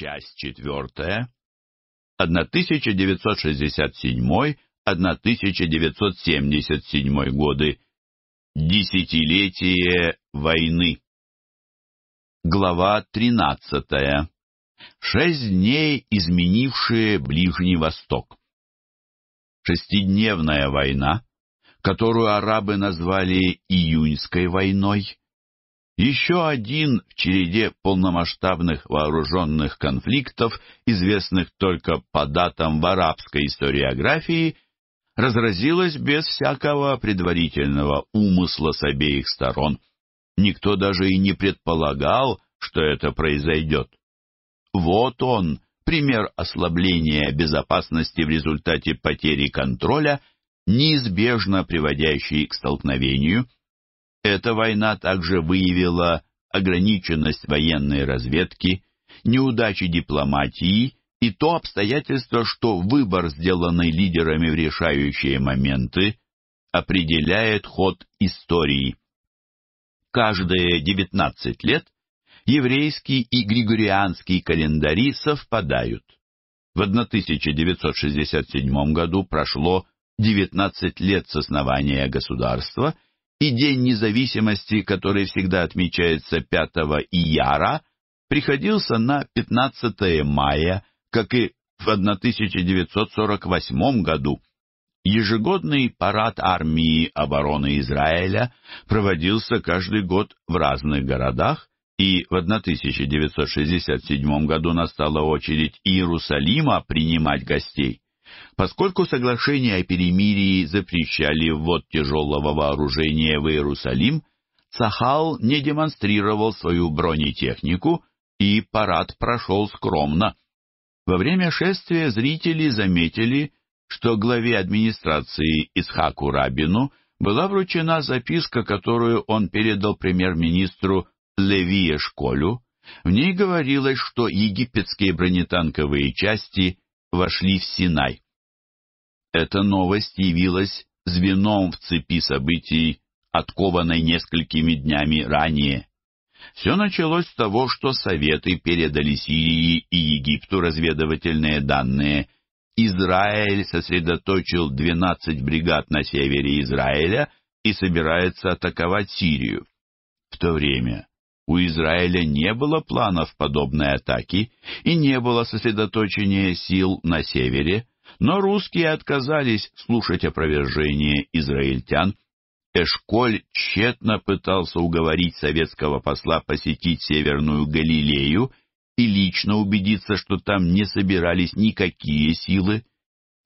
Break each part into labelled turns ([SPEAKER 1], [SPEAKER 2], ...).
[SPEAKER 1] Часть четвертая. 1967-1977 годы. Десятилетие войны. Глава тринадцатая, Шесть дней, изменившие Ближний Восток. Шестидневная война, которую арабы назвали Июньской войной, еще один в череде полномасштабных вооруженных конфликтов, известных только по датам в арабской историографии, разразилась без всякого предварительного умысла с обеих сторон. Никто даже и не предполагал, что это произойдет. Вот он, пример ослабления безопасности в результате потери контроля, неизбежно приводящий к столкновению – эта война также выявила ограниченность военной разведки, неудачи дипломатии и то обстоятельство, что выбор, сделанный лидерами в решающие моменты, определяет ход истории. Каждые 19 лет еврейский и григорианский календари совпадают. В 1967 году прошло 19 лет с основания государства – и День независимости, который всегда отмечается 5 ияра, приходился на 15 мая, как и в 1948 году. Ежегодный парад армии обороны Израиля проводился каждый год в разных городах, и в 1967 году настала очередь Иерусалима принимать гостей. Поскольку соглашения о перемирии запрещали ввод тяжелого вооружения в Иерусалим, Цахал не демонстрировал свою бронетехнику, и парад прошел скромно. Во время шествия зрители заметили, что главе администрации Исхаку Рабину была вручена записка, которую он передал премьер-министру Левие Школю. В ней говорилось, что египетские бронетанковые части вошли в Синай. Эта новость явилась звеном в цепи событий, откованной несколькими днями ранее. Все началось с того, что Советы передали Сирии и Египту разведывательные данные. Израиль сосредоточил 12 бригад на севере Израиля и собирается атаковать Сирию. В то время у Израиля не было планов подобной атаки и не было сосредоточения сил на севере, но русские отказались слушать опровержение израильтян. Эшколь тщетно пытался уговорить советского посла посетить Северную Галилею и лично убедиться, что там не собирались никакие силы.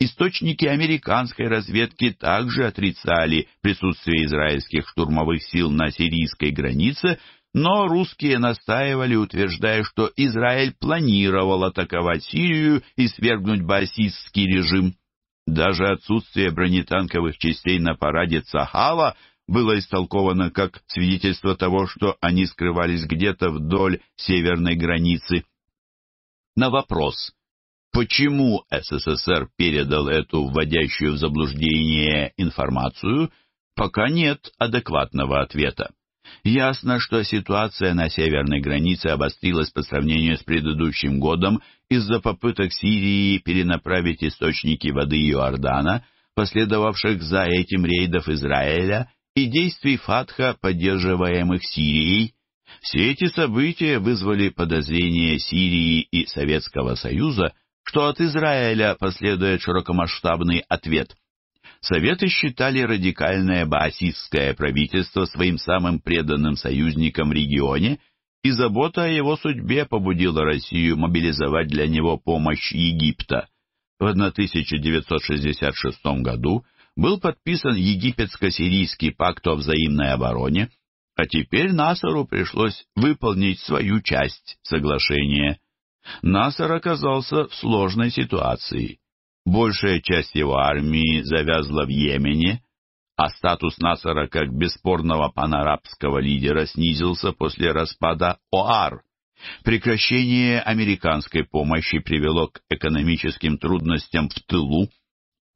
[SPEAKER 1] Источники американской разведки также отрицали присутствие израильских штурмовых сил на сирийской границе, но русские настаивали, утверждая, что Израиль планировал атаковать Сирию и свергнуть баасистский режим. Даже отсутствие бронетанковых частей на параде Цахала было истолковано как свидетельство того, что они скрывались где-то вдоль северной границы. На вопрос, почему СССР передал эту вводящую в заблуждение информацию, пока нет адекватного ответа. Ясно, что ситуация на северной границе обострилась по сравнению с предыдущим годом из-за попыток Сирии перенаправить источники воды Иордана, последовавших за этим рейдов Израиля и действий Фатха, поддерживаемых Сирией. Все эти события вызвали подозрения Сирии и Советского Союза, что от Израиля последует широкомасштабный ответ – Советы считали радикальное баасистское правительство своим самым преданным союзником в регионе, и забота о его судьбе побудила Россию мобилизовать для него помощь Египта. В 1966 году был подписан Египетско-сирийский пакт о взаимной обороне, а теперь Насару пришлось выполнить свою часть соглашения. Насар оказался в сложной ситуации. Большая часть его армии завязла в Йемене, а статус Насара как бесспорного панарабского лидера снизился после распада ОАР. Прекращение американской помощи привело к экономическим трудностям в тылу.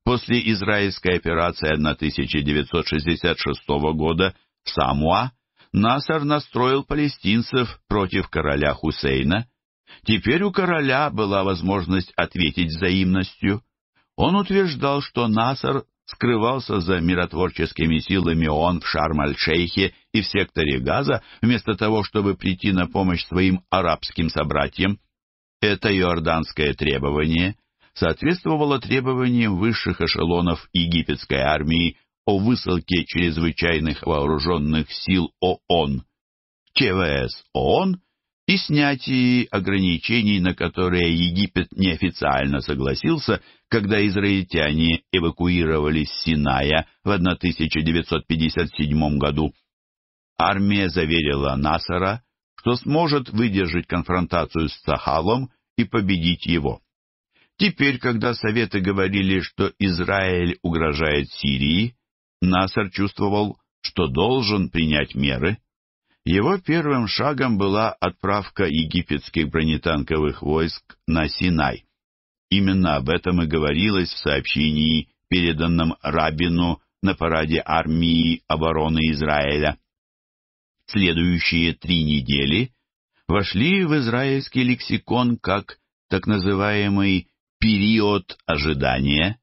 [SPEAKER 1] После израильской операции 1966 года в Самуа Насар настроил палестинцев против короля Хусейна. Теперь у короля была возможность ответить взаимностью. Он утверждал, что Насар скрывался за миротворческими силами ООН в Шарм-аль-Шейхе и в секторе Газа, вместо того, чтобы прийти на помощь своим арабским собратьям. Это иорданское требование соответствовало требованиям высших эшелонов египетской армии о высылке чрезвычайных вооруженных сил ООН. ЧВС ООН и снятии ограничений, на которые Египет неофициально согласился, когда израильтяне эвакуировались с Синая в 1957 году. Армия заверила Насара, что сможет выдержать конфронтацию с Сахалом и победить его. Теперь, когда советы говорили, что Израиль угрожает Сирии, Насар чувствовал, что должен принять меры – его первым шагом была отправка египетских бронетанковых войск на Синай. Именно об этом и говорилось в сообщении, переданном Рабину на параде армии обороны Израиля. Следующие три недели вошли в израильский лексикон как так называемый «период ожидания»,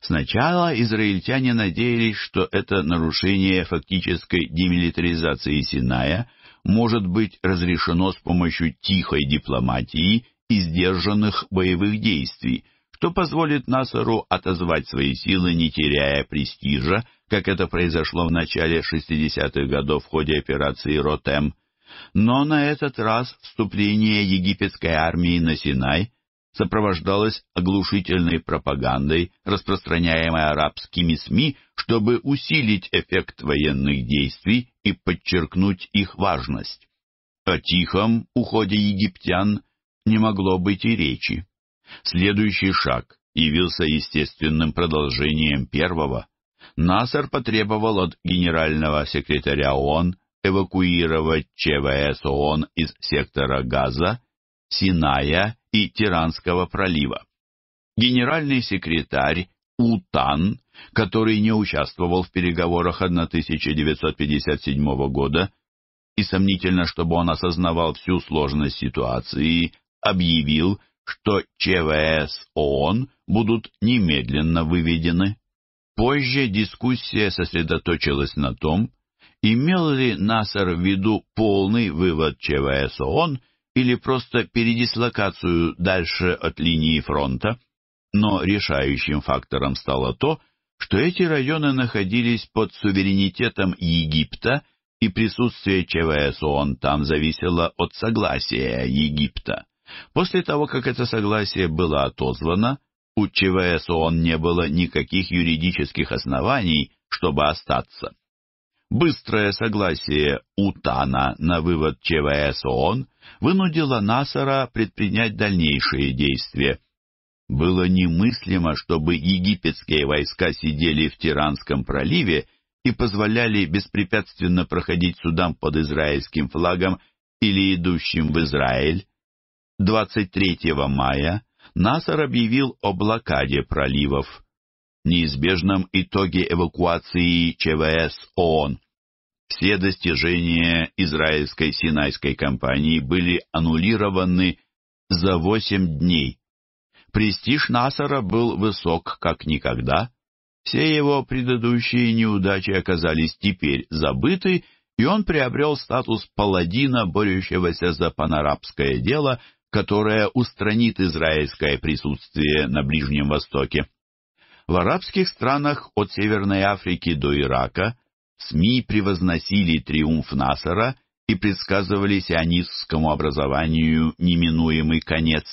[SPEAKER 1] Сначала израильтяне надеялись, что это нарушение фактической демилитаризации Синая может быть разрешено с помощью тихой дипломатии и сдержанных боевых действий, что позволит Насару отозвать свои силы, не теряя престижа, как это произошло в начале 60-х годов в ходе операции «Ротем». Но на этот раз вступление египетской армии на Синай – сопровождалась оглушительной пропагандой, распространяемой арабскими СМИ, чтобы усилить эффект военных действий и подчеркнуть их важность. О тихом уходе египтян не могло быть и речи. Следующий шаг явился естественным продолжением первого. Насар потребовал от генерального секретаря ООН эвакуировать ЧВС ООН из сектора Газа Синая и Тиранского пролива. Генеральный секретарь Утан, который не участвовал в переговорах 1957 года, и сомнительно, чтобы он осознавал всю сложность ситуации, объявил, что ЧВС ООН будут немедленно выведены. Позже дискуссия сосредоточилась на том, имел ли Насар в виду полный вывод ЧВС ООН или просто передислокацию дальше от линии фронта, но решающим фактором стало то, что эти районы находились под суверенитетом Египта, и присутствие ЧВС ООН там зависело от согласия Египта. После того, как это согласие было отозвано, у ЧВС ООН не было никаких юридических оснований, чтобы остаться. Быстрое согласие Утана на вывод ЧВС ООН вынудило Насара предпринять дальнейшие действия. Было немыслимо, чтобы египетские войска сидели в Тиранском проливе и позволяли беспрепятственно проходить судам под израильским флагом или идущим в Израиль. 23 мая Насар объявил о блокаде проливов неизбежном итоге эвакуации ЧВС ООН. Все достижения израильской Синайской кампании были аннулированы за 8 дней. Престиж Насара был высок как никогда. Все его предыдущие неудачи оказались теперь забыты, и он приобрел статус паладина, борющегося за панарабское дело, которое устранит израильское присутствие на Ближнем Востоке. В арабских странах от Северной Африки до Ирака СМИ превозносили триумф Насара и предсказывали сионистскому образованию неминуемый конец.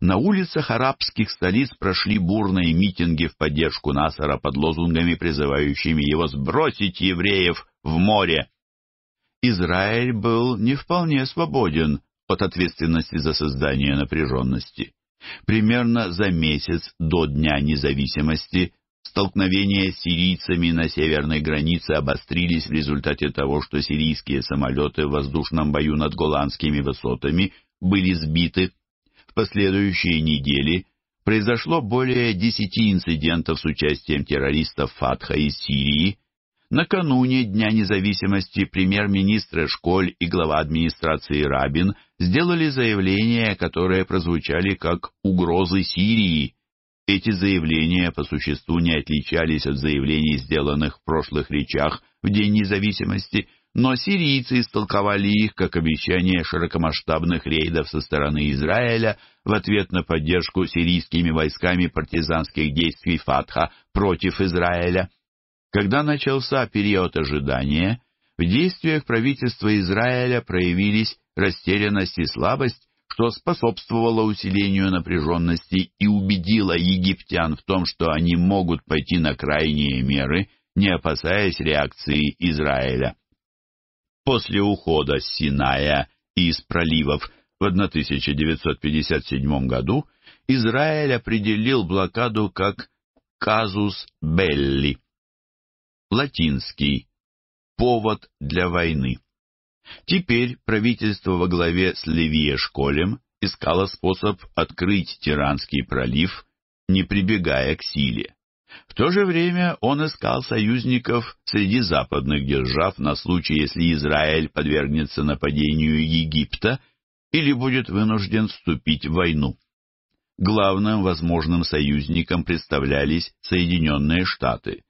[SPEAKER 1] На улицах арабских столиц прошли бурные митинги в поддержку Насара под лозунгами, призывающими его сбросить евреев в море. Израиль был не вполне свободен от ответственности за создание напряженности. Примерно за месяц до Дня независимости столкновения с сирийцами на северной границе обострились в результате того, что сирийские самолеты в воздушном бою над голландскими высотами были сбиты. В последующие недели произошло более десяти инцидентов с участием террористов Фатха из Сирии, Накануне Дня независимости премьер-министры Школь и глава администрации Рабин сделали заявления, которые прозвучали как «угрозы Сирии». Эти заявления по существу не отличались от заявлений, сделанных в прошлых речах в День независимости, но сирийцы истолковали их как обещание широкомасштабных рейдов со стороны Израиля в ответ на поддержку сирийскими войсками партизанских действий Фатха против Израиля. Когда начался период ожидания, в действиях правительства Израиля проявились растерянность и слабость, что способствовало усилению напряженности и убедило египтян в том, что они могут пойти на крайние меры, не опасаясь реакции Израиля. После ухода с Синая и из проливов в 1957 году Израиль определил блокаду как «казус белли» Латинский. Повод для войны. Теперь правительство во главе с Левье Школем искало способ открыть Тиранский пролив, не прибегая к силе. В то же время он искал союзников среди западных держав на случай, если Израиль подвергнется нападению Египта или будет вынужден вступить в войну. Главным возможным союзником представлялись Соединенные Штаты.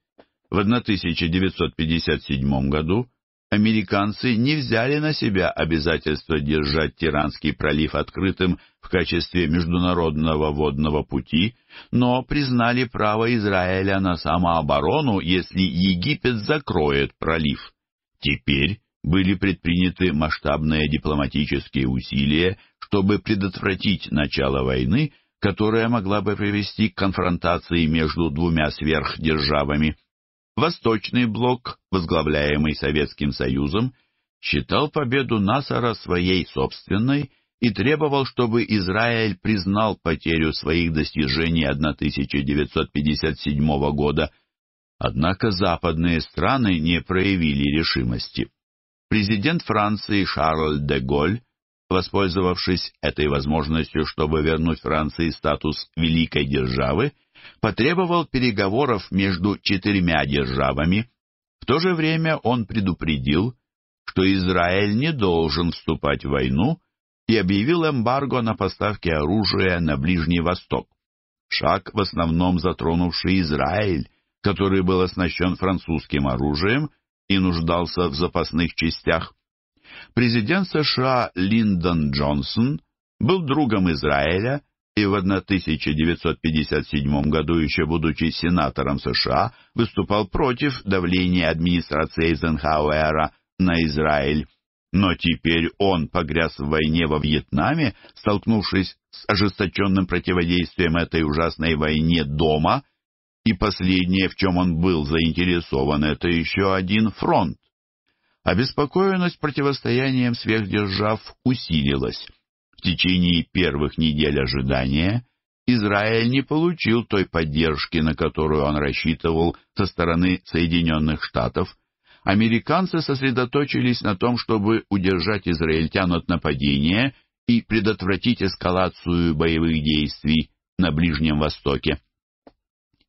[SPEAKER 1] В 1957 году американцы не взяли на себя обязательство держать Тиранский пролив открытым в качестве международного водного пути, но признали право Израиля на самооборону, если Египет закроет пролив. Теперь были предприняты масштабные дипломатические усилия, чтобы предотвратить начало войны, которая могла бы привести к конфронтации между двумя сверхдержавами – Восточный блок, возглавляемый Советским Союзом, считал победу Насара своей собственной и требовал, чтобы Израиль признал потерю своих достижений 1957 года. Однако западные страны не проявили решимости. Президент Франции Шарль де Голь воспользовавшись этой возможностью, чтобы вернуть Франции статус великой державы, потребовал переговоров между четырьмя державами. В то же время он предупредил, что Израиль не должен вступать в войну и объявил эмбарго на поставки оружия на Ближний Восток. Шаг, в основном затронувший Израиль, который был оснащен французским оружием и нуждался в запасных частях президент США Линдон Джонсон был другом Израиля и в 1957 году, еще будучи сенатором США, выступал против давления администрации Эйзенхауэра на Израиль. Но теперь он погряз в войне во Вьетнаме, столкнувшись с ожесточенным противодействием этой ужасной войне дома, и последнее, в чем он был заинтересован, это еще один фронт. Обеспокоенность противостоянием сверхдержав усилилась. В течение первых недель ожидания Израиль не получил той поддержки, на которую он рассчитывал со стороны Соединенных Штатов. Американцы сосредоточились на том, чтобы удержать израильтян от нападения и предотвратить эскалацию боевых действий на Ближнем Востоке.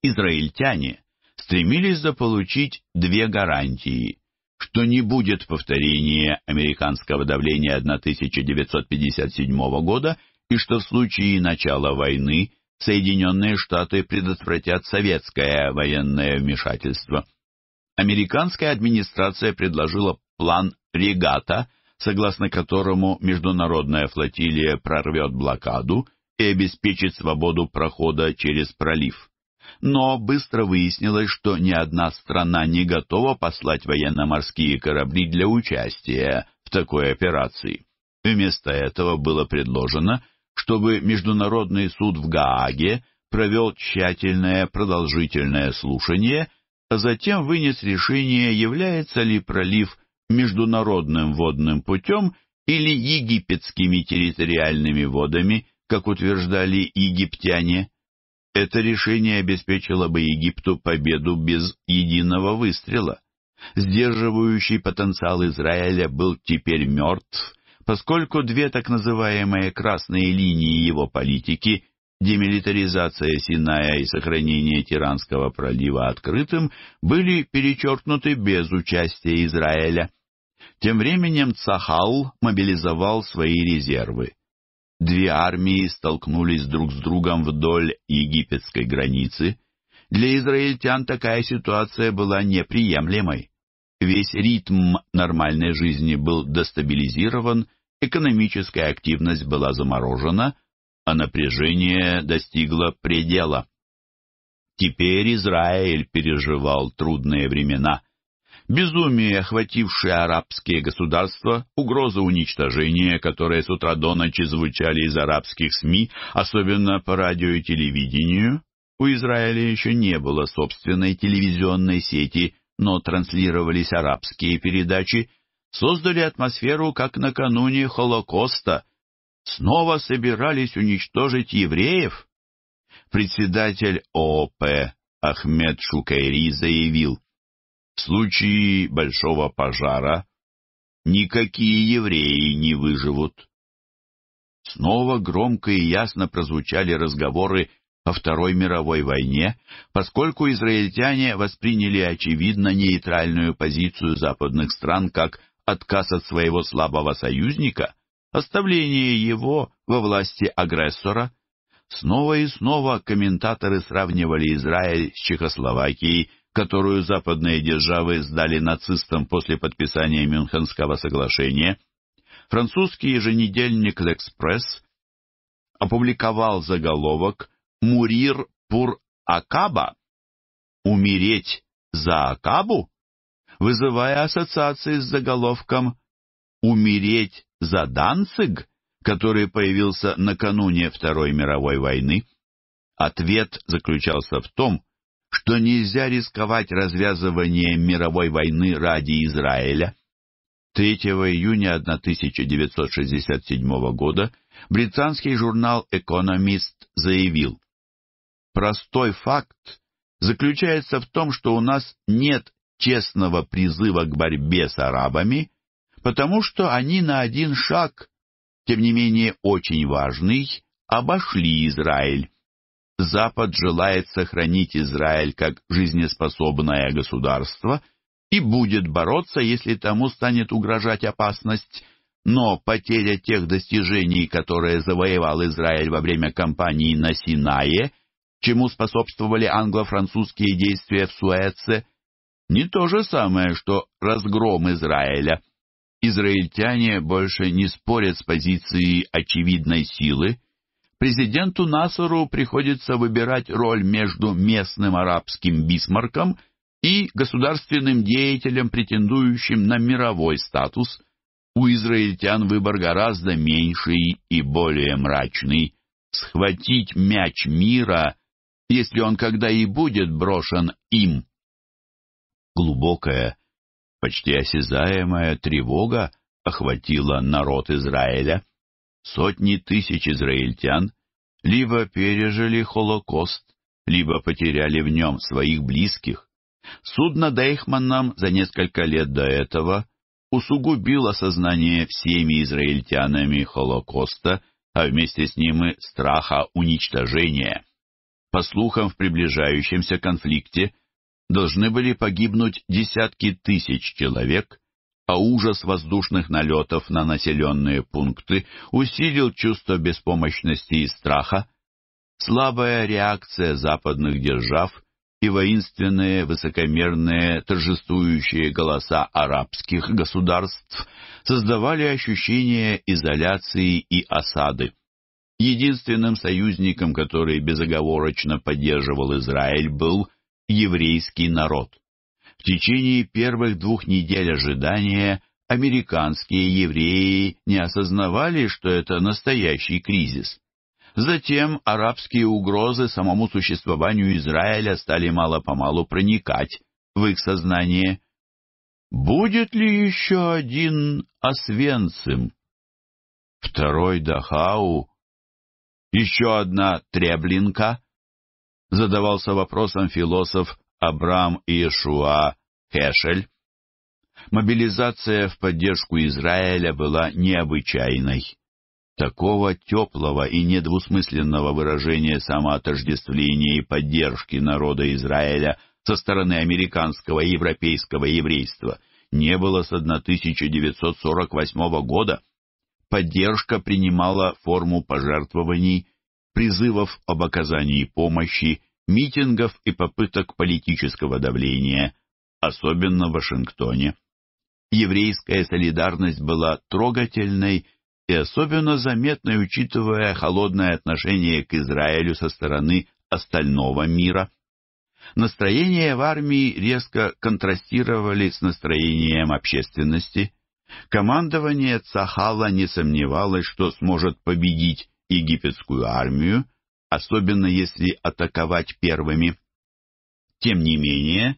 [SPEAKER 1] Израильтяне стремились заполучить две гарантии что не будет повторения американского давления 1957 года и что в случае начала войны Соединенные Штаты предотвратят советское военное вмешательство. Американская администрация предложила план «Регата», согласно которому международная флотилия прорвет блокаду и обеспечит свободу прохода через пролив но быстро выяснилось, что ни одна страна не готова послать военно-морские корабли для участия в такой операции. Вместо этого было предложено, чтобы Международный суд в Гааге провел тщательное продолжительное слушание, а затем вынес решение, является ли пролив международным водным путем или египетскими территориальными водами, как утверждали египтяне. Это решение обеспечило бы Египту победу без единого выстрела. Сдерживающий потенциал Израиля был теперь мертв, поскольку две так называемые красные линии его политики – демилитаризация Синая и сохранение Тиранского пролива открытым – были перечеркнуты без участия Израиля. Тем временем Цахал мобилизовал свои резервы. Две армии столкнулись друг с другом вдоль египетской границы. Для израильтян такая ситуация была неприемлемой. Весь ритм нормальной жизни был дестабилизирован, экономическая активность была заморожена, а напряжение достигло предела. Теперь Израиль переживал трудные времена. Безумие, охватившее арабские государства, угроза уничтожения, которые с утра до ночи звучали из арабских СМИ, особенно по радио и телевидению. У Израиля еще не было собственной телевизионной сети, но транслировались арабские передачи, создали атмосферу, как накануне Холокоста. Снова собирались уничтожить евреев? Председатель ООП Ахмед Шукайри заявил, в случае большого пожара никакие евреи не выживут. Снова громко и ясно прозвучали разговоры о Второй мировой войне, поскольку израильтяне восприняли очевидно нейтральную позицию западных стран как отказ от своего слабого союзника, оставление его во власти агрессора. Снова и снова комментаторы сравнивали Израиль с Чехословакией которую западные державы сдали нацистам после подписания Мюнхенского соглашения, французский еженедельник «Л'Экспресс» опубликовал заголовок «Мурир пур Акаба» — «Умереть за Акабу», вызывая ассоциации с заголовком «Умереть за Данциг», который появился накануне Второй мировой войны. Ответ заключался в том, что нельзя рисковать развязыванием мировой войны ради Израиля. 3 июня 1967 года британский журнал «Экономист» заявил, «Простой факт заключается в том, что у нас нет честного призыва к борьбе с арабами, потому что они на один шаг, тем не менее очень важный, обошли Израиль. Запад желает сохранить Израиль как жизнеспособное государство и будет бороться, если тому станет угрожать опасность. Но потеря тех достижений, которые завоевал Израиль во время кампании на Синае, чему способствовали англо-французские действия в Суэце, не то же самое, что разгром Израиля. Израильтяне больше не спорят с позицией очевидной силы, президенту Насару приходится выбирать роль между местным арабским бисмарком и государственным деятелем, претендующим на мировой статус. У израильтян выбор гораздо меньший и более мрачный. Схватить мяч мира, если он когда и будет брошен им. Глубокая, почти осязаемая тревога охватила народ Израиля. Сотни тысяч израильтян либо пережили Холокост, либо потеряли в нем своих близких. Судно Дейхманом за несколько лет до этого усугубило сознание всеми израильтянами Холокоста, а вместе с ним и страха уничтожения. По слухам, в приближающемся конфликте должны были погибнуть десятки тысяч человек, а ужас воздушных налетов на населенные пункты усилил чувство беспомощности и страха, слабая реакция западных держав и воинственные, высокомерные, торжествующие голоса арабских государств создавали ощущение изоляции и осады. Единственным союзником, который безоговорочно поддерживал Израиль, был еврейский народ. В течение первых двух недель ожидания американские евреи не осознавали, что это настоящий кризис. Затем арабские угрозы самому существованию Израиля стали мало-помалу проникать в их сознание. Будет ли еще один Освенцим? Второй Дахау? Еще одна Треблинка? Задавался вопросом философ Абрам Иешуа Хешель, мобилизация в поддержку Израиля была необычайной. Такого теплого и недвусмысленного выражения самоотождествления и поддержки народа Израиля со стороны американского и европейского еврейства не было с 1948 года. Поддержка принимала форму пожертвований, призывов об оказании помощи митингов и попыток политического давления, особенно в Вашингтоне. Еврейская солидарность была трогательной и особенно заметной, учитывая холодное отношение к Израилю со стороны остального мира. Настроения в армии резко контрастировали с настроением общественности. Командование Цахала не сомневалось, что сможет победить египетскую армию, особенно если атаковать первыми. Тем не менее,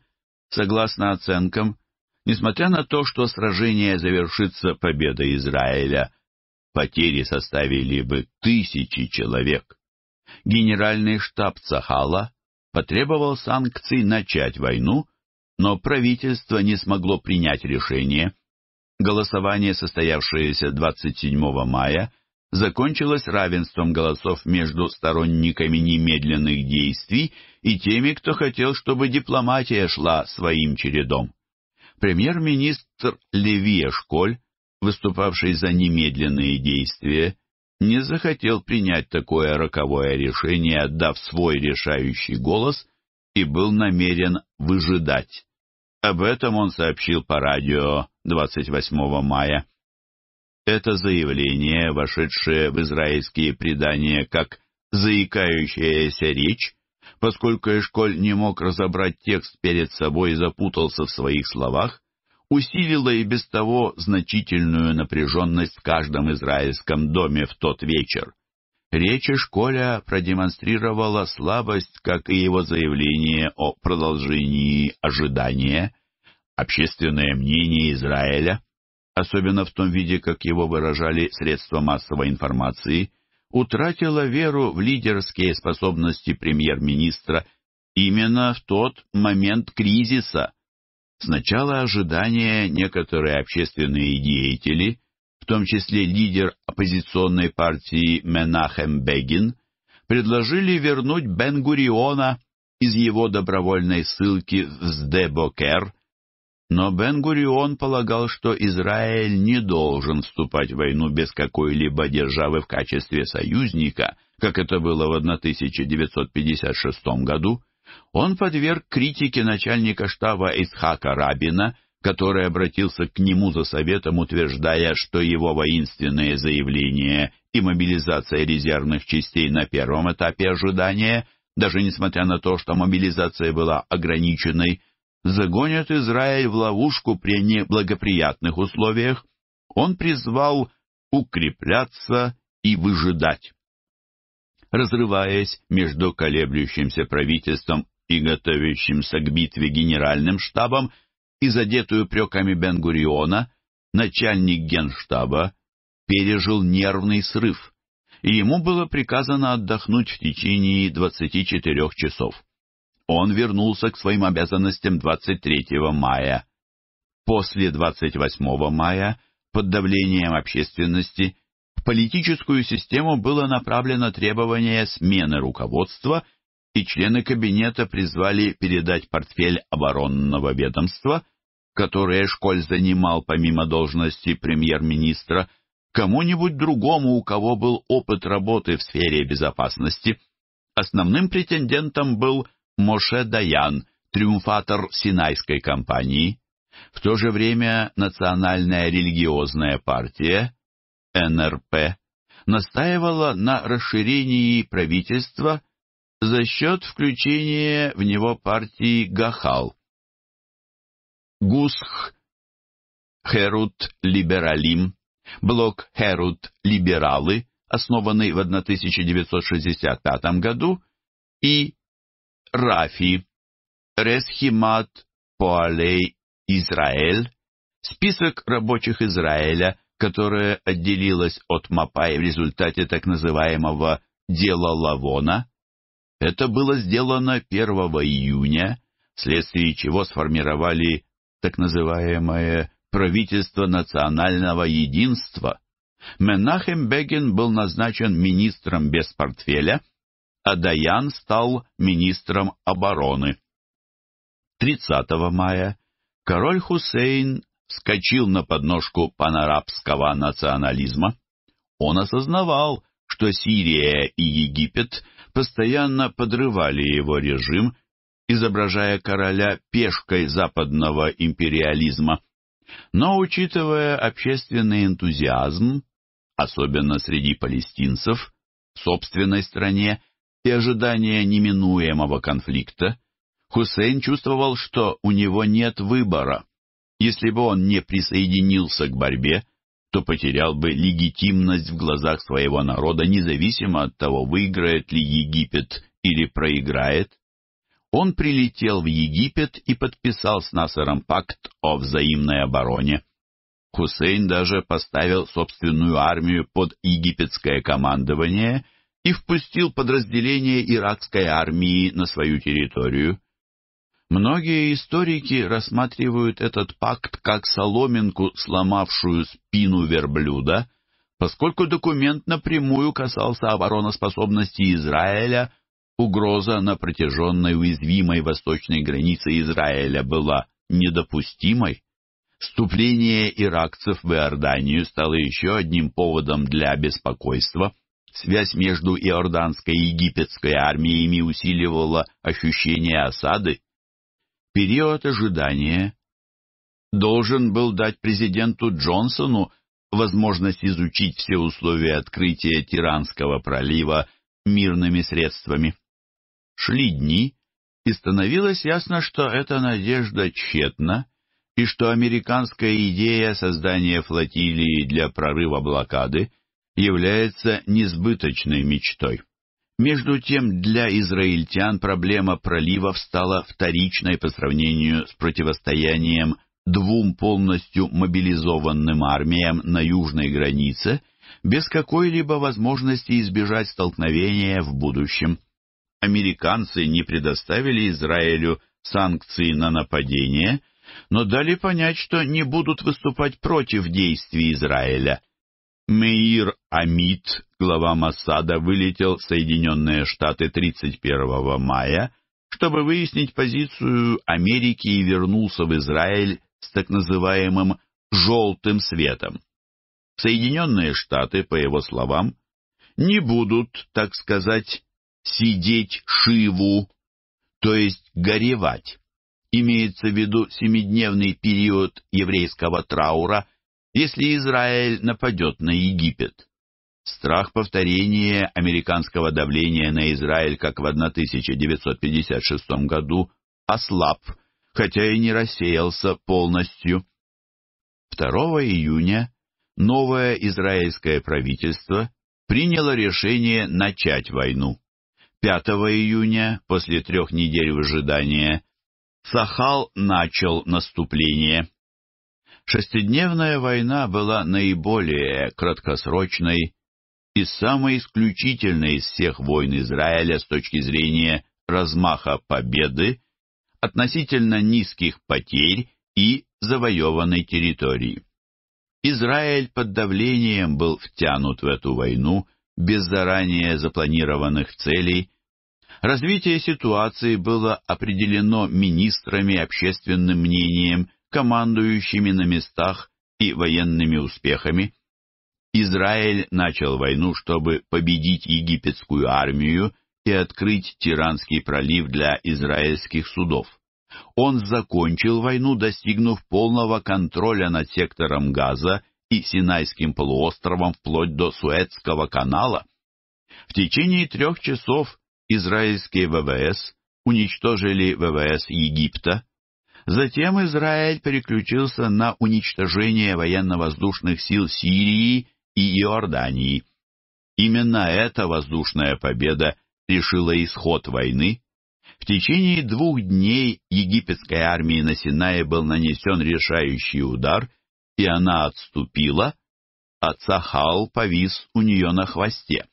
[SPEAKER 1] согласно оценкам, несмотря на то, что сражение завершится победой Израиля, потери составили бы тысячи человек. Генеральный штаб Цахала потребовал санкций начать войну, но правительство не смогло принять решение. Голосование, состоявшееся 27 мая, закончилось равенством голосов между сторонниками немедленных действий и теми, кто хотел, чтобы дипломатия шла своим чередом. Премьер-министр Левия Школь, выступавший за немедленные действия, не захотел принять такое роковое решение, отдав свой решающий голос, и был намерен выжидать. Об этом он сообщил по радио 28 мая. Это заявление, вошедшее в израильские предания как «заикающаяся речь», поскольку Эшколь не мог разобрать текст перед собой и запутался в своих словах, усилило и без того значительную напряженность в каждом израильском доме в тот вечер. Речь Эшколя продемонстрировала слабость, как и его заявление о продолжении ожидания. Общественное мнение Израиля особенно в том виде, как его выражали средства массовой информации, утратила веру в лидерские способности премьер-министра именно в тот момент кризиса. Сначала ожидания некоторые общественные деятели, в том числе лидер оппозиционной партии Менахем Бегин, предложили вернуть Бен-Гуриона из его добровольной ссылки в Сдебокер – но Бен-Гурион полагал, что Израиль не должен вступать в войну без какой-либо державы в качестве союзника, как это было в 1956 году. Он подверг критике начальника штаба Исхака Рабина, который обратился к нему за советом, утверждая, что его воинственные заявления и мобилизация резервных частей на первом этапе ожидания, даже несмотря на то, что мобилизация была ограниченной, загонят Израиль в ловушку при неблагоприятных условиях, он призвал укрепляться и выжидать. Разрываясь между колеблющимся правительством и готовящимся к битве генеральным штабом и задетую упреками Бенгуриона, начальник генштаба пережил нервный срыв, и ему было приказано отдохнуть в течение 24 часов он вернулся к своим обязанностям 23 мая. После 28 мая, под давлением общественности, в политическую систему было направлено требование смены руководства, и члены кабинета призвали передать портфель оборонного ведомства, которое Школь занимал помимо должности премьер-министра, кому-нибудь другому, у кого был опыт работы в сфере безопасности. Основным претендентом был Моше Даян, триумфатор Синайской кампании, в то же время Национальная религиозная партия, НРП, настаивала на расширении правительства за счет включения в него партии Гахал. Гусх, Херут Либералим, блок Херут Либералы, основанный в 1965 году, и Рафи, Ресхимат Поалей Израиль, список рабочих Израиля, которая отделилась от Мапаи в результате так называемого «дела Лавона». Это было сделано 1 июня, вследствие чего сформировали так называемое правительство национального единства, Менахем Бегин был назначен министром без портфеля а Даян стал министром обороны. 30 мая король Хусейн вскочил на подножку панарабского национализма. Он осознавал, что Сирия и Египет постоянно подрывали его режим, изображая короля пешкой западного империализма. Но, учитывая общественный энтузиазм, особенно среди палестинцев, в собственной стране и ожидания неминуемого конфликта, Хусейн чувствовал, что у него нет выбора. Если бы он не присоединился к борьбе, то потерял бы легитимность в глазах своего народа, независимо от того, выиграет ли Египет или проиграет. Он прилетел в Египет и подписал с Насаром пакт о взаимной обороне. Хусейн даже поставил собственную армию под египетское командование – и впустил подразделение иракской армии на свою территорию. Многие историки рассматривают этот пакт как соломинку, сломавшую спину верблюда, поскольку документ напрямую касался обороноспособности Израиля, угроза на протяженной уязвимой восточной границе Израиля была недопустимой. Вступление иракцев в Иорданию стало еще одним поводом для беспокойства – Связь между иорданской и египетской армиями усиливала ощущение осады. Период ожидания должен был дать президенту Джонсону возможность изучить все условия открытия Тиранского пролива мирными средствами. Шли дни, и становилось ясно, что эта надежда тщетна, и что американская идея создания флотилии для прорыва блокады является несбыточной мечтой. Между тем, для израильтян проблема проливов стала вторичной по сравнению с противостоянием двум полностью мобилизованным армиям на южной границе без какой-либо возможности избежать столкновения в будущем. Американцы не предоставили Израилю санкции на нападение, но дали понять, что не будут выступать против действий Израиля. Меир Амид, глава Моссада, вылетел в Соединенные Штаты 31 мая, чтобы выяснить позицию Америки и вернулся в Израиль с так называемым «желтым светом». Соединенные Штаты, по его словам, не будут, так сказать, сидеть шиву, то есть горевать. Имеется в виду семидневный период еврейского траура – если Израиль нападет на Египет. Страх повторения американского давления на Израиль, как в 1956 году, ослаб, хотя и не рассеялся полностью. 2 июня новое израильское правительство приняло решение начать войну. 5 июня, после трех недель выжидания, Сахал начал наступление. Шестидневная война была наиболее краткосрочной и самой исключительной из всех войн Израиля с точки зрения размаха победы, относительно низких потерь и завоеванной территории. Израиль под давлением был втянут в эту войну без заранее запланированных целей. Развитие ситуации было определено министрами, общественным мнением командующими на местах и военными успехами, Израиль начал войну, чтобы победить египетскую армию и открыть Тиранский пролив для израильских судов. Он закончил войну, достигнув полного контроля над сектором Газа и Синайским полуостровом вплоть до Суэцкого канала. В течение трех часов израильские ВВС уничтожили ВВС Египта, Затем Израиль переключился на уничтожение военно-воздушных сил Сирии и Иордании. Именно эта воздушная победа решила исход войны. В течение двух дней египетской армии на Синае был нанесен решающий удар, и она отступила, а Цахал повис у нее на хвосте.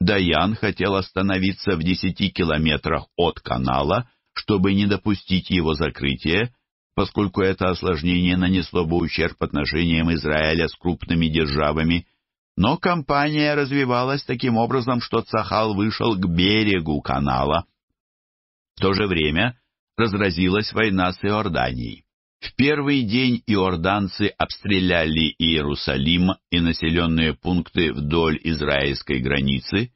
[SPEAKER 1] Даян хотел остановиться в десяти километрах от канала, чтобы не допустить его закрытия, поскольку это осложнение нанесло бы ущерб отношениям Израиля с крупными державами. Но компания развивалась таким образом, что Цахал вышел к берегу канала. В то же время разразилась война с Иорданией. В первый день иорданцы обстреляли Иерусалим и населенные пункты вдоль израильской границы,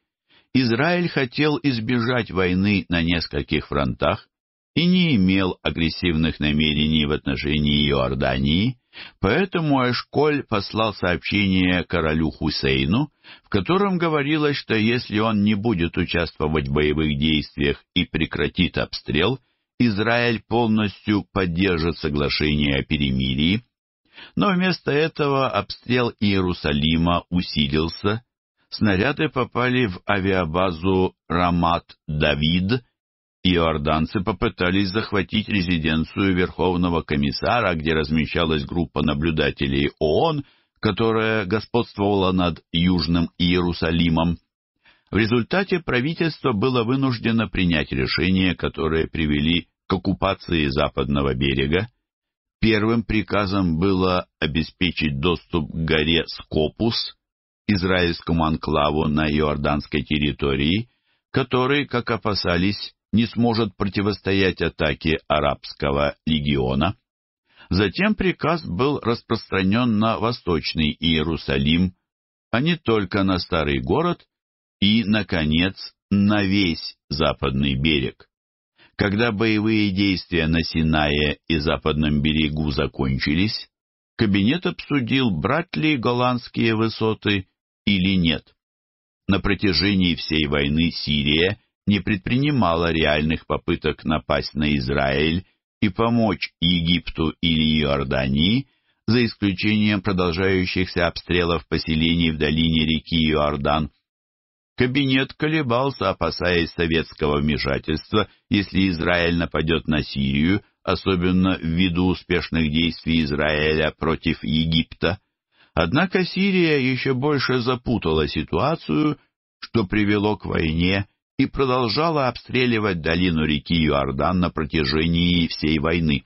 [SPEAKER 1] Израиль хотел избежать войны на нескольких фронтах и не имел агрессивных намерений в отношении Иордании, поэтому Эшколь послал сообщение королю Хусейну, в котором говорилось, что если он не будет участвовать в боевых действиях и прекратит обстрел, Израиль полностью поддержит соглашение о перемирии, но вместо этого обстрел Иерусалима усилился, снаряды попали в авиабазу Рамат-Давид, и иорданцы попытались захватить резиденцию Верховного комиссара, где размещалась группа наблюдателей ООН, которая господствовала над Южным Иерусалимом. В результате правительство было вынуждено принять решение, которое привели к оккупации западного берега. Первым приказом было обеспечить доступ к горе Скопус, израильскому анклаву на иорданской территории, который, как опасались, не сможет противостоять атаке арабского легиона. Затем приказ был распространен на Восточный Иерусалим, а не только на Старый город и, наконец, на весь западный берег. Когда боевые действия на Синае и западном берегу закончились, кабинет обсудил, брать ли голландские высоты или нет. На протяжении всей войны Сирия не предпринимала реальных попыток напасть на Израиль и помочь Египту или Иордании, за исключением продолжающихся обстрелов поселений в долине реки Иордан. Кабинет колебался, опасаясь советского вмешательства, если Израиль нападет на Сирию, особенно ввиду успешных действий Израиля против Египта. Однако Сирия еще больше запутала ситуацию, что привело к войне и продолжала обстреливать долину реки Иордан на протяжении всей войны.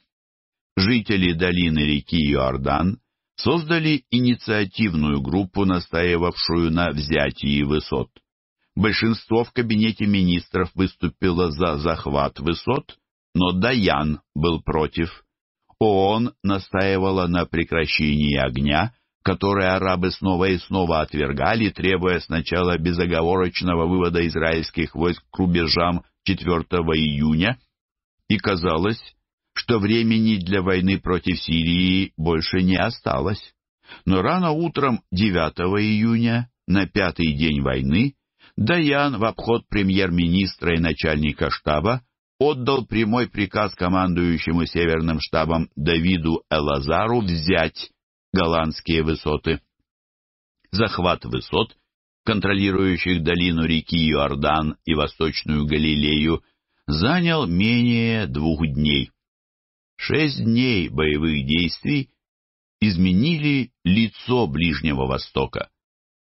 [SPEAKER 1] Жители долины реки Иордан создали инициативную группу, настаивавшую на взятии высот. Большинство в кабинете министров выступило за захват высот, но Даян был против. ООН настаивала на прекращении огня, которые арабы снова и снова отвергали, требуя сначала безоговорочного вывода израильских войск к рубежам 4 июня, и казалось, что времени для войны против Сирии больше не осталось. Но рано утром 9 июня, на пятый день войны, Даян в обход премьер-министра и начальника штаба отдал прямой приказ командующему Северным штабом Давиду Элазару взять голландские высоты. Захват высот, контролирующих долину реки Иордан и Восточную Галилею, занял менее двух дней. Шесть дней боевых действий изменили лицо Ближнего Востока.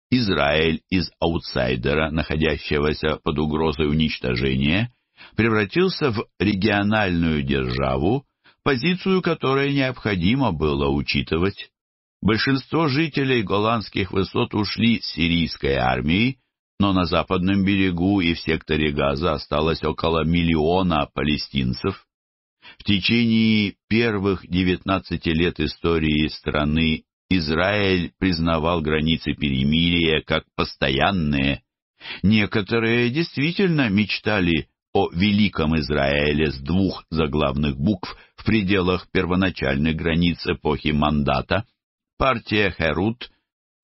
[SPEAKER 1] Израиль из аутсайдера, находящегося под угрозой уничтожения, превратился в региональную державу, позицию которой необходимо было учитывать. Большинство жителей голландских высот ушли с сирийской армии, но на западном берегу и в секторе Газа осталось около миллиона палестинцев. В течение первых 19 лет истории страны Израиль признавал границы перемирия как постоянные. Некоторые действительно мечтали о Великом Израиле с двух заглавных букв в пределах первоначальных границ эпохи мандата – Партия Херут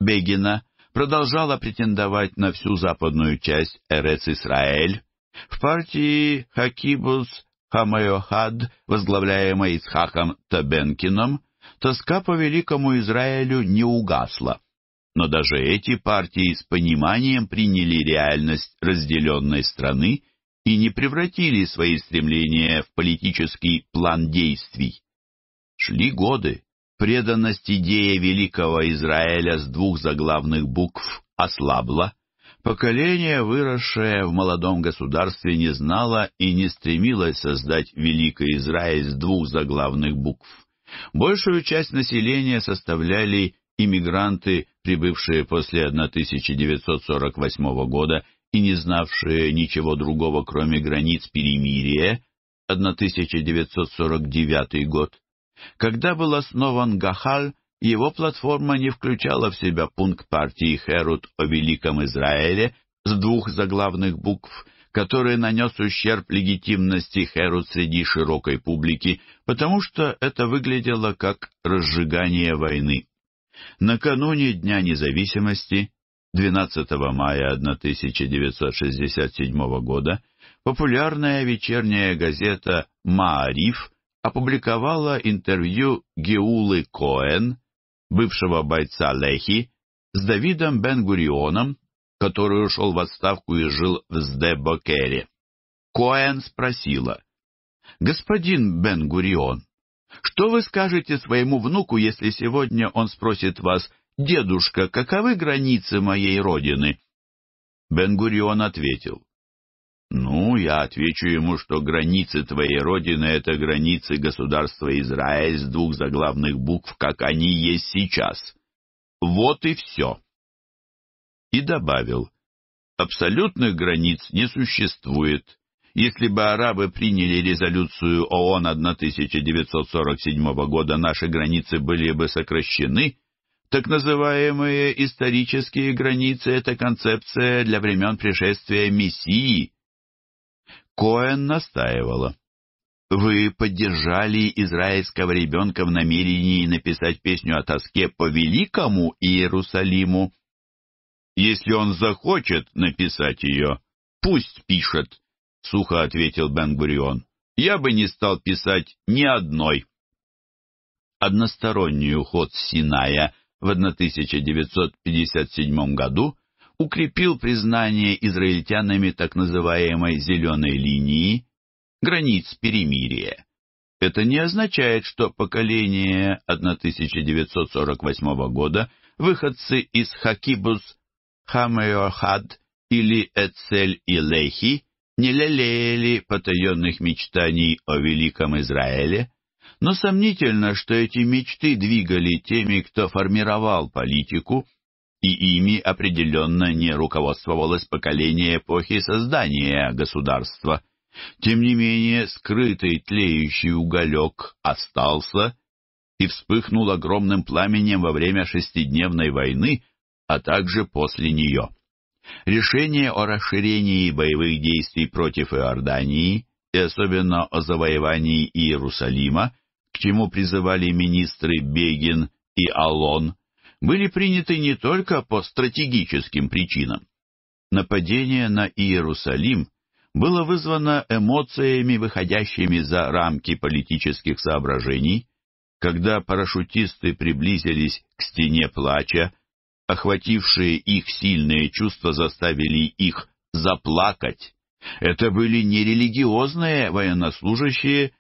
[SPEAKER 1] Бегина продолжала претендовать на всю западную часть Эрец-Исраэль. В партии Хакибус Хамайохад, возглавляемой Ицхаком Табенкином, тоска по великому Израилю не угасла. Но даже эти партии с пониманием приняли реальность разделенной страны и не превратили свои стремления в политический план действий. Шли годы преданность идее великого Израиля с двух заглавных букв ослабла, поколение, выросшее в молодом государстве, не знало и не стремилось создать великий Израиль с двух заглавных букв. Большую часть населения составляли иммигранты, прибывшие после 1948 года и не знавшие ничего другого, кроме границ перемирия, 1949 год, когда был основан Гахаль, его платформа не включала в себя пункт партии Херут о Великом Израиле с двух заглавных букв, который нанес ущерб легитимности Херут среди широкой публики, потому что это выглядело как разжигание войны. Накануне Дня независимости, 12 мая 1967 года, популярная вечерняя газета «Маариф» опубликовала интервью Геулы Коэн, бывшего бойца Лехи, с Давидом Бен-Гурионом, который ушел в отставку и жил в Сдебокере. Коэн спросила, «Господин Бен-Гурион, что вы скажете своему внуку, если сегодня он спросит вас, «Дедушка, каковы границы моей родины?» Бен-Гурион ответил, ну, я отвечу ему, что границы твоей родины — это границы государства Израиль с двух заглавных букв, как они есть сейчас. Вот и все. И добавил, абсолютных границ не существует. Если бы арабы приняли резолюцию ООН 1947 года, наши границы были бы сокращены. Так называемые исторические границы — это концепция для времен пришествия Мессии, Коэн настаивала. «Вы поддержали израильского ребенка в намерении написать песню о тоске по Великому Иерусалиму?» «Если он захочет написать ее, пусть пишет», — сухо ответил Бен-Гурион. «Я бы не стал писать ни одной». Односторонний уход с Синая в 1957 году укрепил признание израильтянами так называемой «зеленой линии» границ перемирия. Это не означает, что поколение 1948 года выходцы из Хакибус, Хамеохад или Эцель и Лехи не лелеяли потаенных мечтаний о Великом Израиле, но сомнительно, что эти мечты двигали теми, кто формировал политику, и ими определенно не руководствовалось поколение эпохи создания государства. Тем не менее, скрытый тлеющий уголек остался и вспыхнул огромным пламенем во время шестидневной войны, а также после нее. Решение о расширении боевых действий против Иордании и особенно о завоевании Иерусалима, к чему призывали министры Бегин и Алон, были приняты не только по стратегическим причинам. Нападение на Иерусалим было вызвано эмоциями, выходящими за рамки политических соображений, когда парашютисты приблизились к стене плача, охватившие их сильные чувства заставили их заплакать. Это были не религиозные военнослужащие,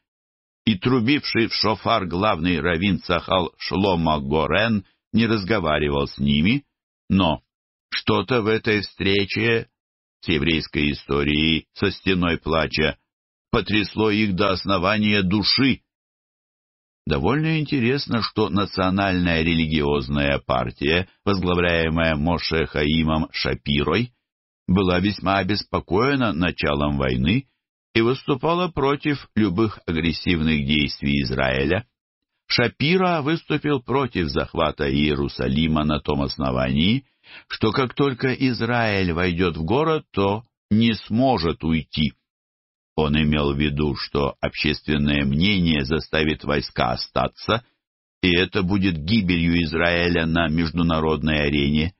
[SPEAKER 1] и трубивший в шофар главный раввин Сахал Шлома Горен не разговаривал с ними, но что-то в этой встрече с еврейской историей со стеной плача потрясло их до основания души. Довольно интересно, что Национальная религиозная партия, возглавляемая Моше Хаимом Шапирой, была весьма обеспокоена началом войны и выступала против любых агрессивных действий Израиля. Шапира выступил против захвата Иерусалима на том основании, что как только Израиль войдет в город, то не сможет уйти. Он имел в виду, что общественное мнение заставит войска остаться, и это будет гибелью Израиля на международной арене.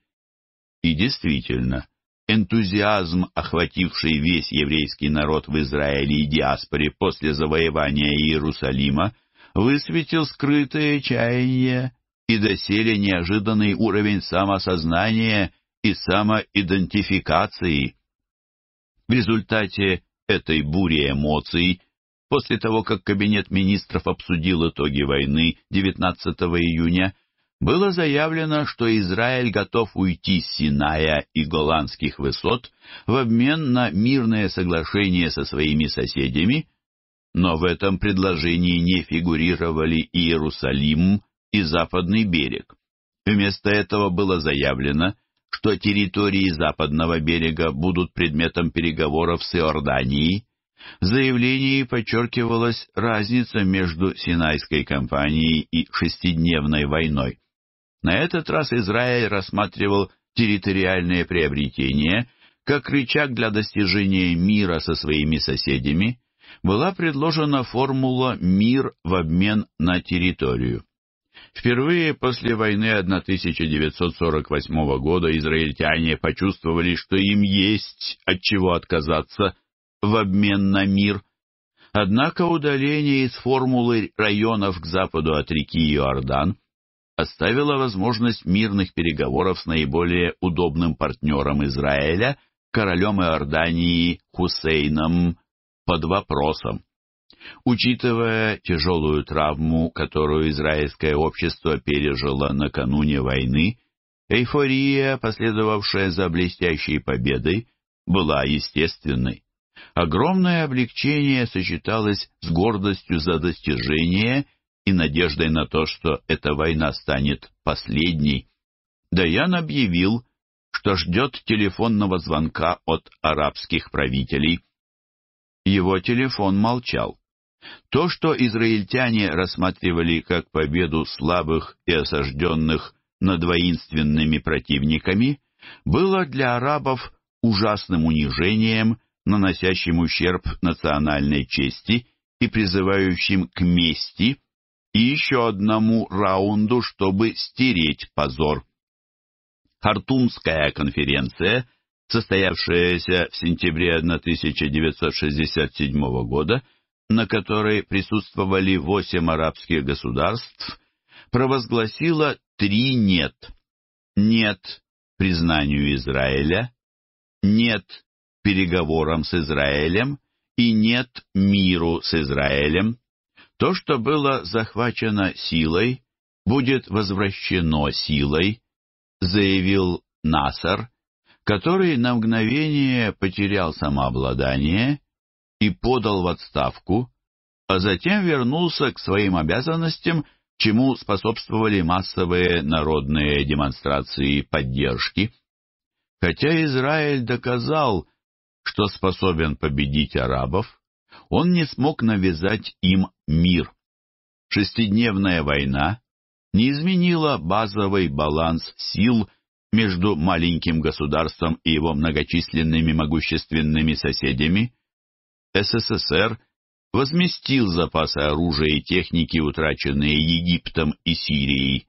[SPEAKER 1] И действительно, энтузиазм, охвативший весь еврейский народ в Израиле и диаспоре после завоевания Иерусалима, высветил скрытое чаяние и доселе неожиданный уровень самосознания и самоидентификации. В результате этой бури эмоций, после того, как Кабинет министров обсудил итоги войны 19 июня, было заявлено, что Израиль готов уйти с Синая и Голландских высот в обмен на мирное соглашение со своими соседями – но в этом предложении не фигурировали Иерусалим и Западный берег. Вместо этого было заявлено, что территории Западного берега будут предметом переговоров с Иорданией. В заявлении подчеркивалась разница между Синайской кампанией и шестидневной войной. На этот раз Израиль рассматривал территориальные приобретения как рычаг для достижения мира со своими соседями – была предложена формула «мир в обмен на территорию». Впервые после войны 1948 года израильтяне почувствовали, что им есть от чего отказаться в обмен на мир. Однако удаление из формулы районов к западу от реки Иордан оставило возможность мирных переговоров с наиболее удобным партнером Израиля, королем Иордании Хусейном под вопросом. Учитывая тяжелую травму, которую израильское общество пережило накануне войны, эйфория, последовавшая за блестящей победой, была естественной. Огромное облегчение сочеталось с гордостью за достижение и надеждой на то, что эта война станет последней. Даян объявил, что ждет телефонного звонка от арабских правителей – его телефон молчал. То, что израильтяне рассматривали как победу слабых и осажденных над воинственными противниками, было для арабов ужасным унижением, наносящим ущерб национальной чести и призывающим к мести и еще одному раунду, чтобы стереть позор. Хартумская конференция состоявшаяся в сентябре 1967 года, на которой присутствовали восемь арабских государств, провозгласила три «нет». Нет признанию Израиля, нет переговорам с Израилем и нет миру с Израилем. То, что было захвачено силой, будет возвращено силой, заявил Насар, который на мгновение потерял самообладание и подал в отставку, а затем вернулся к своим обязанностям, чему способствовали массовые народные демонстрации поддержки. Хотя Израиль доказал, что способен победить арабов, он не смог навязать им мир. Шестидневная война не изменила базовый баланс сил между маленьким государством и его многочисленными могущественными соседями, СССР возместил запасы оружия и техники, утраченные Египтом и Сирией.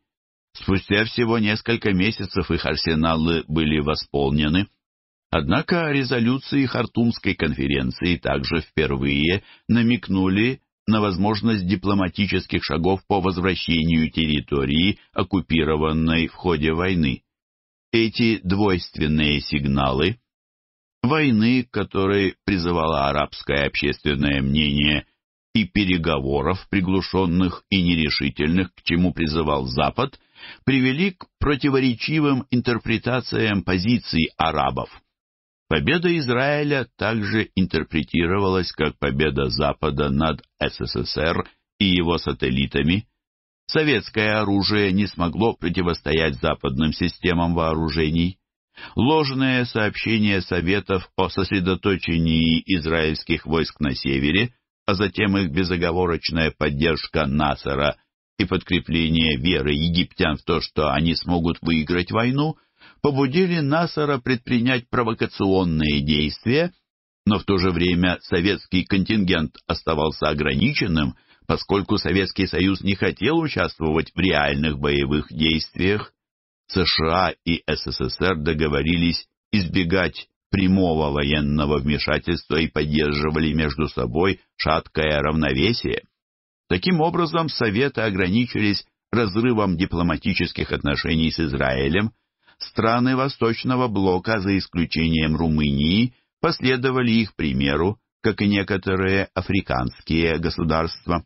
[SPEAKER 1] Спустя всего несколько месяцев их арсеналы были восполнены. Однако резолюции Хартумской конференции также впервые намекнули на возможность дипломатических шагов по возвращению территории, оккупированной в ходе войны. Эти двойственные сигналы войны, к которой призывало арабское общественное мнение, и переговоров, приглушенных и нерешительных, к чему призывал Запад, привели к противоречивым интерпретациям позиций арабов. Победа Израиля также интерпретировалась как победа Запада над СССР и его сателлитами, советское оружие не смогло противостоять западным системам вооружений. Ложное сообщение Советов о сосредоточении израильских войск на севере, а затем их безоговорочная поддержка Насара и подкрепление веры египтян в то, что они смогут выиграть войну, побудили Насара предпринять провокационные действия, но в то же время советский контингент оставался ограниченным – поскольку Советский Союз не хотел участвовать в реальных боевых действиях, США и СССР договорились избегать прямого военного вмешательства и поддерживали между собой шаткое равновесие. Таким образом, Советы ограничились разрывом дипломатических отношений с Израилем, страны Восточного Блока, за исключением Румынии, последовали их примеру, как и некоторые африканские государства.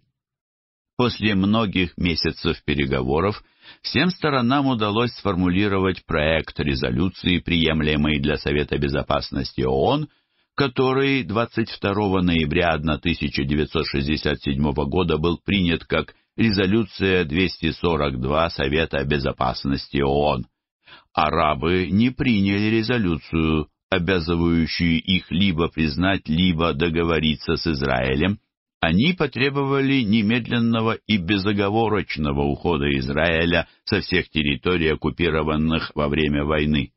[SPEAKER 1] После многих месяцев переговоров всем сторонам удалось сформулировать проект резолюции, приемлемый для Совета Безопасности ООН, который 22 ноября 1967 года был принят как резолюция 242 Совета Безопасности ООН. Арабы не приняли резолюцию, обязывающую их либо признать, либо договориться с Израилем. Они потребовали немедленного и безоговорочного ухода Израиля со всех территорий, оккупированных во время войны.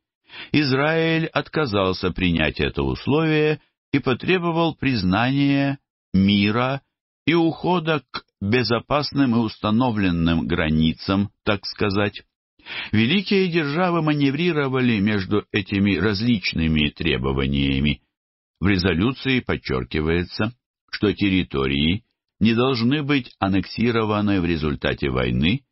[SPEAKER 1] Израиль отказался принять это условие и потребовал признания мира и ухода к безопасным и установленным границам, так сказать. Великие державы маневрировали между этими различными требованиями. В резолюции подчеркивается, что территории не должны быть аннексированы в результате войны,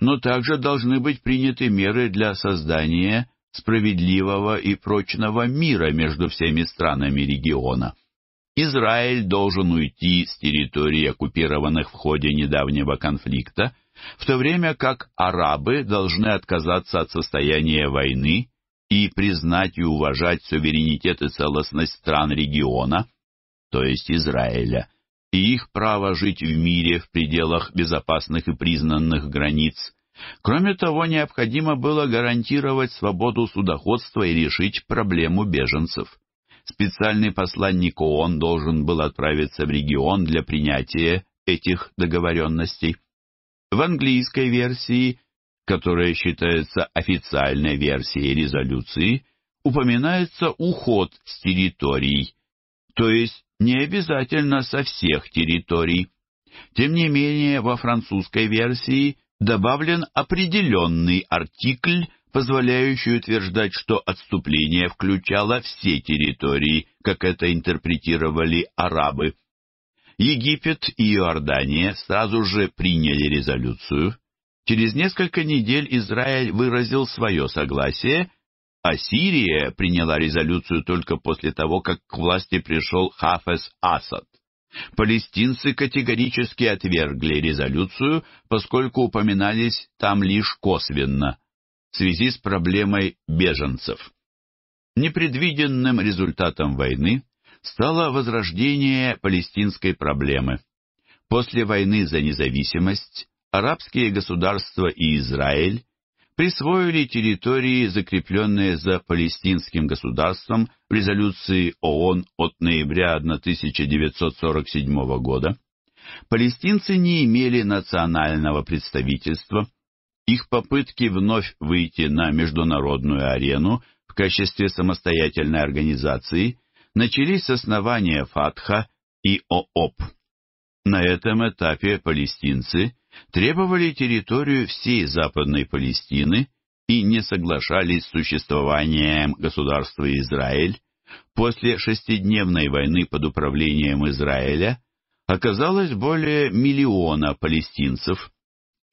[SPEAKER 1] но также должны быть приняты меры для создания справедливого и прочного мира между всеми странами региона. Израиль должен уйти с территории, оккупированных в ходе недавнего конфликта, в то время как арабы должны отказаться от состояния войны и признать и уважать суверенитет и целостность стран региона – то есть Израиля, и их право жить в мире в пределах безопасных и признанных границ. Кроме того, необходимо было гарантировать свободу судоходства и решить проблему беженцев. Специальный посланник ООН должен был отправиться в регион для принятия этих договоренностей. В английской версии, которая считается официальной версией резолюции, упоминается уход с территорий, то есть не обязательно со всех территорий. Тем не менее, во французской версии добавлен определенный артикль, позволяющий утверждать, что отступление включало все территории, как это интерпретировали арабы. Египет и Иордания сразу же приняли резолюцию. Через несколько недель Израиль выразил свое согласие а Сирия приняла резолюцию только после того, как к власти пришел Хафес Асад. Палестинцы категорически отвергли резолюцию, поскольку упоминались там лишь косвенно, в связи с проблемой беженцев. Непредвиденным результатом войны стало возрождение палестинской проблемы. После войны за независимость арабские государства и Израиль присвоили территории, закрепленные за палестинским государством в резолюции ООН от ноября 1947 года, палестинцы не имели национального представительства, их попытки вновь выйти на международную арену в качестве самостоятельной организации начались с основания ФАТХа и ООП. На этом этапе палестинцы требовали территорию всей Западной Палестины и не соглашались с существованием государства Израиль, после шестидневной войны под управлением Израиля оказалось более миллиона палестинцев.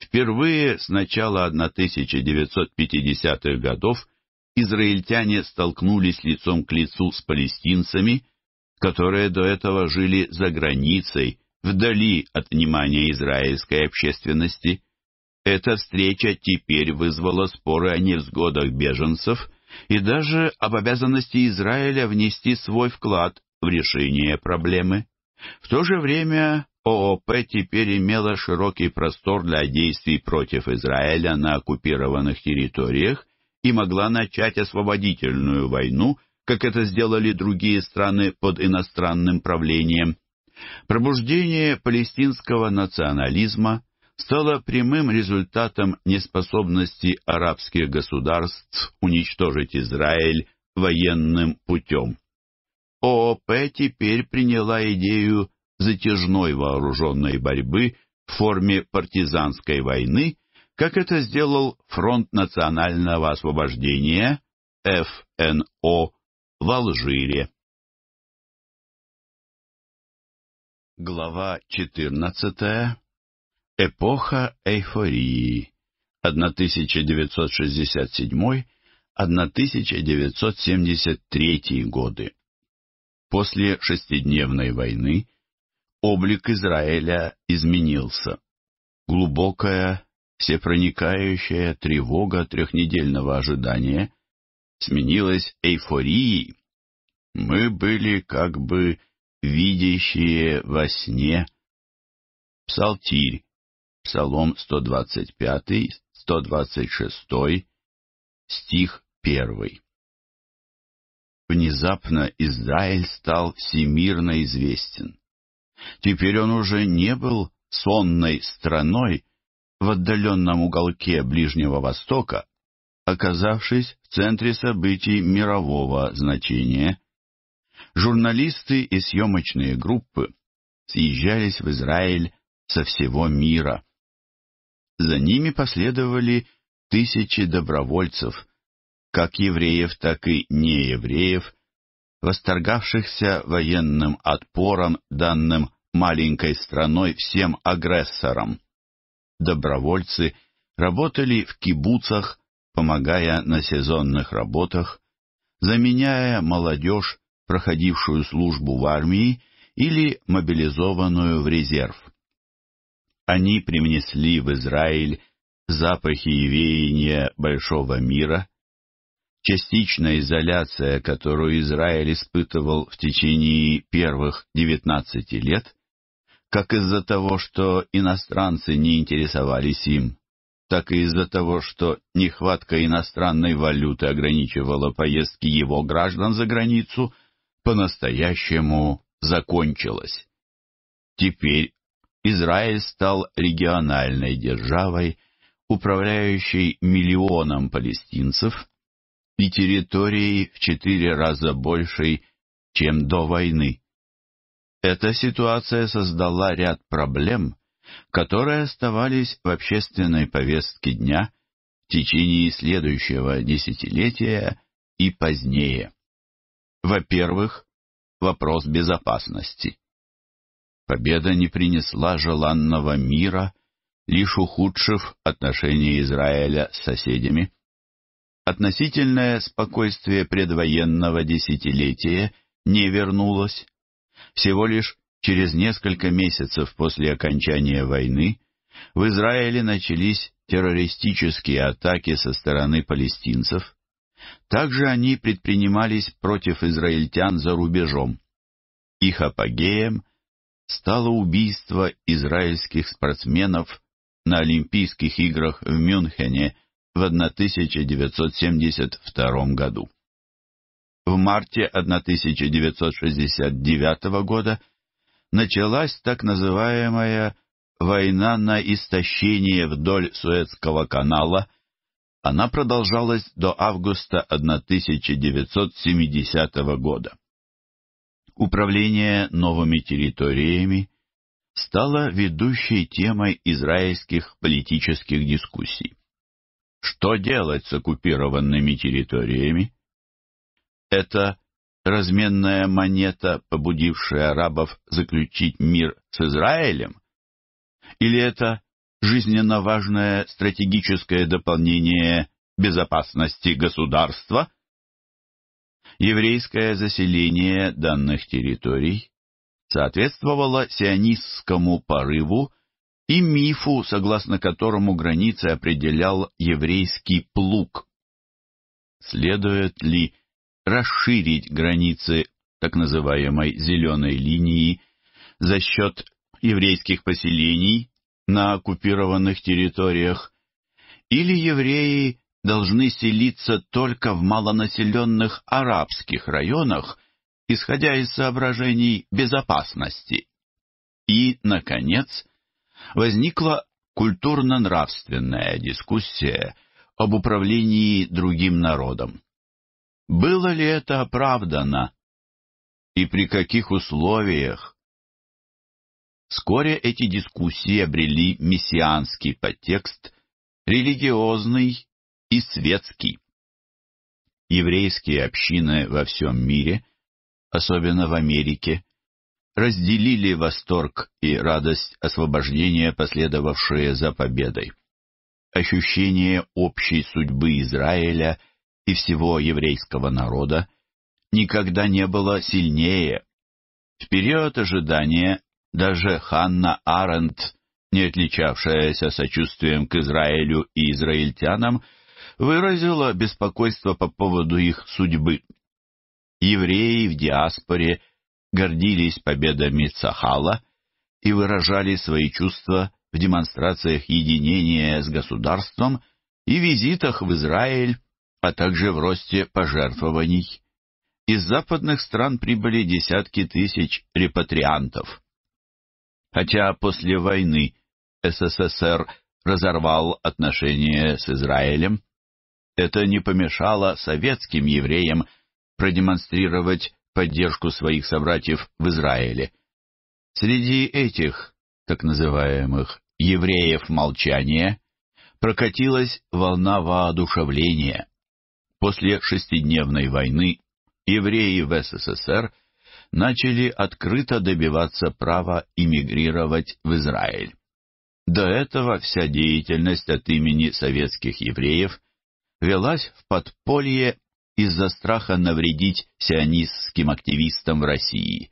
[SPEAKER 1] Впервые с начала 1950-х годов израильтяне столкнулись лицом к лицу с палестинцами, которые до этого жили за границей, вдали от внимания израильской общественности. Эта встреча теперь вызвала споры о невзгодах беженцев и даже об обязанности Израиля внести свой вклад в решение проблемы. В то же время ООП теперь имела широкий простор для действий против Израиля на оккупированных территориях и могла начать освободительную войну, как это сделали другие страны под иностранным правлением. Пробуждение палестинского национализма стало прямым результатом неспособности арабских государств уничтожить Израиль военным путем. ООП теперь приняла идею затяжной вооруженной борьбы в форме партизанской войны, как это сделал Фронт национального освобождения ФНО в Алжире. Глава 14. Эпоха эйфории. 1967-1973 годы. После шестидневной войны облик Израиля изменился. Глубокая, всепроникающая тревога трехнедельного ожидания сменилась эйфорией. Мы были как бы видящие во сне. Псалтирь, Псалом 125, 126, стих 1. Внезапно Израиль стал всемирно известен. Теперь он уже не был сонной страной в отдаленном уголке Ближнего Востока, оказавшись в центре событий мирового значения – журналисты и съемочные группы съезжались в Израиль со всего мира. За ними последовали тысячи добровольцев, как евреев, так и неевреев, восторгавшихся военным отпором, данным маленькой страной всем агрессорам. Добровольцы работали в кибуцах, помогая на сезонных работах, заменяя молодежь проходившую службу в армии или мобилизованную в резерв. Они привнесли в Израиль запахи и веяния большого мира, частичная изоляция, которую Израиль испытывал в течение первых 19 лет, как из-за того, что иностранцы не интересовались им, так и из-за того, что нехватка иностранной валюты ограничивала поездки его граждан за границу – по-настоящему закончилось. Теперь Израиль стал региональной державой, управляющей миллионом палестинцев и территорией в четыре раза большей, чем до войны. Эта ситуация создала ряд проблем, которые оставались в общественной повестке дня в течение следующего десятилетия и позднее. Во-первых, вопрос безопасности. Победа не принесла желанного мира, лишь ухудшив отношения Израиля с соседями. Относительное спокойствие предвоенного десятилетия не вернулось. Всего лишь через несколько месяцев после окончания войны в Израиле начались террористические атаки со стороны палестинцев. Также они предпринимались против израильтян за рубежом. Их апогеем стало убийство израильских спортсменов на Олимпийских играх в Мюнхене в 1972 году. В марте 1969 года началась так называемая «война на истощение вдоль Суэцкого канала», она продолжалась до августа 1970 года. Управление новыми территориями стало ведущей темой израильских политических дискуссий. Что делать с оккупированными территориями? Это разменная монета, побудившая арабов заключить мир с Израилем? Или это жизненно важное стратегическое дополнение безопасности государства? Еврейское заселение данных территорий соответствовало сионистскому порыву и мифу, согласно которому границы определял еврейский плуг. Следует ли расширить границы так называемой «зеленой линии» за счет еврейских поселений на оккупированных территориях, или евреи должны селиться только в малонаселенных арабских районах, исходя из соображений безопасности. И, наконец, возникла культурно-нравственная дискуссия об управлении другим народом. Было ли это оправдано? И при каких условиях? Вскоре эти дискуссии обрели мессианский подтекст, религиозный и светский. Еврейские общины во всем мире, особенно в Америке, разделили восторг и радость освобождения, последовавшие за победой. Ощущение общей судьбы Израиля и всего еврейского народа никогда не было сильнее. В период ожидания даже Ханна Арендт, не отличавшаяся сочувствием к Израилю и израильтянам, выразила беспокойство по поводу их судьбы. Евреи в диаспоре гордились победами Сахала и выражали свои чувства в демонстрациях единения с государством и визитах в Израиль, а также в росте пожертвований. Из западных стран прибыли десятки тысяч репатриантов. Хотя после войны СССР разорвал отношения с Израилем, это не помешало советским евреям продемонстрировать поддержку своих собратьев в Израиле. Среди этих, так называемых, евреев молчания прокатилась волна воодушевления. После шестидневной войны евреи в СССР – начали открыто добиваться права иммигрировать в Израиль. До этого вся деятельность от имени советских евреев велась в подполье из-за страха навредить сионистским активистам в России.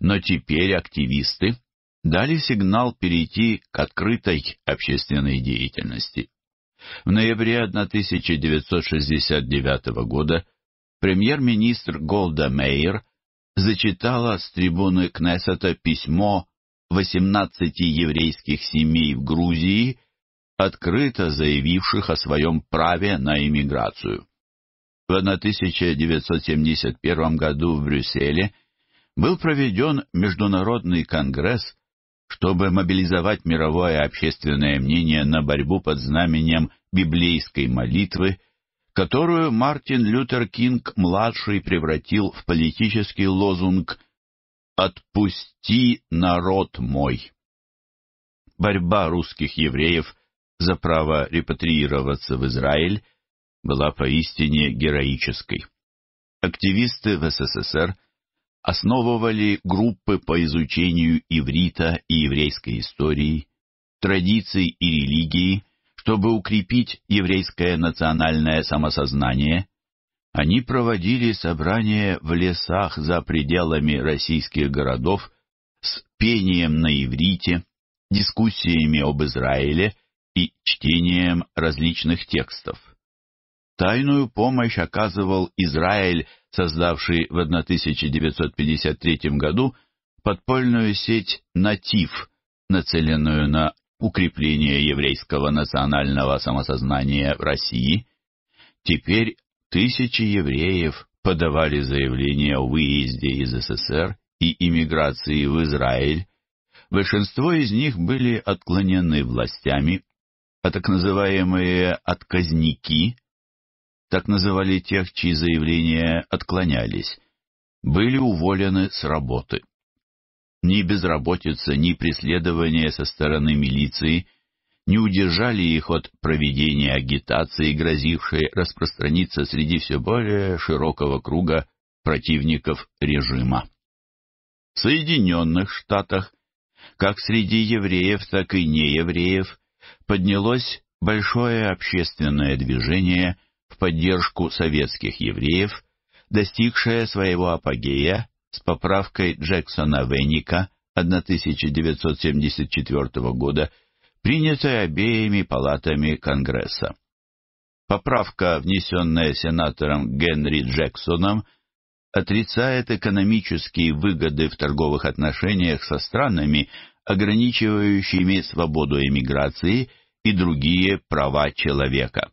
[SPEAKER 1] Но теперь активисты дали сигнал перейти к открытой общественной деятельности. В ноябре 1969 года премьер-министр Голда Мейер зачитала с трибуны Кнессета письмо 18 еврейских семей в Грузии, открыто заявивших о своем праве на иммиграцию. В 1971 году в Брюсселе был проведен Международный конгресс, чтобы мобилизовать мировое общественное мнение на борьбу под знаменем библейской молитвы которую Мартин Лютер Кинг-младший превратил в политический лозунг «Отпусти народ мой». Борьба русских евреев за право репатриироваться в Израиль была поистине героической. Активисты в СССР основывали группы по изучению иврита и еврейской истории, традиций и религии – чтобы укрепить еврейское национальное самосознание, они проводили собрания в лесах за пределами российских городов с пением на иврите, дискуссиями об Израиле и чтением различных текстов. Тайную помощь оказывал Израиль, создавший в 1953 году подпольную сеть «Натив», нацеленную на Укрепления еврейского национального самосознания в России, теперь тысячи евреев подавали заявление о выезде из СССР и иммиграции в Израиль, большинство из них были отклонены властями, а так называемые «отказники» так называли тех, чьи заявления отклонялись, были уволены с работы. Ни безработица, ни преследование со стороны милиции не удержали их от проведения агитации, грозившей распространиться среди все более широкого круга противников режима. В Соединенных Штатах, как среди евреев, так и неевреев, поднялось большое общественное движение в поддержку советских евреев, достигшее своего апогея с поправкой Джексона Веника 1974 года, принятой обеими палатами Конгресса. Поправка, внесенная сенатором Генри Джексоном, отрицает экономические выгоды в торговых отношениях со странами, ограничивающими свободу эмиграции и другие права человека.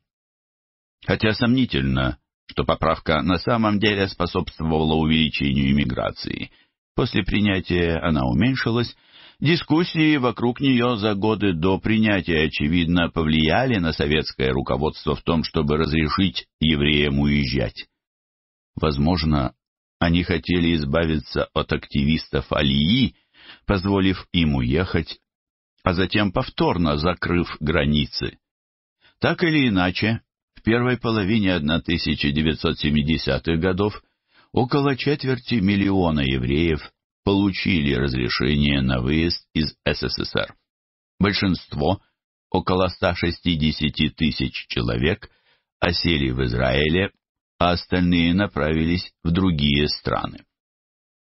[SPEAKER 1] Хотя сомнительно, что поправка на самом деле способствовала увеличению иммиграции. После принятия она уменьшилась, Дискуссии вокруг нее за годы до принятия, очевидно, повлияли на советское руководство в том, чтобы разрешить евреям уезжать. Возможно, они хотели избавиться от активистов Алии, позволив им уехать, а затем повторно закрыв границы. Так или иначе, в первой половине 1970-х годов около четверти миллиона евреев получили разрешение на выезд из СССР. Большинство, около 160 тысяч человек, осели в Израиле, а остальные направились в другие страны.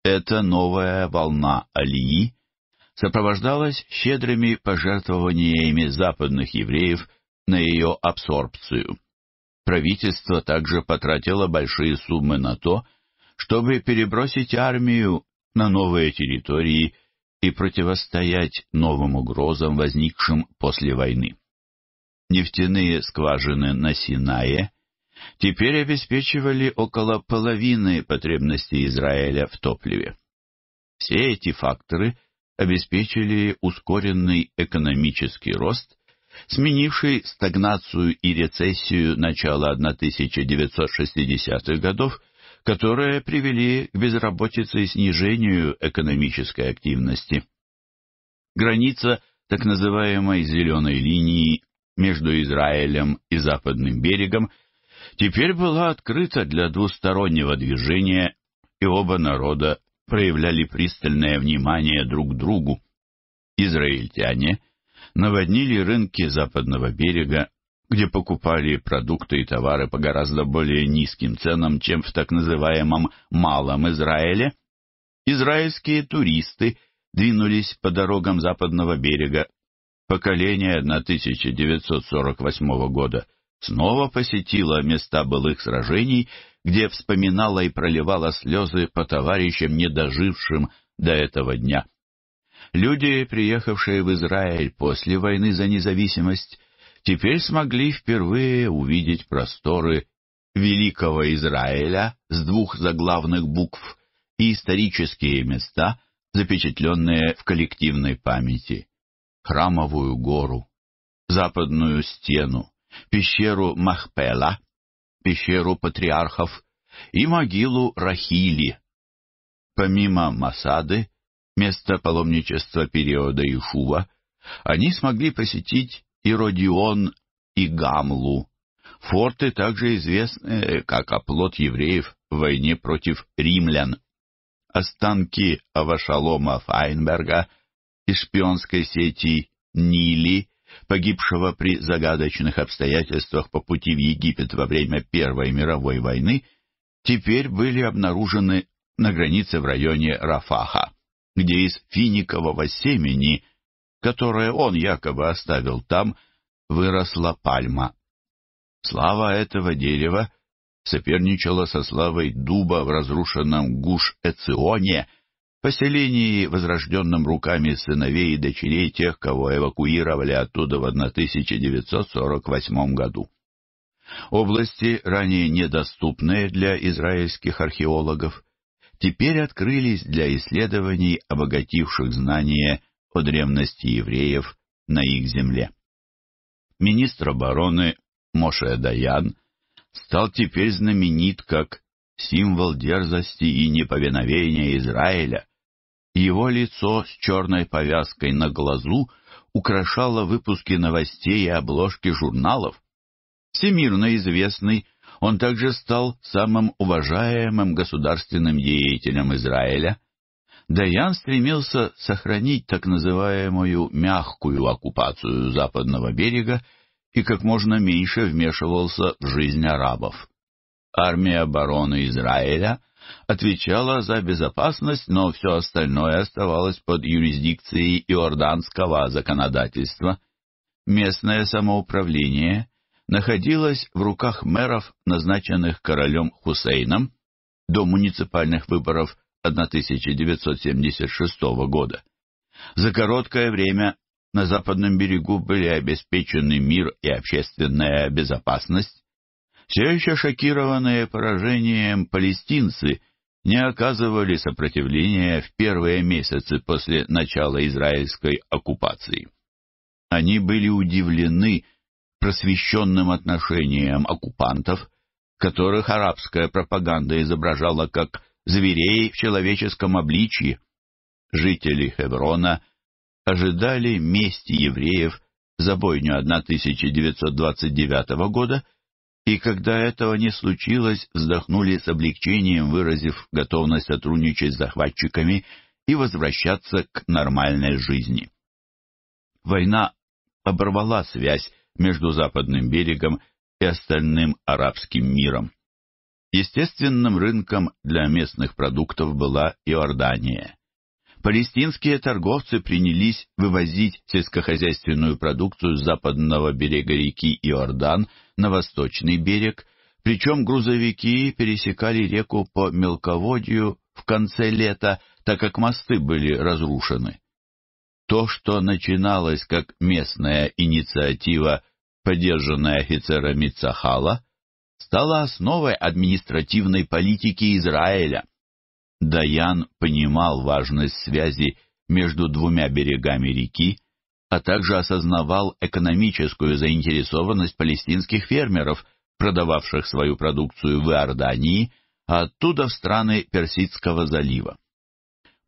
[SPEAKER 1] Эта новая волна Алии сопровождалась щедрыми пожертвованиями западных евреев на ее абсорбцию. Правительство также потратило большие суммы на то, чтобы перебросить армию на новые территории и противостоять новым угрозам, возникшим после войны. Нефтяные скважины на Синае теперь обеспечивали около половины потребностей Израиля в топливе. Все эти факторы обеспечили ускоренный экономический рост сменивший стагнацию и рецессию начала 1960-х годов, которые привели к безработице и снижению экономической активности. Граница так называемой «зеленой линии» между Израилем и Западным берегом теперь была открыта для двустороннего движения, и оба народа проявляли пристальное внимание друг к другу. Израильтяне наводнили рынки западного берега, где покупали продукты и товары по гораздо более низким ценам, чем в так называемом «малом Израиле», израильские туристы двинулись по дорогам западного берега. Поколение 1948 года снова посетило места былых сражений, где вспоминала и проливала слезы по товарищам, не дожившим до этого дня. Люди, приехавшие в Израиль после войны за независимость, теперь смогли впервые увидеть просторы Великого Израиля с двух заглавных букв и исторические места, запечатленные в коллективной памяти. Храмовую гору, западную стену, пещеру Махпела, пещеру патриархов и могилу Рахили. Помимо Масады, место паломничества периода Ишува, они смогли посетить и Родион, и Гамлу. Форты также известны как оплот евреев в войне против римлян. Останки Авашалома Файнберга из шпионской сети Нили, погибшего при загадочных обстоятельствах по пути в Египет во время Первой мировой войны, теперь были обнаружены на границе в районе Рафаха где из финикового семени, которое он якобы оставил там, выросла пальма. Слава этого дерева соперничала со славой дуба в разрушенном Гуш-Эционе, поселении, возрожденном руками сыновей и дочерей тех, кого эвакуировали оттуда в 1948 году. Области, ранее недоступные для израильских археологов, теперь открылись для исследований, обогативших знания о древности евреев на их земле. Министр обороны Моше Даян стал теперь знаменит как символ дерзости и неповиновения Израиля. Его лицо с черной повязкой на глазу украшало выпуски новостей и обложки журналов. Всемирно известный он также стал самым уважаемым государственным деятелем Израиля. Даян стремился сохранить так называемую «мягкую оккупацию западного берега» и как можно меньше вмешивался в жизнь арабов. Армия обороны Израиля отвечала за безопасность, но все остальное оставалось под юрисдикцией иорданского законодательства. Местное самоуправление находилась в руках мэров, назначенных королем Хусейном до муниципальных выборов 1976 года. За короткое время на западном берегу были обеспечены мир и общественная безопасность. Все еще шокированные поражением палестинцы не оказывали сопротивления в первые месяцы после начала израильской оккупации. Они были удивлены, просвещенным отношением оккупантов, которых арабская пропаганда изображала как зверей в человеческом обличии. Жители Хеврона ожидали мести евреев за бойню 1929 года, и когда этого не случилось, вздохнули с облегчением, выразив готовность сотрудничать с захватчиками и возвращаться к нормальной жизни. Война оборвала связь между западным берегом и остальным арабским миром. Естественным рынком для местных продуктов была Иордания. Палестинские торговцы принялись вывозить сельскохозяйственную продукцию с западного берега реки Иордан на восточный берег, причем грузовики пересекали реку по мелководью в конце лета, так как мосты были разрушены. То, что начиналось как местная инициатива, поддержанная офицерами Цахала, стало основой административной политики Израиля. Даян понимал важность связи между двумя берегами реки, а также осознавал экономическую заинтересованность палестинских фермеров, продававших свою продукцию в Иордании, а оттуда в страны Персидского залива.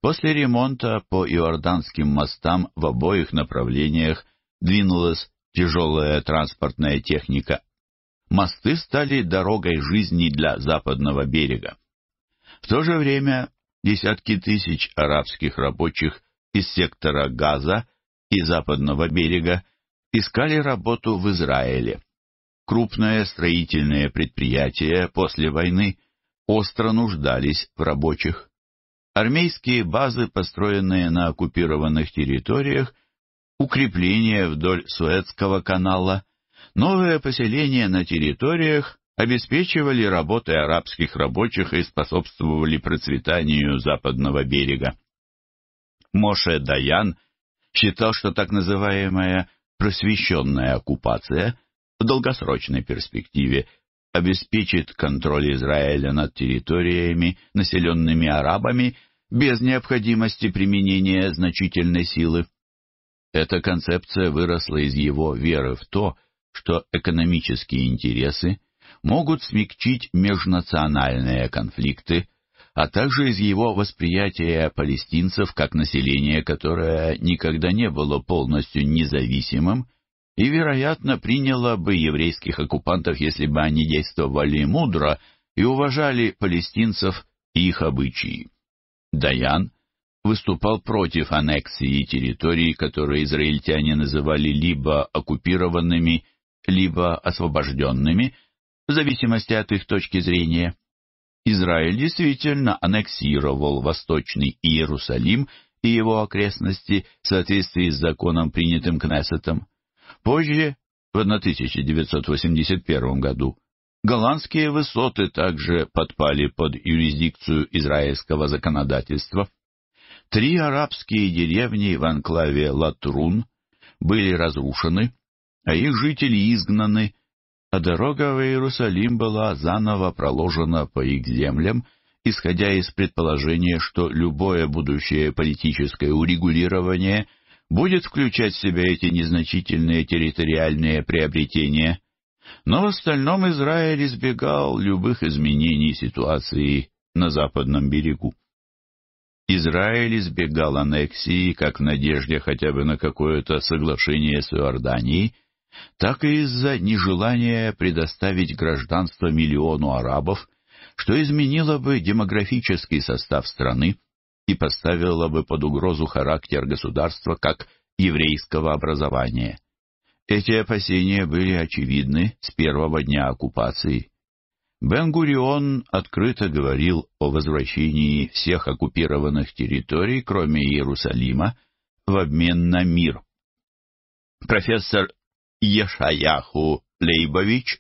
[SPEAKER 1] После ремонта по иорданским мостам в обоих направлениях двинулась тяжелая транспортная техника. Мосты стали дорогой жизни для западного берега. В то же время десятки тысяч арабских рабочих из сектора Газа и западного берега искали работу в Израиле. Крупные строительные предприятия после войны остро нуждались в рабочих армейские базы, построенные на оккупированных территориях, укрепления вдоль Суэцкого канала, новые поселения на территориях обеспечивали работы арабских рабочих и способствовали процветанию западного берега. Моше Даян считал, что так называемая «просвещенная оккупация» в долгосрочной перспективе обеспечит контроль Израиля над территориями, населенными арабами, без необходимости применения значительной силы. Эта концепция выросла из его веры в то, что экономические интересы могут смягчить межнациональные конфликты, а также из его восприятия палестинцев как населения, которое никогда не было полностью независимым и, вероятно, приняла бы еврейских оккупантов, если бы они действовали мудро и уважали палестинцев и их обычаи. Даян выступал против аннексии территорий, которые израильтяне называли либо оккупированными, либо освобожденными, в зависимости от их точки зрения. Израиль действительно аннексировал Восточный Иерусалим и его окрестности в соответствии с законом, принятым Кнессетом. Позже, в 1981 году, голландские высоты также подпали под юрисдикцию израильского законодательства. Три арабские деревни в анклаве Латрун были разрушены, а их жители изгнаны, а дорога в Иерусалим была заново проложена по их землям, исходя из предположения, что любое будущее политическое урегулирование будет включать в себя эти незначительные территориальные приобретения, но в остальном Израиль избегал любых изменений ситуации на западном берегу. Израиль избегал аннексии как в надежде хотя бы на какое-то соглашение с Иорданией, так и из-за нежелания предоставить гражданство миллиону арабов, что изменило бы демографический состав страны, и поставила бы под угрозу характер государства как еврейского образования. Эти опасения были очевидны с первого дня оккупации. Бен-Гурион открыто говорил о возвращении всех оккупированных территорий, кроме Иерусалима, в обмен на мир. Профессор Ешаяху Лейбович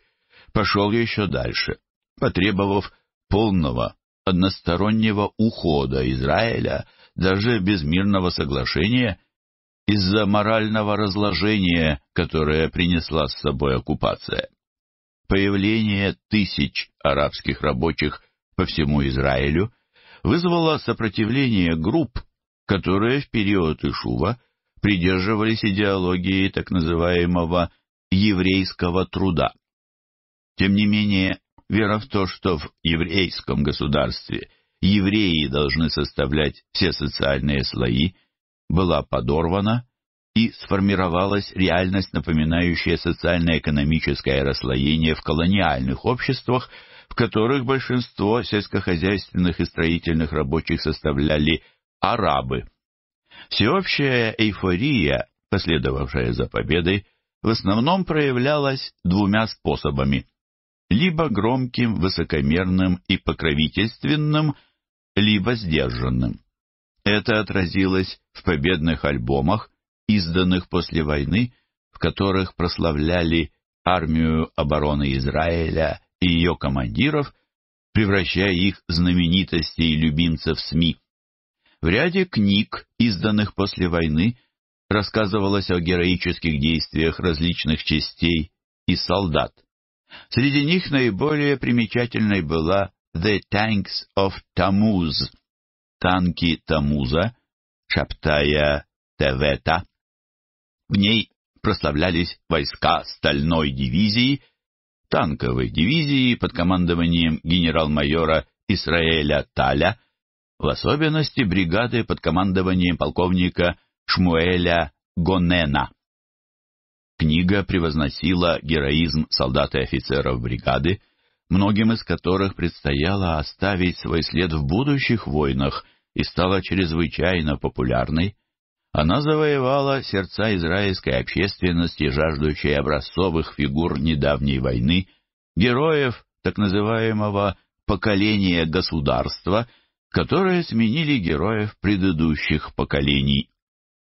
[SPEAKER 1] пошел еще дальше, потребовав полного одностороннего ухода Израиля, даже без мирного соглашения, из-за морального разложения, которое принесла с собой оккупация. Появление тысяч арабских рабочих по всему Израилю вызвало сопротивление групп, которые в период Ишува придерживались идеологии так называемого еврейского труда. Тем не менее, вера в то, что в еврейском государстве евреи должны составлять все социальные слои, была подорвана и сформировалась реальность, напоминающая социально-экономическое расслоение в колониальных обществах, в которых большинство сельскохозяйственных и строительных рабочих составляли арабы. Всеобщая эйфория, последовавшая за победой, в основном проявлялась двумя способами либо громким, высокомерным и покровительственным, либо сдержанным. Это отразилось в победных альбомах, изданных после войны, в которых прославляли армию обороны Израиля и ее командиров, превращая их в знаменитости и любимцев СМИ. В ряде книг, изданных после войны, рассказывалось о героических действиях различных частей и солдат. Среди них наиболее примечательной была «The Tanks of Tammuz» — «Танки Тамуза», Шаптая Тевета. В ней прославлялись войска стальной дивизии, танковой дивизии под командованием генерал-майора Исраэля Таля, в особенности бригады под командованием полковника Шмуэля Гонена. Книга превозносила героизм солдат и офицеров бригады, многим из которых предстояло оставить свой след в будущих войнах и стала чрезвычайно популярной. Она завоевала сердца израильской общественности, жаждущей образцовых фигур недавней войны, героев так называемого «поколения государства», которые сменили героев предыдущих поколений.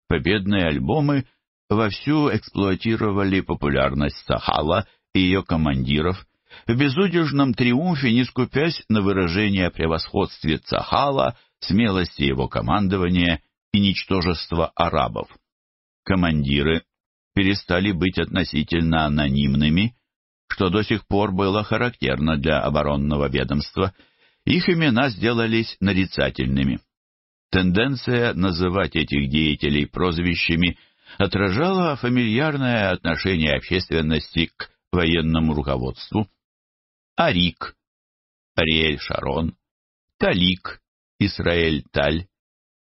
[SPEAKER 1] Победные альбомы – вовсю эксплуатировали популярность Сахала и ее командиров, в безудержном триумфе не скупясь на выражение о превосходстве Сахала, смелости его командования и ничтожества арабов. Командиры перестали быть относительно анонимными, что до сих пор было характерно для оборонного ведомства, их имена сделались нарицательными. Тенденция называть этих деятелей прозвищами – отражало фамильярное отношение общественности к военному руководству. Арик, Ариэль Шарон, Талик, Исраэль Таль,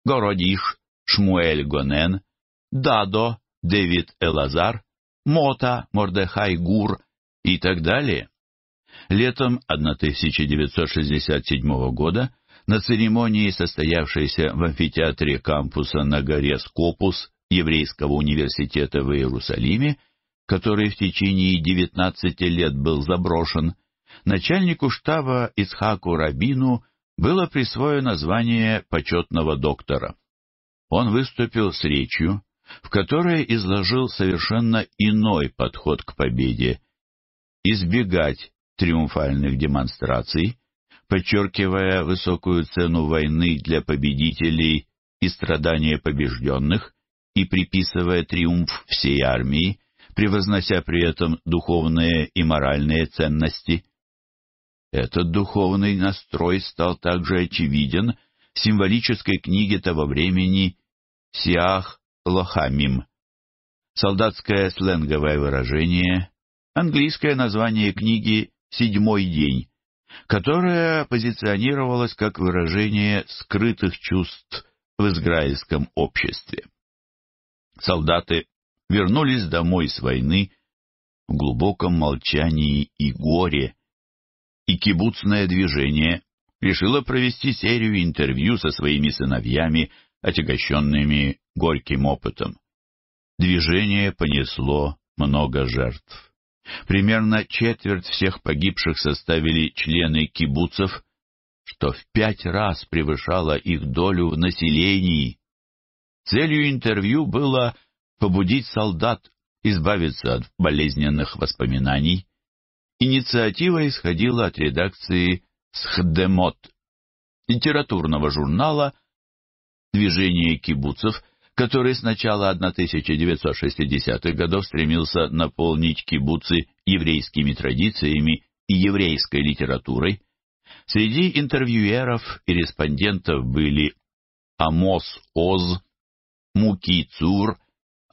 [SPEAKER 1] Городиш, Шмуэль Гонен, Дадо, Дэвид Элазар, Мота, Мордехай Гур и так далее. Летом 1967 года на церемонии, состоявшейся в амфитеатре кампуса на горе Скопус еврейского университета в Иерусалиме, который в течение 19 лет был заброшен, начальнику штаба Исхаку Рабину было присвоено звание почетного доктора. Он выступил с речью, в которой изложил совершенно иной подход к победе – избегать триумфальных демонстраций, подчеркивая высокую цену войны для победителей и страдания побежденных, и приписывая триумф всей армии, превознося при этом духовные и моральные ценности. Этот духовный настрой стал также очевиден в символической книге того времени «Сиах Лохамим». Солдатское сленговое выражение, английское название книги «Седьмой день», которая позиционировалась как выражение скрытых чувств в израильском обществе. Солдаты вернулись домой с войны в глубоком молчании и горе, и кибуцное движение решило провести серию интервью со своими сыновьями, отягощенными горьким опытом. Движение понесло много жертв. Примерно четверть всех погибших составили члены кибуцев, что в пять раз превышало их долю в населении. Целью интервью было побудить солдат избавиться от болезненных воспоминаний. Инициатива исходила от редакции «Схдемот» литературного журнала «Движение кибуцев», который с начала 1960-х годов стремился наполнить кибуцы еврейскими традициями и еврейской литературой. Среди интервьюеров и респондентов были Амос Оз, Муки Цур,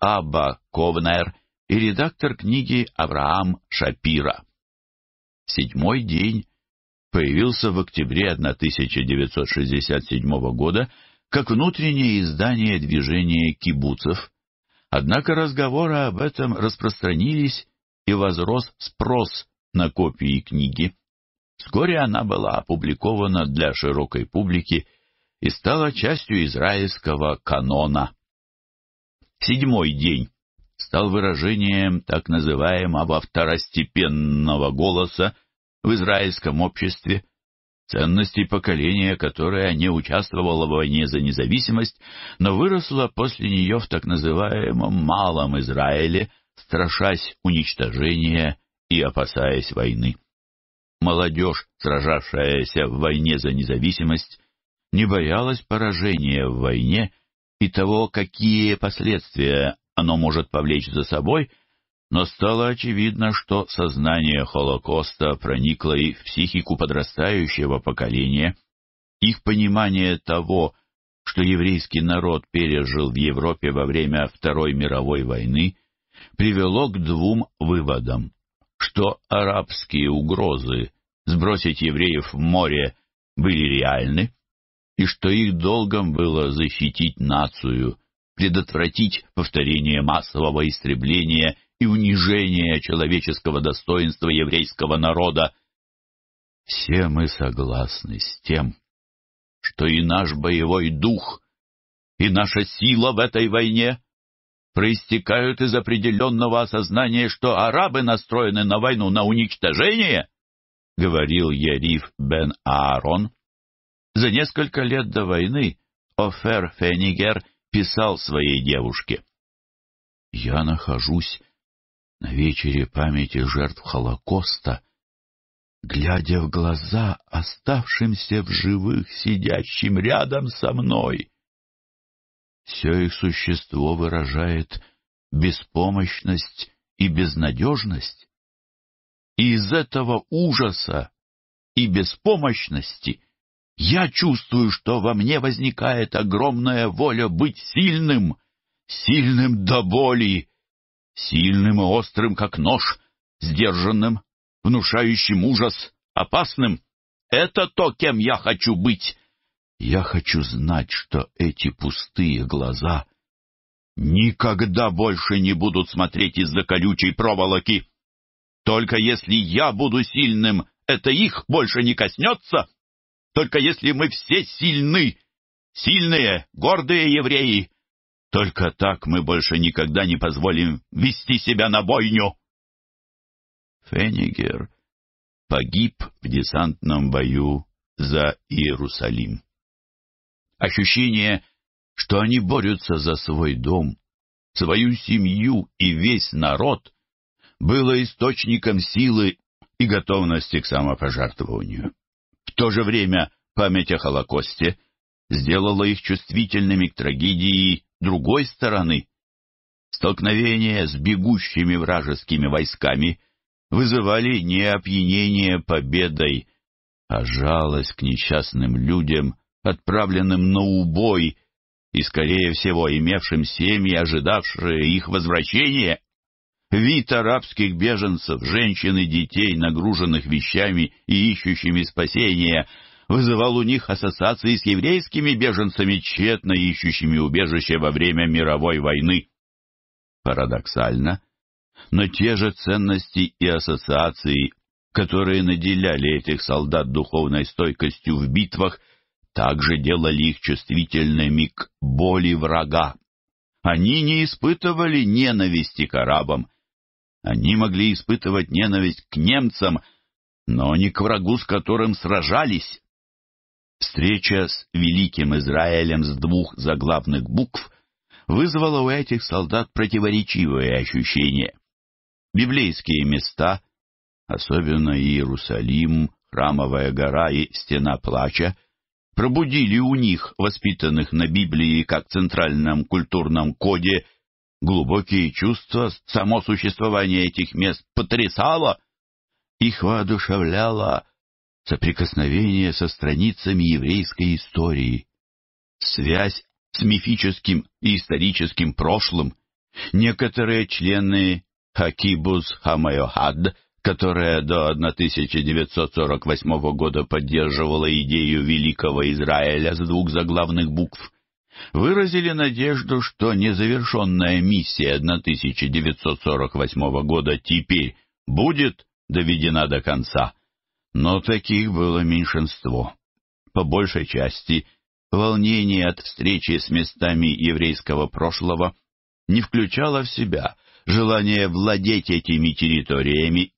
[SPEAKER 1] Абба Ковнер и редактор книги Авраам Шапира. Седьмой день появился в октябре 1967 года как внутреннее издание движения кибуцев, однако разговоры об этом распространились и возрос спрос на копии книги. Вскоре она была опубликована для широкой публики и стала частью израильского канона седьмой день, стал выражением так называемого второстепенного голоса в израильском обществе, ценности поколения, которое не участвовало в войне за независимость, но выросло после нее в так называемом «малом Израиле», страшась уничтожения и опасаясь войны. Молодежь, сражавшаяся в войне за независимость, не боялась поражения в войне и того, какие последствия оно может повлечь за собой, но стало очевидно, что сознание Холокоста проникло и в психику подрастающего поколения. Их понимание того, что еврейский народ пережил в Европе во время Второй мировой войны, привело к двум выводам, что арабские угрозы сбросить евреев в море были реальны, и что их долгом было защитить нацию, предотвратить повторение массового истребления и унижения человеческого достоинства еврейского народа. Все мы согласны с тем, что и наш боевой дух, и наша сила в этой войне проистекают из определенного осознания, что арабы настроены на войну, на уничтожение, — говорил Яриф бен Аарон, за несколько лет до войны Офер Фенигер писал своей девушке. «Я нахожусь на вечере памяти жертв Холокоста, глядя в глаза оставшимся в живых сидящим рядом со мной. Все их существо выражает беспомощность и безнадежность. И из этого ужаса и беспомощности — я чувствую, что во мне возникает огромная воля быть сильным, сильным до боли, сильным и острым, как нож, сдержанным, внушающим ужас, опасным. Это то, кем я хочу быть. Я хочу знать, что эти пустые глаза никогда больше не будут смотреть из-за колючей проволоки. Только если я буду сильным, это их больше не коснется. Только если мы все сильны, сильные, гордые евреи, только так мы больше никогда не позволим вести себя на бойню. Фенигер погиб в десантном бою за Иерусалим. Ощущение, что они борются за свой дом, свою семью и весь народ, было источником силы и готовности к самопожертвованию. В то же время память о Холокосте сделала их чувствительными к трагедии другой стороны. Столкновения с бегущими вражескими войсками вызывали не опьянение победой, а жалость к несчастным людям, отправленным на убой и, скорее всего, имевшим семьи, ожидавшие их возвращения. Вид арабских беженцев, женщин и детей, нагруженных вещами и ищущими спасения, вызывал у них ассоциации с еврейскими беженцами, тщетно ищущими убежище во время мировой войны. Парадоксально, но те же ценности и ассоциации, которые наделяли этих солдат духовной стойкостью в битвах, также делали их чувствительными к боли врага. Они не испытывали ненависти к арабам, они могли испытывать ненависть к немцам, но не к врагу, с которым сражались. Встреча с Великим Израилем с двух заглавных букв вызвала у этих солдат противоречивые ощущения. Библейские места, особенно Иерусалим, Храмовая гора и Стена Плача, пробудили у них, воспитанных на Библии как центральном культурном коде, Глубокие чувства, само существование этих мест потрясало, их воодушевляло соприкосновение со страницами еврейской истории, связь с мифическим и историческим прошлым. Некоторые члены Хакибус Хамайохад, которая до 1948 года поддерживала идею Великого Израиля с двух заглавных букв, выразили надежду, что незавершенная миссия 1948 года теперь будет доведена до конца. Но таких было меньшинство. По большей части, волнение от встречи с местами еврейского прошлого не включало в себя желание владеть этими территориями.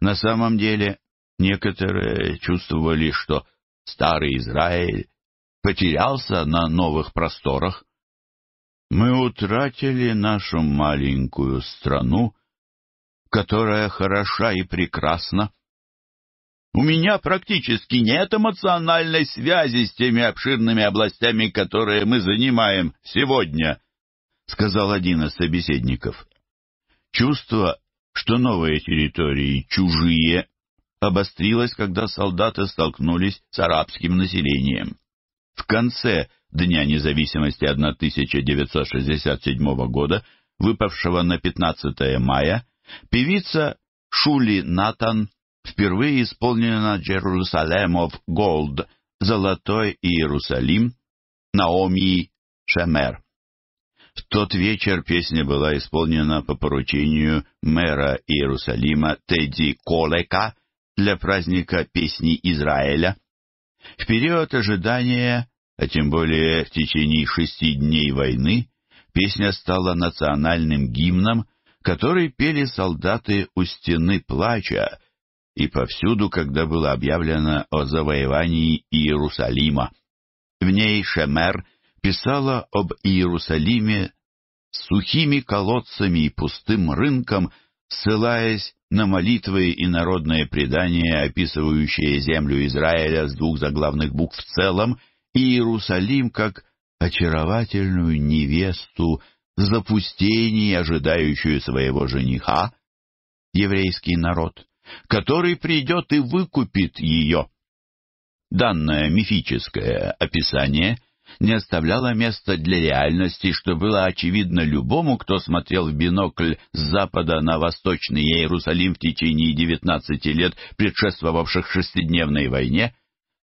[SPEAKER 1] На самом деле, некоторые чувствовали, что старый Израиль потерялся на новых просторах. Мы утратили нашу маленькую страну, которая хороша и прекрасна. У меня практически нет эмоциональной связи с теми обширными областями, которые мы занимаем сегодня, — сказал один из собеседников. Чувство, что новые территории чужие, обострилось, когда солдаты столкнулись с арабским населением. В конце Дня независимости 1967 года, выпавшего на 15 мая, певица Шули Натан впервые исполнена «Джерусалем of Gold» «Золотой Иерусалим» Наоми Шемер. В тот вечер песня была исполнена по поручению мэра Иерусалима Тедди Колека для праздника песни Израиля – в период ожидания, а тем более в течение шести дней войны, песня стала национальным гимном, который пели солдаты у стены плача и повсюду, когда было объявлено о завоевании Иерусалима. В ней Шемер писала об Иерусалиме сухими колодцами и пустым рынком, ссылаясь на молитвы и народные предания, описывающие землю Израиля с двух заглавных букв в целом, и Иерусалим как очаровательную невесту запустение ожидающую своего жениха, еврейский народ, который придет и выкупит ее. Данное мифическое описание – не оставляло места для реальности, что было очевидно любому, кто смотрел в бинокль с запада на восточный Иерусалим в течение 19 лет, предшествовавших шестидневной войне,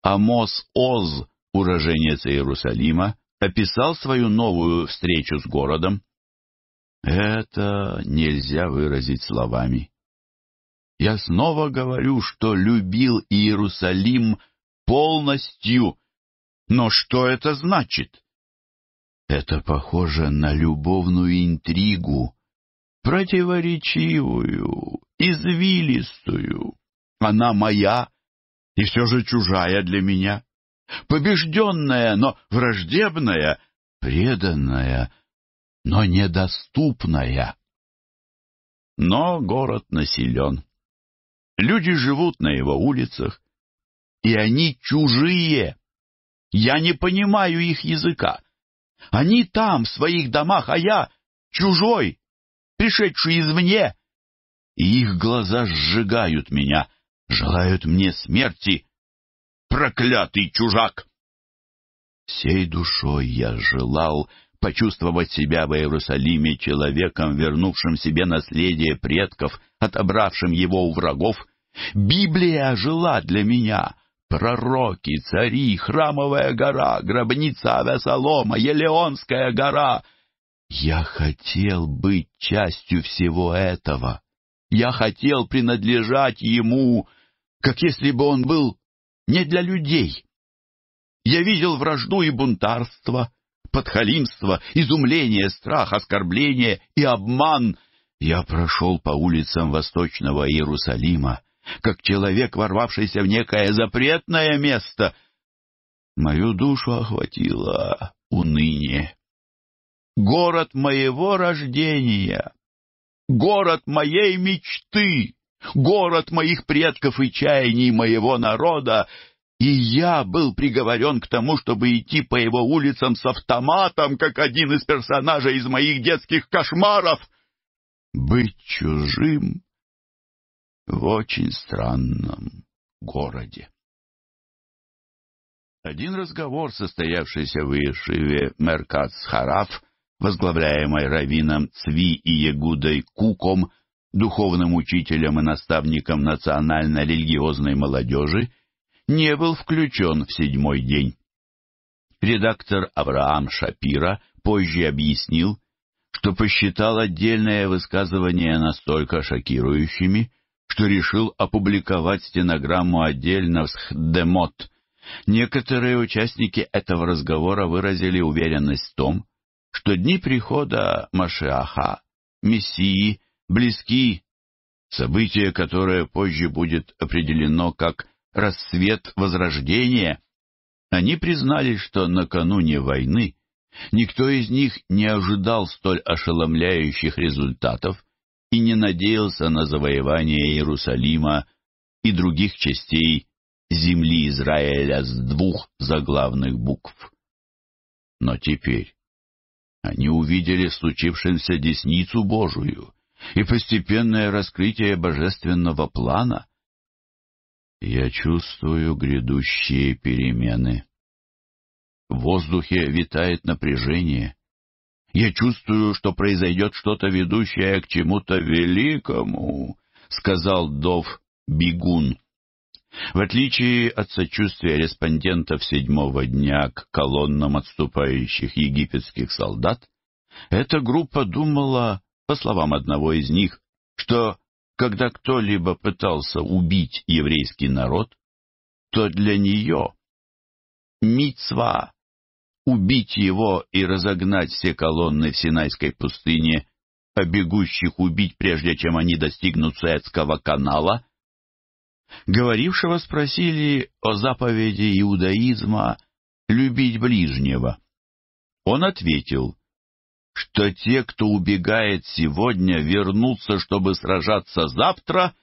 [SPEAKER 1] Амос Оз, уроженец Иерусалима, описал свою новую встречу с городом. Это нельзя выразить словами. Я снова говорю, что любил Иерусалим полностью, но что это значит? Это похоже на любовную интригу, противоречивую, извилистую. Она моя и все же чужая для меня, побежденная, но враждебная, преданная, но недоступная. Но город населен. Люди живут на его улицах, и они чужие. Я не понимаю их языка. Они там, в своих домах, а я чужой, пришедший извне. И их глаза сжигают меня, желают мне смерти. Проклятый чужак! Всей душой я желал почувствовать себя в Иерусалиме человеком, вернувшим себе наследие предков, отобравшим его у врагов. Библия жила для меня, Пророки, цари, храмовая гора, гробница Авесолома, Елеонская гора. Я хотел быть частью всего этого. Я хотел принадлежать ему, как если бы он был не для людей. Я видел вражду и бунтарство, подхалимство, изумление, страх, оскорбление и обман. Я прошел по улицам Восточного Иерусалима, как человек, ворвавшийся в некое запретное место. Мою душу охватило уныние. Город моего рождения, город моей мечты, город моих предков и чаяний моего народа, и я был приговорен к тому, чтобы идти по его улицам с автоматом, как один из персонажей из моих детских кошмаров. Быть чужим в очень странном городе. Один разговор, состоявшийся в Ишиве Меркац-Хараф, возглавляемой равином Цви и Ягудой Куком, духовным учителем и наставником национально-религиозной молодежи, не был включен в седьмой день. Редактор Авраам Шапира позже объяснил, что посчитал отдельное высказывание настолько шокирующими, что решил опубликовать стенограмму отдельно с Хдемот. Некоторые участники этого разговора выразили уверенность в том, что дни прихода Машиаха, Мессии, близки, событие, которое позже будет определено как «рассвет возрождения», они признали, что накануне войны никто из них не ожидал столь ошеломляющих результатов – и не надеялся на завоевание Иерусалима и других частей земли Израиля с двух заглавных букв. Но теперь они увидели в десницу Божию и постепенное раскрытие божественного плана. Я чувствую грядущие перемены. В воздухе витает напряжение — я чувствую, что произойдет что-то, ведущее к чему-то великому», — сказал Дов Бегун. В отличие от сочувствия респондентов седьмого дня к колоннам отступающих египетских солдат, эта группа думала, по словам одного из них, что когда кто-либо пытался убить еврейский народ, то для нее мицва убить его и разогнать все колонны в Синайской пустыне, а бегущих убить, прежде чем они достигнут Суэцкого канала? Говорившего спросили о заповеди иудаизма «любить ближнего». Он ответил, что те, кто убегает сегодня, вернутся, чтобы сражаться завтра,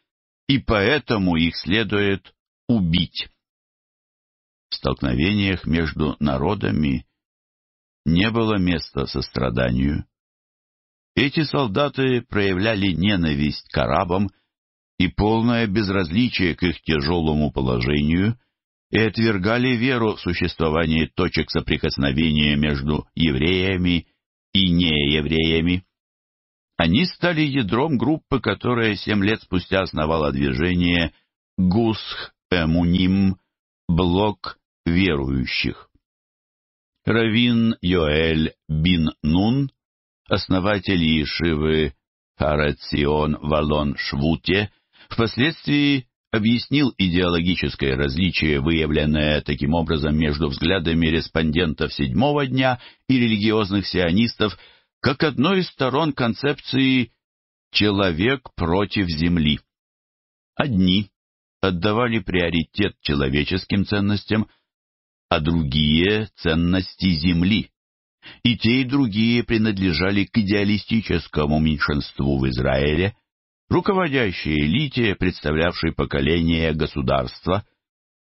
[SPEAKER 1] и поэтому их следует убить. В столкновениях между народами не было места состраданию. Эти солдаты проявляли ненависть к арабам и полное безразличие к их тяжелому положению и отвергали веру в существование точек соприкосновения между евреями и неевреями. Они стали ядром группы, которая семь лет спустя основала движение «Гусх Эмуним» — «Блок верующих». Равин Йоэль бин Нун, основатель Ишивы Харацион Валон Швуте, впоследствии объяснил идеологическое различие, выявленное таким образом между взглядами респондентов седьмого дня и религиозных сионистов, как одной из сторон концепции «человек против земли». Одни отдавали приоритет человеческим ценностям, а другие — ценности земли. И те, и другие принадлежали к идеалистическому меньшинству в Израиле, руководящей элите, представлявшей поколение государства.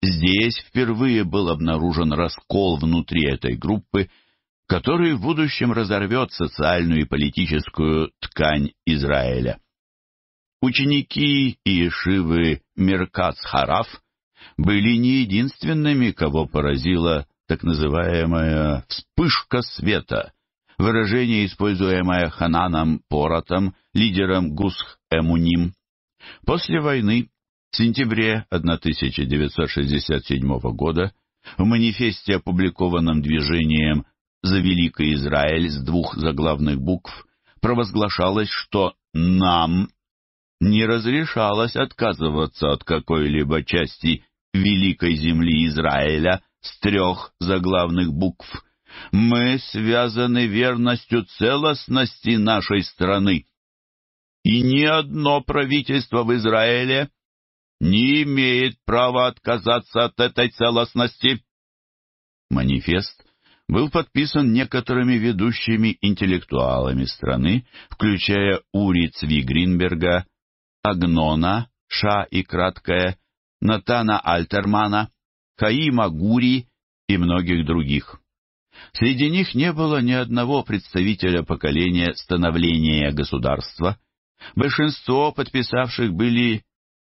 [SPEAKER 1] Здесь впервые был обнаружен раскол внутри этой группы, который в будущем разорвет социальную и политическую ткань Израиля. Ученики Иешивы Меркац Хараф – были не единственными, кого поразила так называемая «вспышка света», выражение, используемое Хананом Поротом, лидером Гусх-Эмуним. После войны, в сентябре 1967 года, в манифесте, опубликованном движением «За Великий Израиль» с двух заглавных букв, провозглашалось, что «нам» не разрешалось отказываться от какой-либо части великой земли Израиля с трех заглавных букв. Мы связаны верностью целостности нашей страны. И ни одно правительство в Израиле не имеет права отказаться от этой целостности. Манифест был подписан некоторыми ведущими интеллектуалами страны, включая Ури Цви Гринберга, Агнона, Ша и Краткая, Натана Альтермана, Хаима Гури и многих других. Среди них не было ни одного представителя поколения становления государства. Большинство подписавших были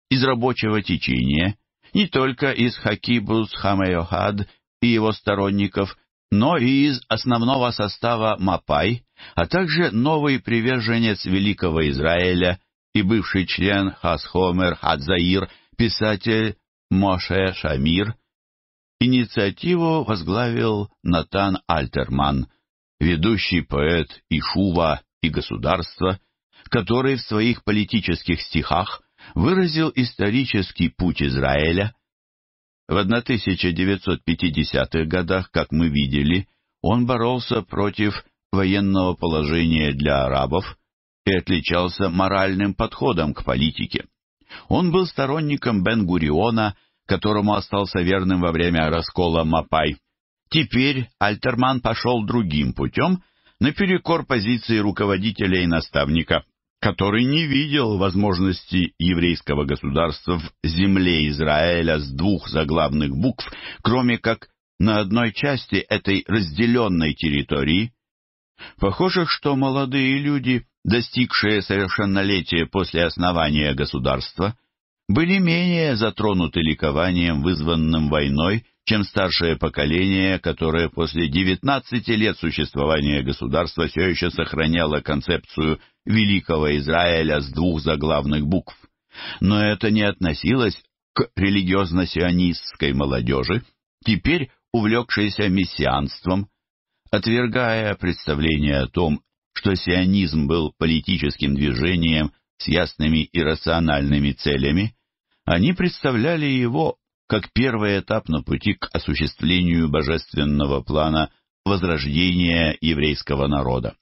[SPEAKER 1] из рабочего течения, не только из Хакибус Хамеохад и его сторонников, но и из основного состава Мапай, а также новый приверженец Великого Израиля и бывший член Хасхомер Хадзаир – писатель Моше Шамир. Инициативу возглавил Натан Альтерман, ведущий поэт Ишува и государства, который в своих политических стихах выразил исторический путь Израиля. В 1950-х годах, как мы видели, он боролся против военного положения для арабов и отличался моральным подходом к политике. Он был сторонником Бен-Гуриона, которому остался верным во время раскола Мапай. Теперь Альтерман пошел другим путем, наперекор позиции руководителя и наставника, который не видел возможности еврейского государства в земле Израиля с двух заглавных букв, кроме как на одной части этой разделенной территории. Похоже, что молодые люди достигшие совершеннолетия после основания государства, были менее затронуты ликованием, вызванным войной, чем старшее поколение, которое после 19 лет существования государства все еще сохраняло концепцию «Великого Израиля» с двух заглавных букв. Но это не относилось к религиозно-сионистской молодежи, теперь увлекшейся мессианством, отвергая представление о том, что сионизм был политическим движением с ясными и рациональными целями, они представляли его как первый этап на пути к осуществлению божественного плана возрождения еврейского народа.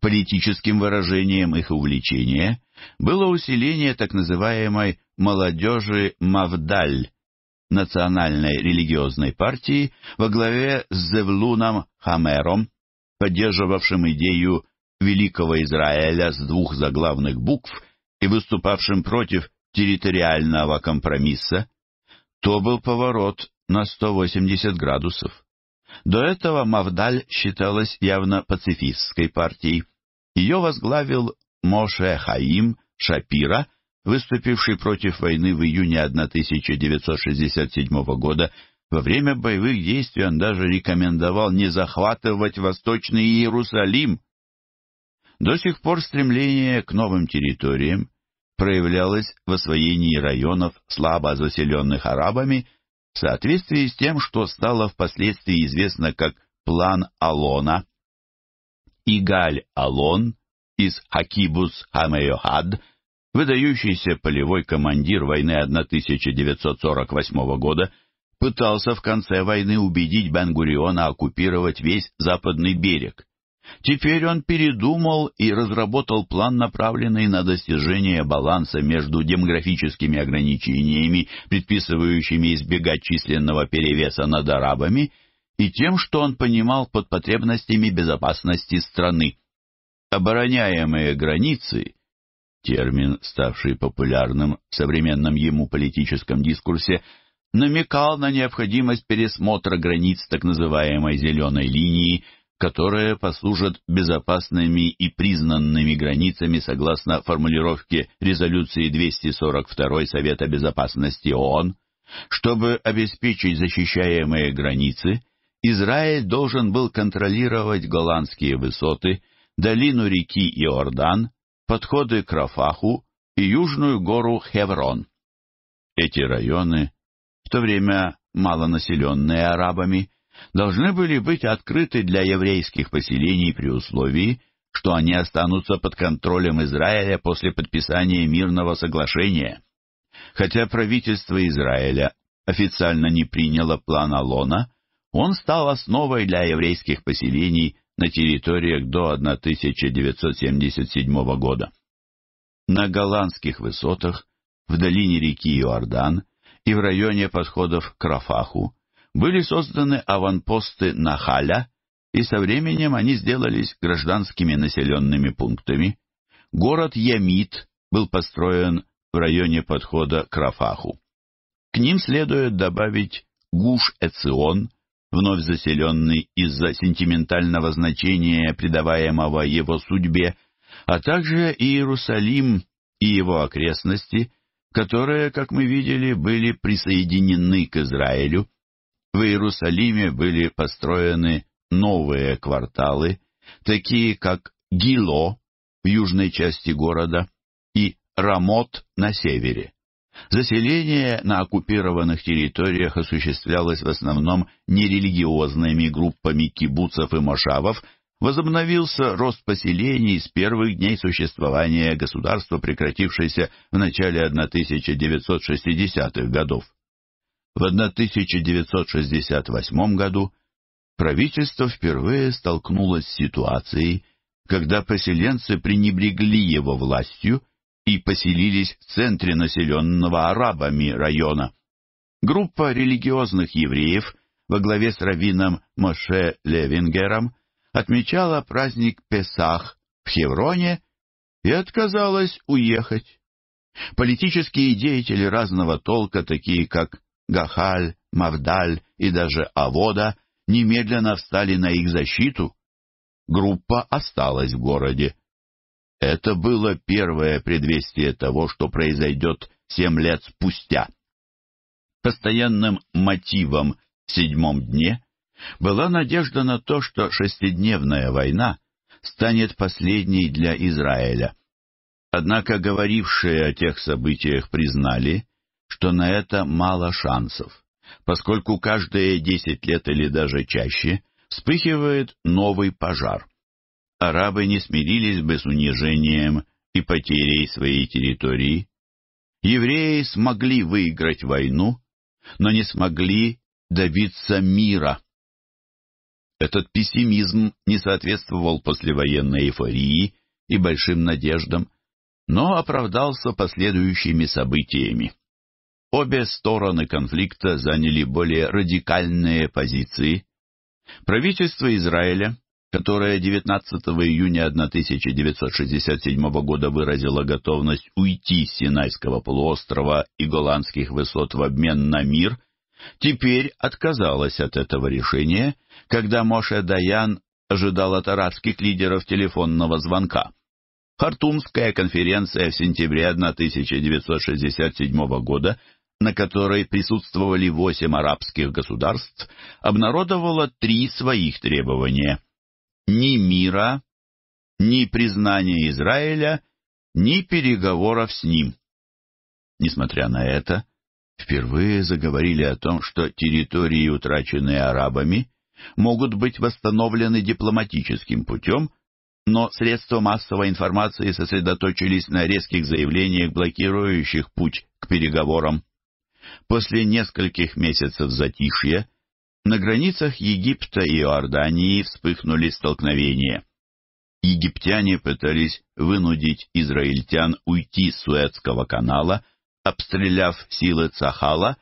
[SPEAKER 1] Политическим выражением их увлечения было усиление так называемой молодежи Мавдаль, национальной религиозной партии во главе с Зевлуном Хамером, поддерживавшим идею Великого Израиля с двух заглавных букв и выступавшим против территориального компромисса, то был поворот на 180 градусов. До этого Мавдаль считалась явно пацифистской партией. Ее возглавил Моше Хаим Шапира, выступивший против войны в июне 1967 года во время боевых действий он даже рекомендовал не захватывать Восточный Иерусалим. До сих пор стремление к новым территориям проявлялось в освоении районов, слабо заселенных арабами, в соответствии с тем, что стало впоследствии известно как «план Алона». Игаль Алон из Акибус Хамеохад, выдающийся полевой командир войны 1948 года, пытался в конце войны убедить Бен-Гуриона оккупировать весь западный берег. Теперь он передумал и разработал план, направленный на достижение баланса между демографическими ограничениями, предписывающими избегать численного перевеса над арабами, и тем, что он понимал под потребностями безопасности страны. Обороняемые границы — термин, ставший популярным в современном ему политическом дискурсе — намекал на необходимость пересмотра границ так называемой «зеленой линии», которые послужат безопасными и признанными границами согласно формулировке резолюции 242 Совета Безопасности ООН. Чтобы обеспечить защищаемые границы, Израиль должен был контролировать голландские высоты, долину реки Иордан, подходы к Рафаху и южную гору Хеврон. Эти районы в то время малонаселенные арабами, должны были быть открыты для еврейских поселений при условии, что они останутся под контролем Израиля после подписания мирного соглашения. Хотя правительство Израиля официально не приняло план Алона, он стал основой для еврейских поселений на территориях до 1977 года. На голландских высотах, в долине реки Иордан и в районе подходов к Рафаху, были созданы аванпосты на Халя, и со временем они сделались гражданскими населенными пунктами. Город Ямит был построен в районе подхода к Рафаху. К ним следует добавить Гуш-Эцион, вновь заселенный из-за сентиментального значения, придаваемого его судьбе, а также Иерусалим и его окрестности, которые, как мы видели, были присоединены к Израилю. В Иерусалиме были построены новые кварталы, такие как Гило в южной части города и Рамот на севере. Заселение на оккупированных территориях осуществлялось в основном нерелигиозными группами кибуцев и мошавов возобновился рост поселений с первых дней существования государства, прекратившееся в начале 1960-х годов. В 1968 году правительство впервые столкнулось с ситуацией, когда поселенцы пренебрегли его властью и поселились в центре населенного арабами района. Группа религиозных евреев во главе с раввином Моше Левингером отмечала праздник Песах в Хевроне и отказалась уехать. Политические деятели разного толка, такие как Гахаль, Мавдаль и даже Авода, немедленно встали на их защиту. Группа осталась в городе. Это было первое предвестие того, что произойдет семь лет спустя. Постоянным мотивом в седьмом дне была надежда на то, что шестидневная война станет последней для Израиля. Однако говорившие о тех событиях признали, что на это мало шансов, поскольку каждые десять лет или даже чаще вспыхивает новый пожар. Арабы не смирились бы с унижением и потерей своей территории. Евреи смогли выиграть войну, но не смогли добиться мира. Этот пессимизм не соответствовал послевоенной эйфории и большим надеждам, но оправдался последующими событиями. Обе стороны конфликта заняли более радикальные позиции. Правительство Израиля, которое 19 июня 1967 года выразило готовность уйти с Синайского полуострова и Голландских высот в обмен на мир, Теперь отказалась от этого решения, когда Моше Даян ожидал от арабских лидеров телефонного звонка. Хартумская конференция в сентябре 1967 года, на которой присутствовали восемь арабских государств, обнародовала три своих требования. Ни мира, ни признания Израиля, ни переговоров с ним. Несмотря на это, впервые заговорили о том, что территории, утраченные арабами, могут быть восстановлены дипломатическим путем, но средства массовой информации сосредоточились на резких заявлениях, блокирующих путь к переговорам. После нескольких месяцев затишья на границах Египта и Иордании вспыхнули столкновения. Египтяне пытались вынудить израильтян уйти с Суэцкого канала – обстреляв силы Цахала,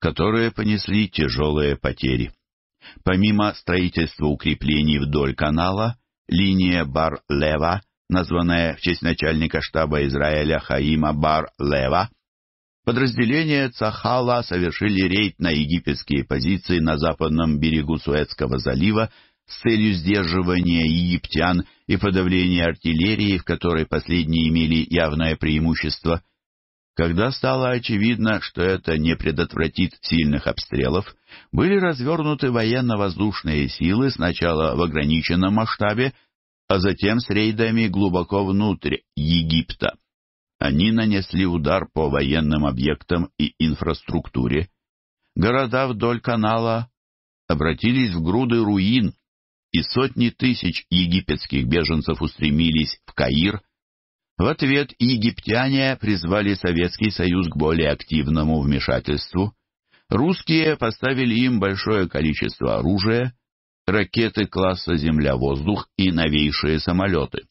[SPEAKER 1] которые понесли тяжелые потери. Помимо строительства укреплений вдоль канала, линия Бар-Лева, названная в честь начальника штаба Израиля Хаима Бар-Лева, подразделения Цахала совершили рейд на египетские позиции на западном берегу Суэцкого залива с целью сдерживания египтян и подавления артиллерии, в которой последние имели явное преимущество – когда стало очевидно, что это не предотвратит сильных обстрелов, были развернуты военно-воздушные силы сначала в ограниченном масштабе, а затем с рейдами глубоко внутрь Египта. Они нанесли удар по военным объектам и инфраструктуре. Города вдоль канала обратились в груды руин, и сотни тысяч египетских беженцев устремились в Каир – в ответ египтяне призвали Советский Союз к более активному вмешательству. Русские поставили им большое количество оружия, ракеты класса «Земля-воздух» и новейшие самолеты.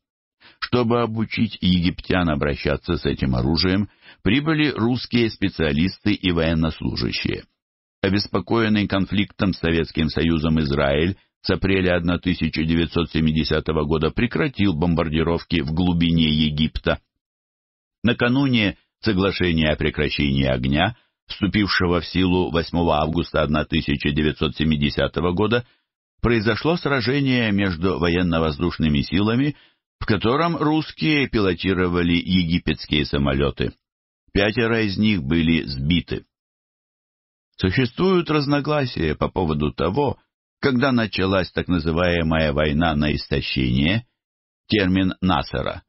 [SPEAKER 1] Чтобы обучить египтян обращаться с этим оружием, прибыли русские специалисты и военнослужащие. Обеспокоенный конфликтом с Советским Союзом Израиль с апреля 1970 года прекратил бомбардировки в глубине Египта. Накануне соглашения о прекращении огня, вступившего в силу 8 августа 1970 года, произошло сражение между военно-воздушными силами, в котором русские пилотировали египетские самолеты. Пятеро из них были сбиты. Существуют разногласия по поводу того, когда началась так называемая война на истощение, термин Насера.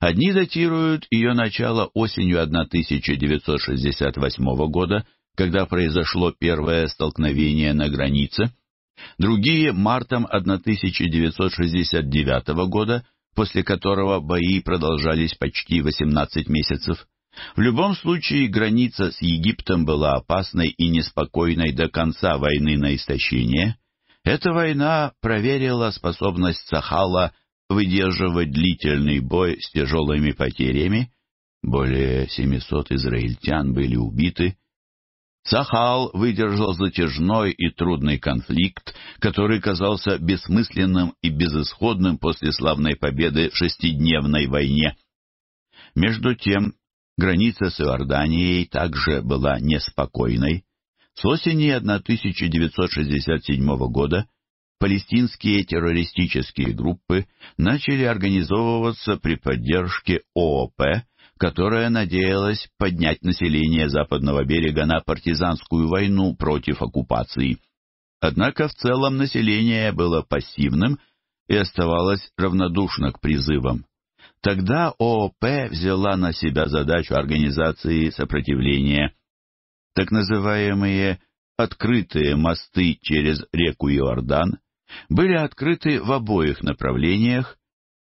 [SPEAKER 1] Одни датируют ее начало осенью 1968 года, когда произошло первое столкновение на границе, другие — мартом 1969 года, после которого бои продолжались почти 18 месяцев. В любом случае, граница с Египтом была опасной и неспокойной до конца войны на истощение — эта война проверила способность Сахала выдерживать длительный бой с тяжелыми потерями. Более 700 израильтян были убиты. Сахал выдержал затяжной и трудный конфликт, который казался бессмысленным и безысходным после славной победы в шестидневной войне. Между тем, граница с Иорданией также была неспокойной. С осени 1967 года палестинские террористические группы начали организовываться при поддержке ООП, которая надеялась поднять население Западного берега на партизанскую войну против оккупации. Однако в целом население было пассивным и оставалось равнодушно к призывам. Тогда ООП взяла на себя задачу организации сопротивления так называемые открытые мосты через реку Иордан, были открыты в обоих направлениях,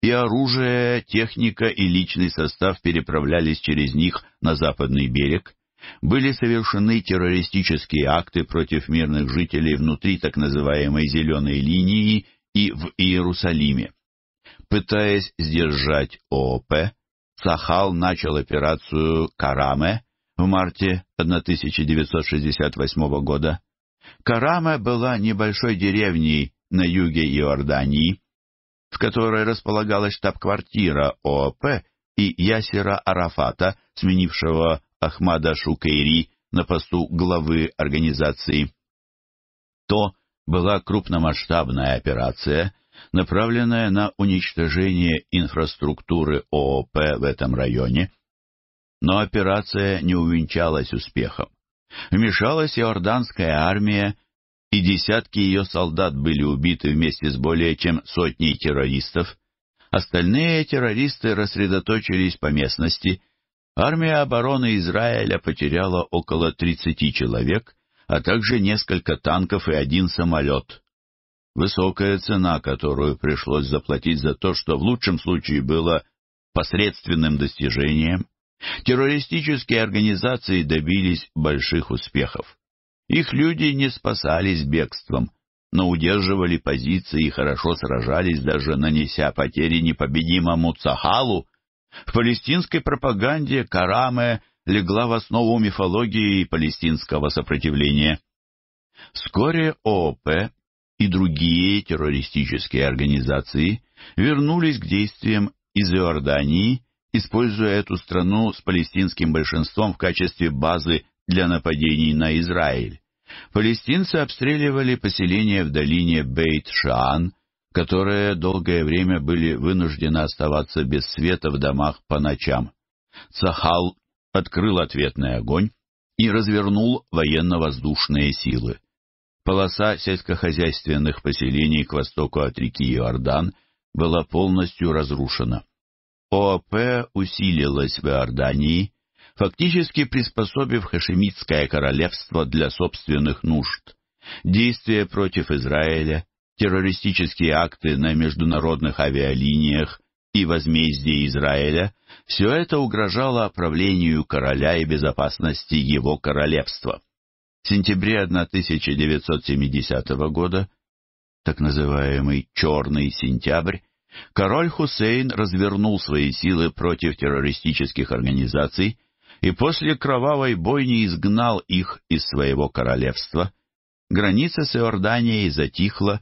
[SPEAKER 1] и оружие, техника и личный состав переправлялись через них на западный берег, были совершены террористические акты против мирных жителей внутри так называемой «зеленой линии» и в Иерусалиме. Пытаясь сдержать ООП, Сахал начал операцию «Караме», в марте 1968 года, Карама была небольшой деревней на юге Иордании, в которой располагалась штаб-квартира ООП и Ясера Арафата, сменившего Ахмада Шукейри на посту главы организации. То была крупномасштабная операция, направленная на уничтожение инфраструктуры ООП в этом районе – но операция не увенчалась успехом. Вмешалась иорданская армия, и десятки ее солдат были убиты вместе с более чем сотней террористов. Остальные террористы рассредоточились по местности. Армия обороны Израиля потеряла около 30 человек, а также несколько танков и один самолет. Высокая цена, которую пришлось заплатить за то, что в лучшем случае было посредственным достижением, Террористические организации добились больших успехов. Их люди не спасались бегством, но удерживали позиции и хорошо сражались, даже нанеся потери непобедимому Цахалу. В палестинской пропаганде Караме легла в основу мифологии палестинского сопротивления. Вскоре ООП и другие террористические организации вернулись к действиям из Иордании используя эту страну с палестинским большинством в качестве базы для нападений на Израиль. Палестинцы обстреливали поселения в долине Бейт-Шаан, которые долгое время были вынуждены оставаться без света в домах по ночам. Цахал открыл ответный огонь и развернул военно-воздушные силы. Полоса сельскохозяйственных поселений к востоку от реки Иордан была полностью разрушена. ООП усилилось в Иордании, фактически приспособив Хашемитское королевство для собственных нужд. Действия против Израиля, террористические акты на международных авиалиниях и возмездие Израиля – все это угрожало правлению короля и безопасности его королевства. В сентябре 1970 года, так называемый «Черный сентябрь», Король Хусейн развернул свои силы против террористических организаций и после кровавой бойни изгнал их из своего королевства. Граница с Иорданией затихла,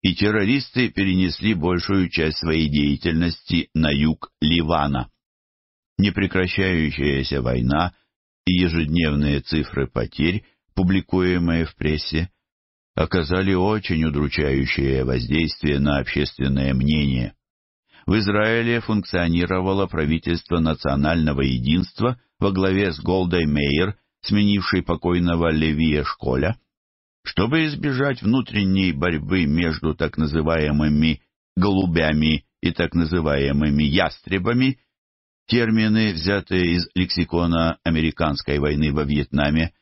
[SPEAKER 1] и террористы перенесли большую часть своей деятельности на юг Ливана. Непрекращающаяся война и ежедневные цифры потерь, публикуемые в прессе, оказали очень удручающее воздействие на общественное мнение. В Израиле функционировало правительство национального единства во главе с Голдой Мейер, сменившей покойного Левия Школя. Чтобы избежать внутренней борьбы между так называемыми «голубями» и так называемыми «ястребами», термины, взятые из лексикона американской войны во Вьетнаме,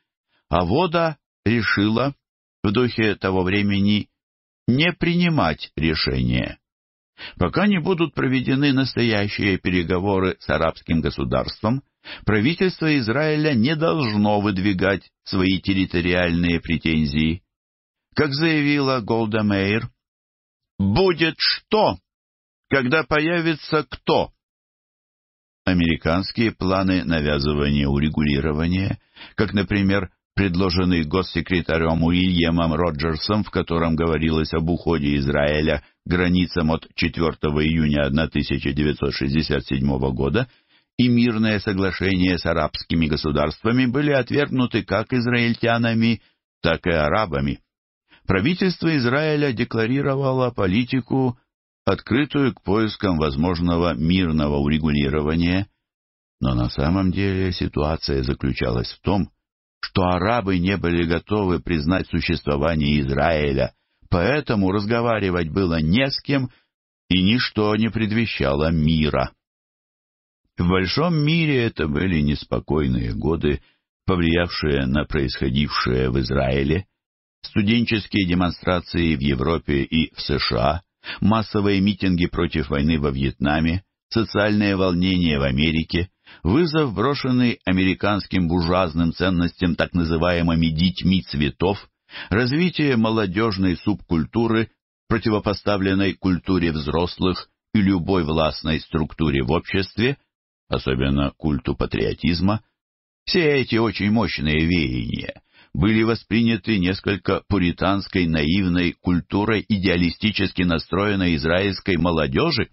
[SPEAKER 1] Авода решила, в духе того времени не принимать решения, пока не будут проведены настоящие переговоры с арабским государством, правительство Израиля не должно выдвигать свои территориальные претензии. Как заявила Голда Мейер, «Будет что, когда появится кто?» Американские планы навязывания урегулирования, как, например, предложенный госсекретарем Уильямом Роджерсом, в котором говорилось об уходе Израиля границам от 4 июня 1967 года, и мирное соглашение с арабскими государствами были отвергнуты как израильтянами, так и арабами. Правительство Израиля декларировало политику, открытую к поискам возможного мирного урегулирования, но на самом деле ситуация заключалась в том, что арабы не были готовы признать существование Израиля, поэтому разговаривать было не с кем, и ничто не предвещало мира. В большом мире это были неспокойные годы, повлиявшие на происходившее в Израиле, студенческие демонстрации в Европе и в США, массовые митинги против войны во Вьетнаме, социальные волнения в Америке, Вызов, брошенный американским буржуазным ценностям так называемыми «детьми цветов», развитие молодежной субкультуры, противопоставленной культуре взрослых и любой властной структуре в обществе, особенно культу патриотизма, все эти очень мощные веяния были восприняты несколько пуританской наивной культурой идеалистически настроенной израильской молодежи.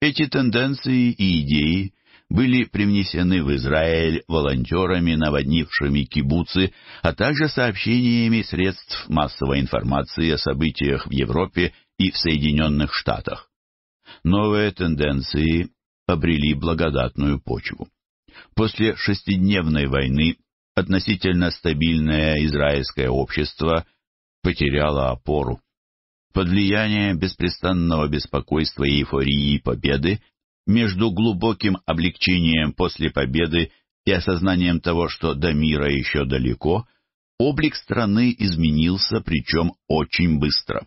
[SPEAKER 1] Эти тенденции и идеи были привнесены в Израиль волонтерами, наводнившими кибуцы, а также сообщениями средств массовой информации о событиях в Европе и в Соединенных Штатах. Новые тенденции обрели благодатную почву. После шестидневной войны относительно стабильное израильское общество потеряло опору. Под влиянием беспрестанного беспокойства и эйфории победы между глубоким облегчением после победы и осознанием того, что до мира еще далеко, облик страны изменился, причем очень быстро.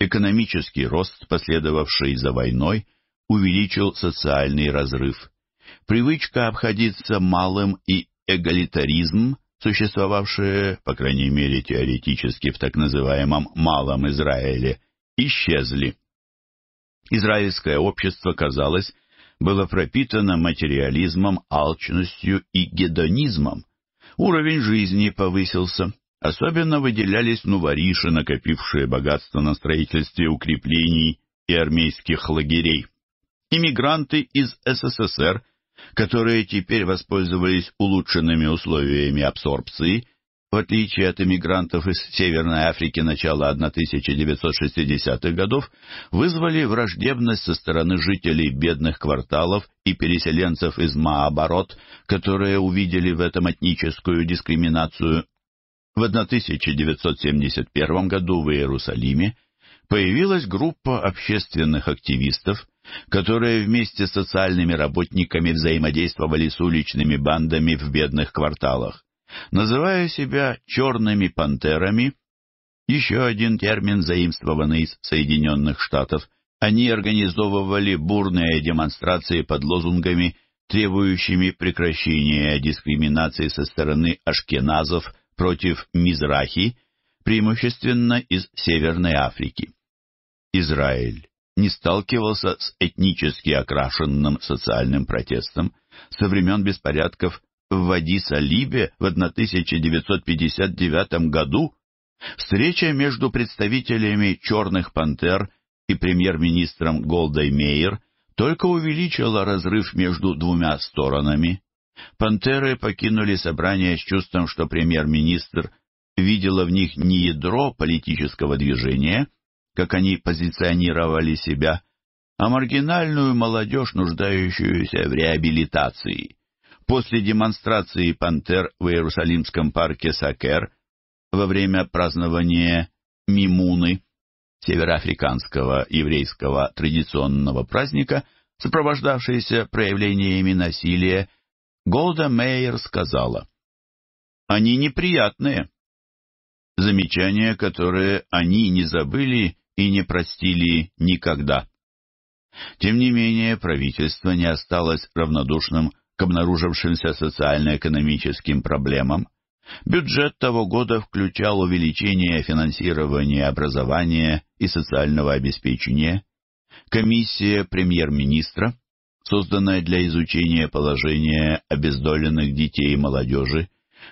[SPEAKER 1] Экономический рост, последовавший за войной, увеличил социальный разрыв. Привычка обходиться малым и эгалитаризм, существовавшие, по крайней мере теоретически, в так называемом «малом Израиле», исчезли. Израильское общество казалось было пропитано материализмом, алчностью и гедонизмом. Уровень жизни повысился. Особенно выделялись нувориши, накопившие богатство на строительстве укреплений и армейских лагерей. Иммигранты из СССР, которые теперь воспользовались улучшенными условиями абсорбции – в отличие от эмигрантов из Северной Африки начала 1960-х годов, вызвали враждебность со стороны жителей бедных кварталов и переселенцев из Маабарот, которые увидели в этом этническую дискриминацию. В 1971 году в Иерусалиме появилась группа общественных активистов, которые вместе с социальными работниками взаимодействовали с уличными бандами в бедных кварталах. Называя себя «черными пантерами», еще один термин, заимствованный из Соединенных Штатов, они организовывали бурные демонстрации под лозунгами, требующими прекращения дискриминации со стороны ашкеназов против Мизрахи, преимущественно из Северной Африки. Израиль не сталкивался с этнически окрашенным социальным протестом со времен беспорядков в Адис-Алибе в 1959 году встреча между представителями «Черных пантер» и премьер-министром Голдой Мейер только увеличила разрыв между двумя сторонами. «Пантеры» покинули собрание с чувством, что премьер-министр видела в них не ядро политического движения, как они позиционировали себя, а маргинальную молодежь, нуждающуюся в реабилитации. После демонстрации пантер в Иерусалимском парке Сакер во время празднования Мимуны, североафриканского еврейского традиционного праздника, сопровождавшейся проявлениями насилия, Голда Мейер сказала, «Они неприятные». Замечания, которые они не забыли и не простили никогда. Тем не менее, правительство не осталось равнодушным к обнаружившимся социально-экономическим проблемам, бюджет того года включал увеличение финансирования образования и социального обеспечения, комиссия премьер-министра, созданная для изучения положения обездоленных детей и молодежи,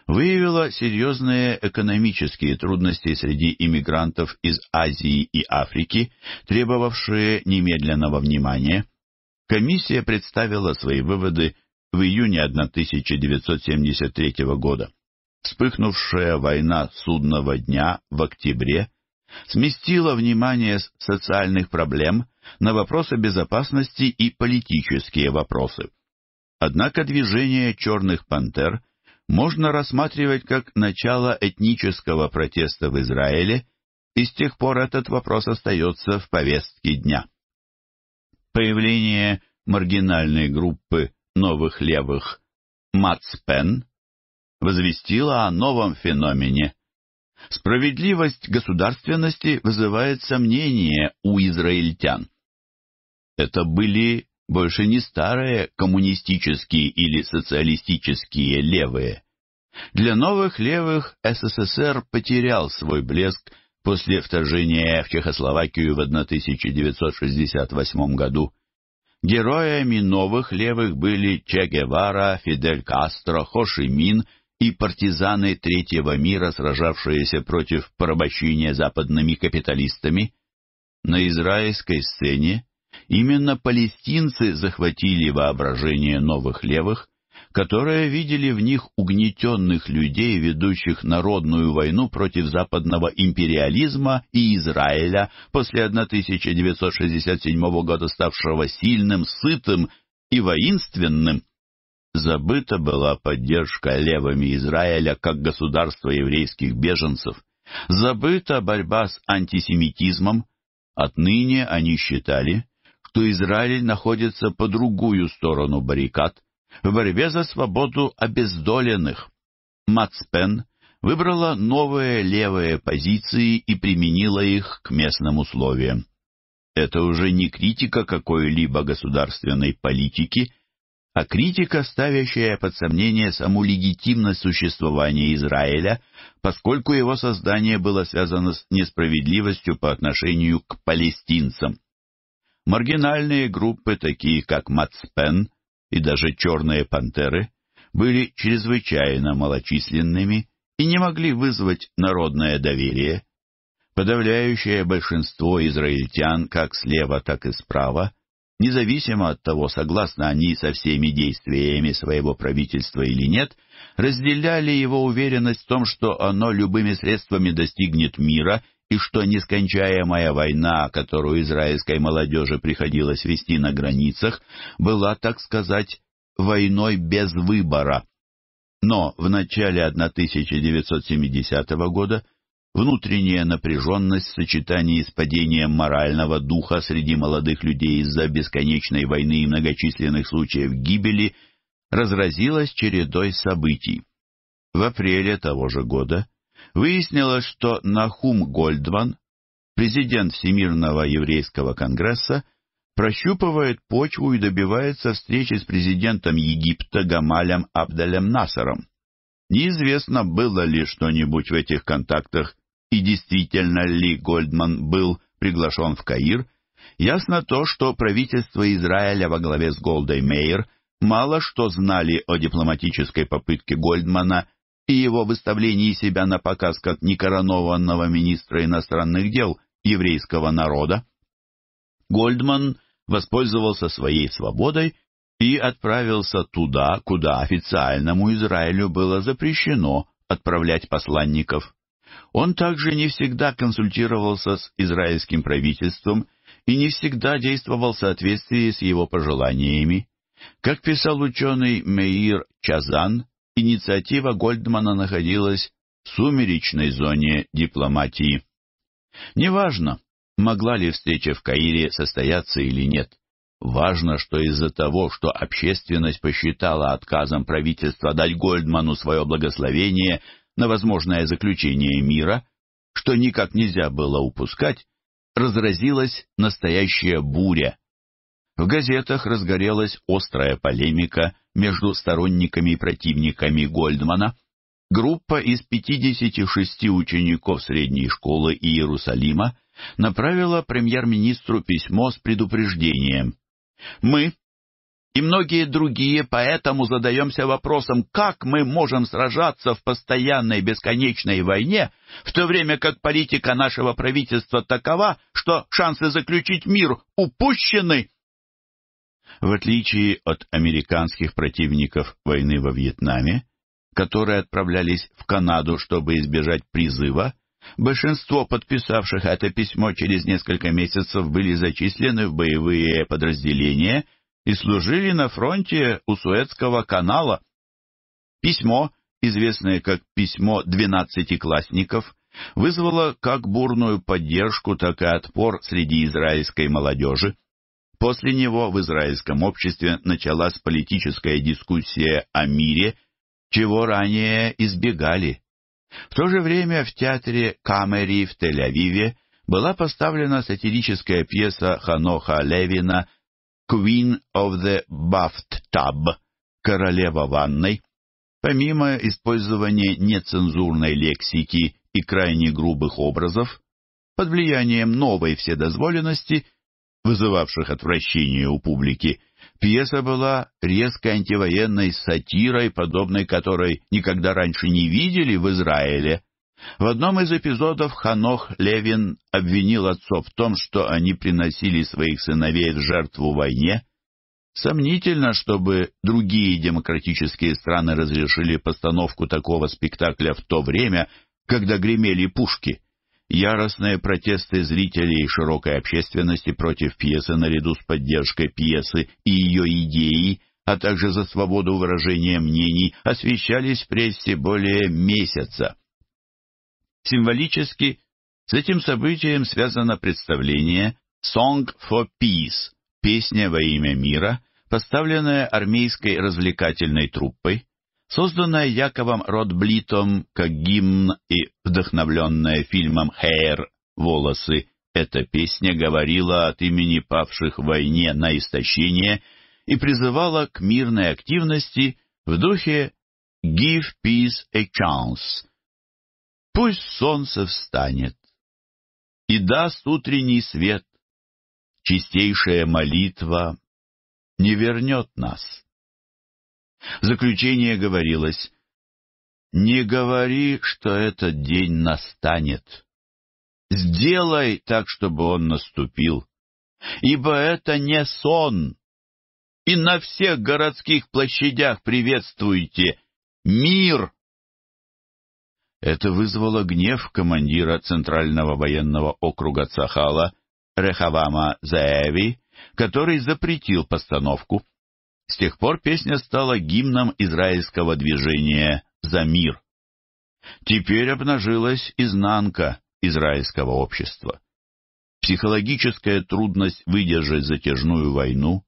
[SPEAKER 1] выявила серьезные экономические трудности среди иммигрантов из Азии и Африки, требовавшие немедленного внимания. Комиссия представила свои выводы в июне 1973 года. Вспыхнувшая война судного дня в октябре сместила внимание с социальных проблем на вопросы безопасности и политические вопросы. Однако движение «Черных пантер» можно рассматривать как начало этнического протеста в Израиле, и с тех пор этот вопрос остается в повестке дня. Появление маргинальной группы новых левых Мац возвестила о новом феномене. Справедливость государственности вызывает сомнения у израильтян. Это были больше не старые коммунистические или социалистические левые. Для новых левых СССР потерял свой блеск после вторжения в Чехословакию в 1968 году. Героями новых левых были Че Гевара, Фидель Кастро, Хоши Мин и партизаны Третьего мира, сражавшиеся против порабощения западными капиталистами. На израильской сцене именно палестинцы захватили воображение новых левых которые видели в них угнетенных людей, ведущих народную войну против западного империализма и Израиля, после 1967 года ставшего сильным, сытым и воинственным. Забыта была поддержка левыми Израиля как государства еврейских беженцев. Забыта борьба с антисемитизмом. Отныне они считали, что Израиль находится по другую сторону баррикад – в борьбе за свободу обездоленных. Мац выбрала новые левые позиции и применила их к местным условиям. Это уже не критика какой-либо государственной политики, а критика, ставящая под сомнение саму легитимность существования Израиля, поскольку его создание было связано с несправедливостью по отношению к палестинцам. Маргинальные группы, такие как Мацпен, и даже черные пантеры были чрезвычайно малочисленными и не могли вызвать народное доверие. Подавляющее большинство израильтян как слева, так и справа, независимо от того, согласны они со всеми действиями своего правительства или нет, разделяли его уверенность в том, что оно любыми средствами достигнет мира и что нескончаемая война, которую израильской молодежи приходилось вести на границах, была, так сказать, войной без выбора. Но в начале 1970 года внутренняя напряженность в сочетании с падением морального духа среди молодых людей из-за бесконечной войны и многочисленных случаев гибели разразилась чередой событий. В апреле того же года Выяснилось, что Нахум Гольдван, президент Всемирного еврейского конгресса, прощупывает почву и добивается встречи с президентом Египта Гамалем Абдалем Насаром. Неизвестно, было ли что-нибудь в этих контактах и действительно ли Гольдман был приглашен в Каир, ясно то, что правительство Израиля во главе с Голдой Мейер мало что знали о дипломатической попытке Гольдмана и его выставлении себя на показ как некоронованного министра иностранных дел еврейского народа. Гольдман воспользовался своей свободой и отправился туда, куда официальному Израилю было запрещено отправлять посланников. Он также не всегда консультировался с израильским правительством и не всегда действовал в соответствии с его пожеланиями. Как писал ученый Меир Чазан, инициатива Гольдмана находилась в сумеречной зоне дипломатии. Неважно, могла ли встреча в Каире состояться или нет. Важно, что из-за того, что общественность посчитала отказом правительства дать Гольдману свое благословение на возможное заключение мира, что никак нельзя было упускать, разразилась настоящая буря, в газетах разгорелась острая полемика между сторонниками и противниками Гольдмана. Группа из 56 учеников средней школы Иерусалима направила премьер-министру письмо с предупреждением. «Мы и многие другие поэтому задаемся вопросом, как мы можем сражаться в постоянной бесконечной войне, в то время как политика нашего правительства такова, что шансы заключить мир упущены». В отличие от американских противников войны во Вьетнаме, которые отправлялись в Канаду, чтобы избежать призыва, большинство подписавших это письмо через несколько месяцев были зачислены в боевые подразделения и служили на фронте у Суэцкого канала. Письмо, известное как «Письмо двенадцатиклассников», вызвало как бурную поддержку, так и отпор среди израильской молодежи. После него в израильском обществе началась политическая дискуссия о мире, чего ранее избегали. В то же время в театре Камери в Тель-Авиве была поставлена сатирическая пьеса Ханоха Левина «Queen of the Bathtub» «Королева ванной». Помимо использования нецензурной лексики и крайне грубых образов, под влиянием новой вседозволенности – вызывавших отвращение у публики, пьеса была резко антивоенной сатирой, подобной которой никогда раньше не видели в Израиле. В одном из эпизодов Ханох Левин обвинил отцов в том, что они приносили своих сыновей в жертву войне. Сомнительно, чтобы другие демократические страны разрешили постановку такого спектакля в то время, когда гремели пушки. Яростные протесты зрителей и широкой общественности против пьесы наряду с поддержкой пьесы и ее идеи, а также за свободу выражения мнений, освещались в прессе более месяца. Символически с этим событием связано представление «Song for Peace» – «Песня во имя мира», поставленная армейской развлекательной труппой, созданная Яковом Ротблитом как гимн и вдохновленная фильмом «Хейр. Волосы». Эта песня говорила от имени павших в войне на истощение и призывала к мирной активности в духе «Give peace a chance» — «Пусть солнце встанет» и даст утренний свет. Чистейшая молитва не вернет нас. В заключение говорилось «Не говори, что этот день настанет. Сделай так, чтобы он наступил, ибо это не сон. И на всех городских площадях приветствуйте мир!» Это вызвало гнев командира Центрального военного округа Цахала Рехавама Заэви, который запретил постановку. С тех пор песня стала гимном израильского движения «За мир». Теперь обнажилась изнанка израильского общества. Психологическая трудность выдержать затяжную войну,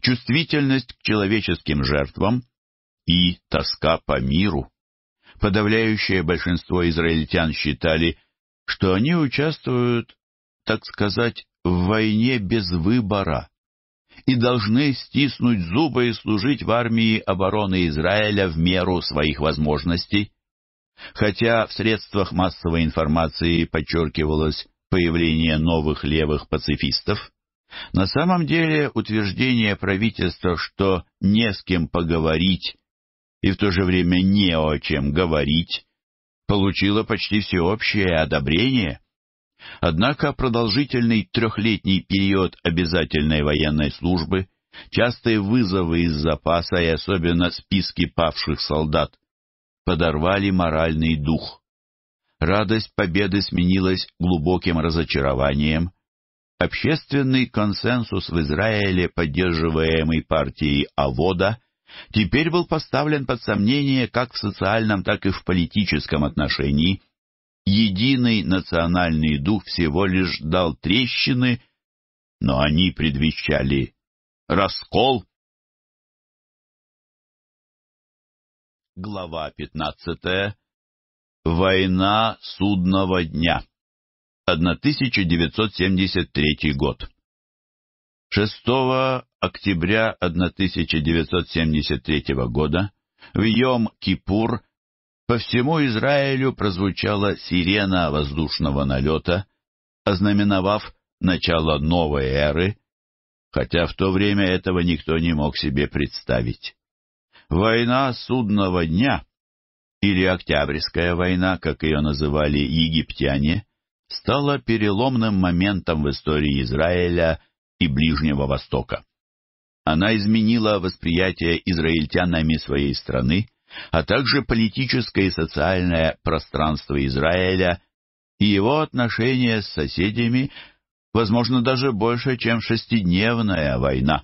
[SPEAKER 1] чувствительность к человеческим жертвам и тоска по миру. Подавляющее большинство израильтян считали, что они участвуют, так сказать, в войне без выбора и должны стиснуть зубы и служить в армии обороны Израиля в меру своих возможностей. Хотя в средствах массовой информации подчеркивалось появление новых левых пацифистов, на самом деле утверждение правительства, что не с кем поговорить и в то же время не о чем говорить, получило почти всеобщее одобрение. Однако продолжительный трехлетний период обязательной военной службы, частые вызовы из запаса и особенно списки павших солдат подорвали моральный дух. Радость победы сменилась глубоким разочарованием. Общественный консенсус в Израиле, поддерживаемый партией Авода, теперь был поставлен под сомнение как в социальном, так и в политическом отношении – единый национальный дух всего лишь дал трещины, но они предвещали раскол. Глава 15. Война судного дня. 1973 год. 6 октября 1973 года в Йом-Кипур по всему Израилю прозвучала сирена воздушного налета, ознаменовав начало новой эры, хотя в то время этого никто не мог себе представить. Война судного дня, или Октябрьская война, как ее называли египтяне, стала переломным моментом в истории Израиля и Ближнего Востока. Она изменила восприятие израильтянами своей страны, а также политическое и социальное пространство Израиля и его отношения с соседями, возможно, даже больше, чем шестидневная война.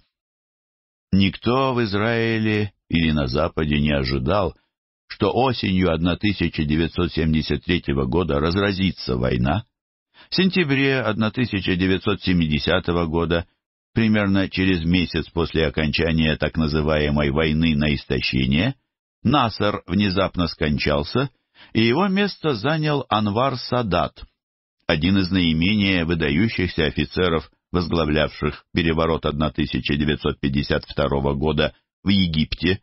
[SPEAKER 1] Никто в Израиле или на Западе не ожидал, что осенью 1973 года разразится война, в сентябре 1970 года, примерно через месяц после окончания так называемой «войны на истощение», Насар внезапно скончался, и его место занял Анвар Садат, один из наименее выдающихся офицеров, возглавлявших переворот 1952 года в Египте.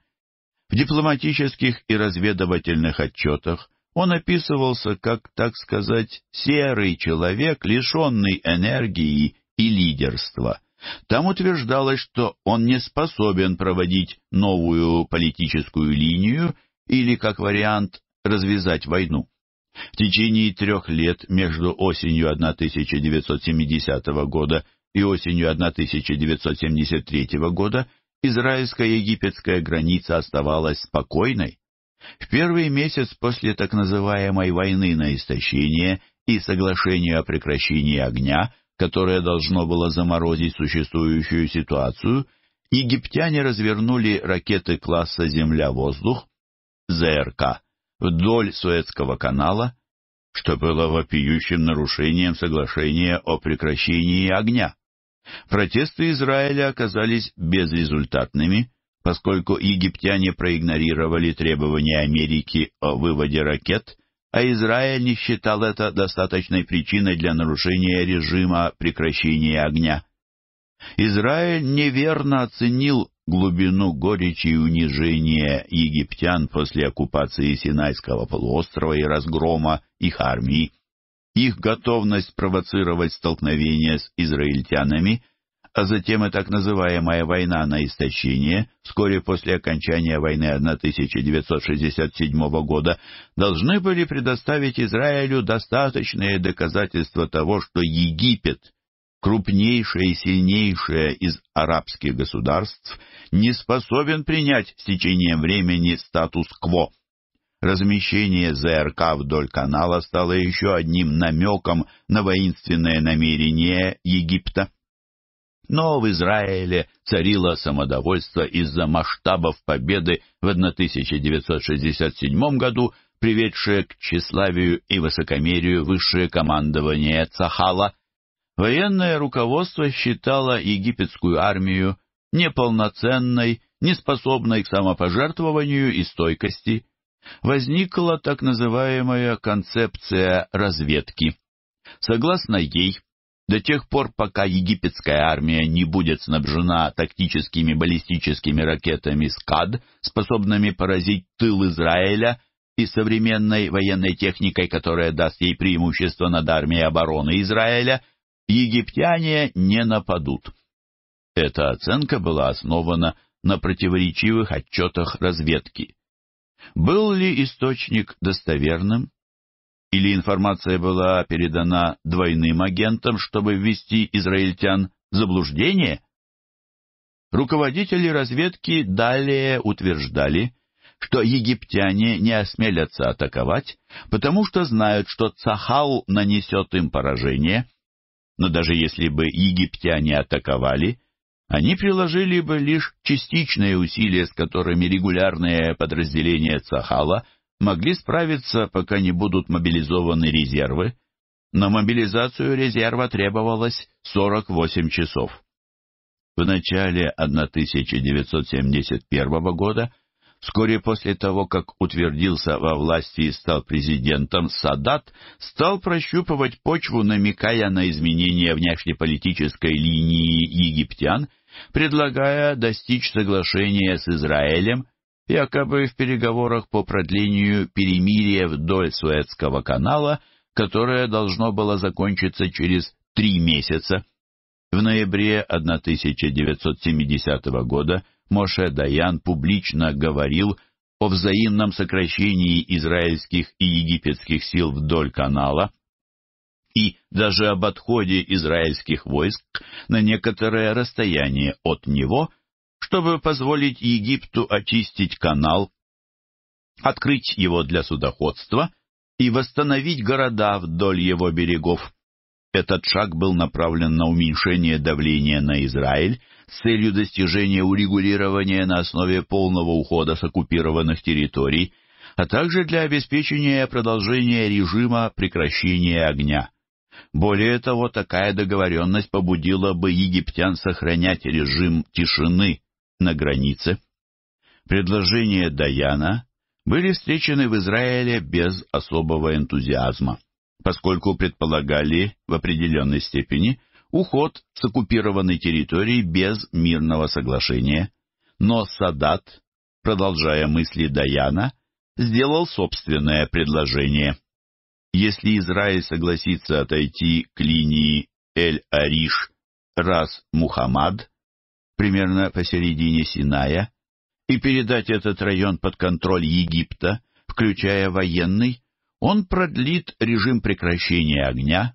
[SPEAKER 1] В дипломатических и разведывательных отчетах он описывался как, так сказать, серый человек, лишенный энергии и лидерства – там утверждалось, что он не способен проводить новую политическую линию или, как вариант, развязать войну. В течение трех лет между осенью 1970 года и осенью 1973 года израильско-египетская граница оставалась спокойной. В первый месяц после так называемой «войны на истощение» и соглашения о прекращении огня которое должно было заморозить существующую ситуацию, египтяне развернули ракеты класса «Земля-воздух» ЗРК вдоль Суэцкого канала, что было вопиющим нарушением соглашения о прекращении огня. Протесты Израиля оказались безрезультатными, поскольку египтяне проигнорировали требования Америки о выводе ракет а Израиль не считал это достаточной причиной для нарушения режима прекращения огня. Израиль неверно оценил глубину горечи и унижения египтян после оккупации Синайского полуострова и разгрома их армии. Их готовность провоцировать столкновения с израильтянами а затем и так называемая «война на истощение», вскоре после окончания войны 1967 года, должны были предоставить Израилю достаточные доказательства того, что Египет, крупнейшее и сильнейшее из арабских государств, не способен принять с течением времени статус-кво. Размещение ЗРК вдоль канала стало еще одним намеком на воинственное намерение Египта но в Израиле царило самодовольство из-за масштабов победы в 1967 году, приведшее к тщеславию и высокомерию высшее командование Цахала. Военное руководство считало египетскую армию неполноценной, неспособной к самопожертвованию и стойкости. Возникла так называемая концепция разведки. Согласно ей, до тех пор, пока египетская армия не будет снабжена тактическими баллистическими ракетами «Скад», способными поразить тыл Израиля и современной военной техникой, которая даст ей преимущество над армией обороны Израиля, египтяне не нападут. Эта оценка была основана на противоречивых отчетах разведки. Был ли источник достоверным? или информация была передана двойным агентам, чтобы ввести израильтян в заблуждение? Руководители разведки далее утверждали, что египтяне не осмелятся атаковать, потому что знают, что Цахал нанесет им поражение, но даже если бы египтяне атаковали, они приложили бы лишь частичные усилия, с которыми регулярные подразделения Цахала – могли справиться, пока не будут мобилизованы резервы, но мобилизацию резерва требовалось 48 часов. В начале 1971 года, вскоре после того, как утвердился во власти и стал президентом, Садат стал прощупывать почву, намекая на изменения внешнеполитической линии египтян, предлагая достичь соглашения с Израилем якобы в переговорах по продлению перемирия вдоль Суэцкого канала, которое должно было закончиться через три месяца. В ноябре 1970 года Моше Даян публично говорил о взаимном сокращении израильских и египетских сил вдоль канала и даже об отходе израильских войск на некоторое расстояние от него – чтобы позволить Египту очистить канал, открыть его для судоходства и восстановить города вдоль его берегов. Этот шаг был направлен на уменьшение давления на Израиль с целью достижения урегулирования на основе полного ухода с оккупированных территорий, а также для обеспечения продолжения режима прекращения огня. Более того, такая договоренность побудила бы египтян сохранять режим тишины, на границе. Предложения Даяна были встречены в Израиле без особого энтузиазма, поскольку предполагали в определенной степени уход с оккупированной территории без мирного соглашения. Но Садат, продолжая мысли Даяна, сделал собственное предложение. Если Израиль согласится отойти к линии Эль-Ариш, раз Мухаммад, примерно посередине Синая, и передать этот район под контроль Египта, включая военный, он продлит режим прекращения огня,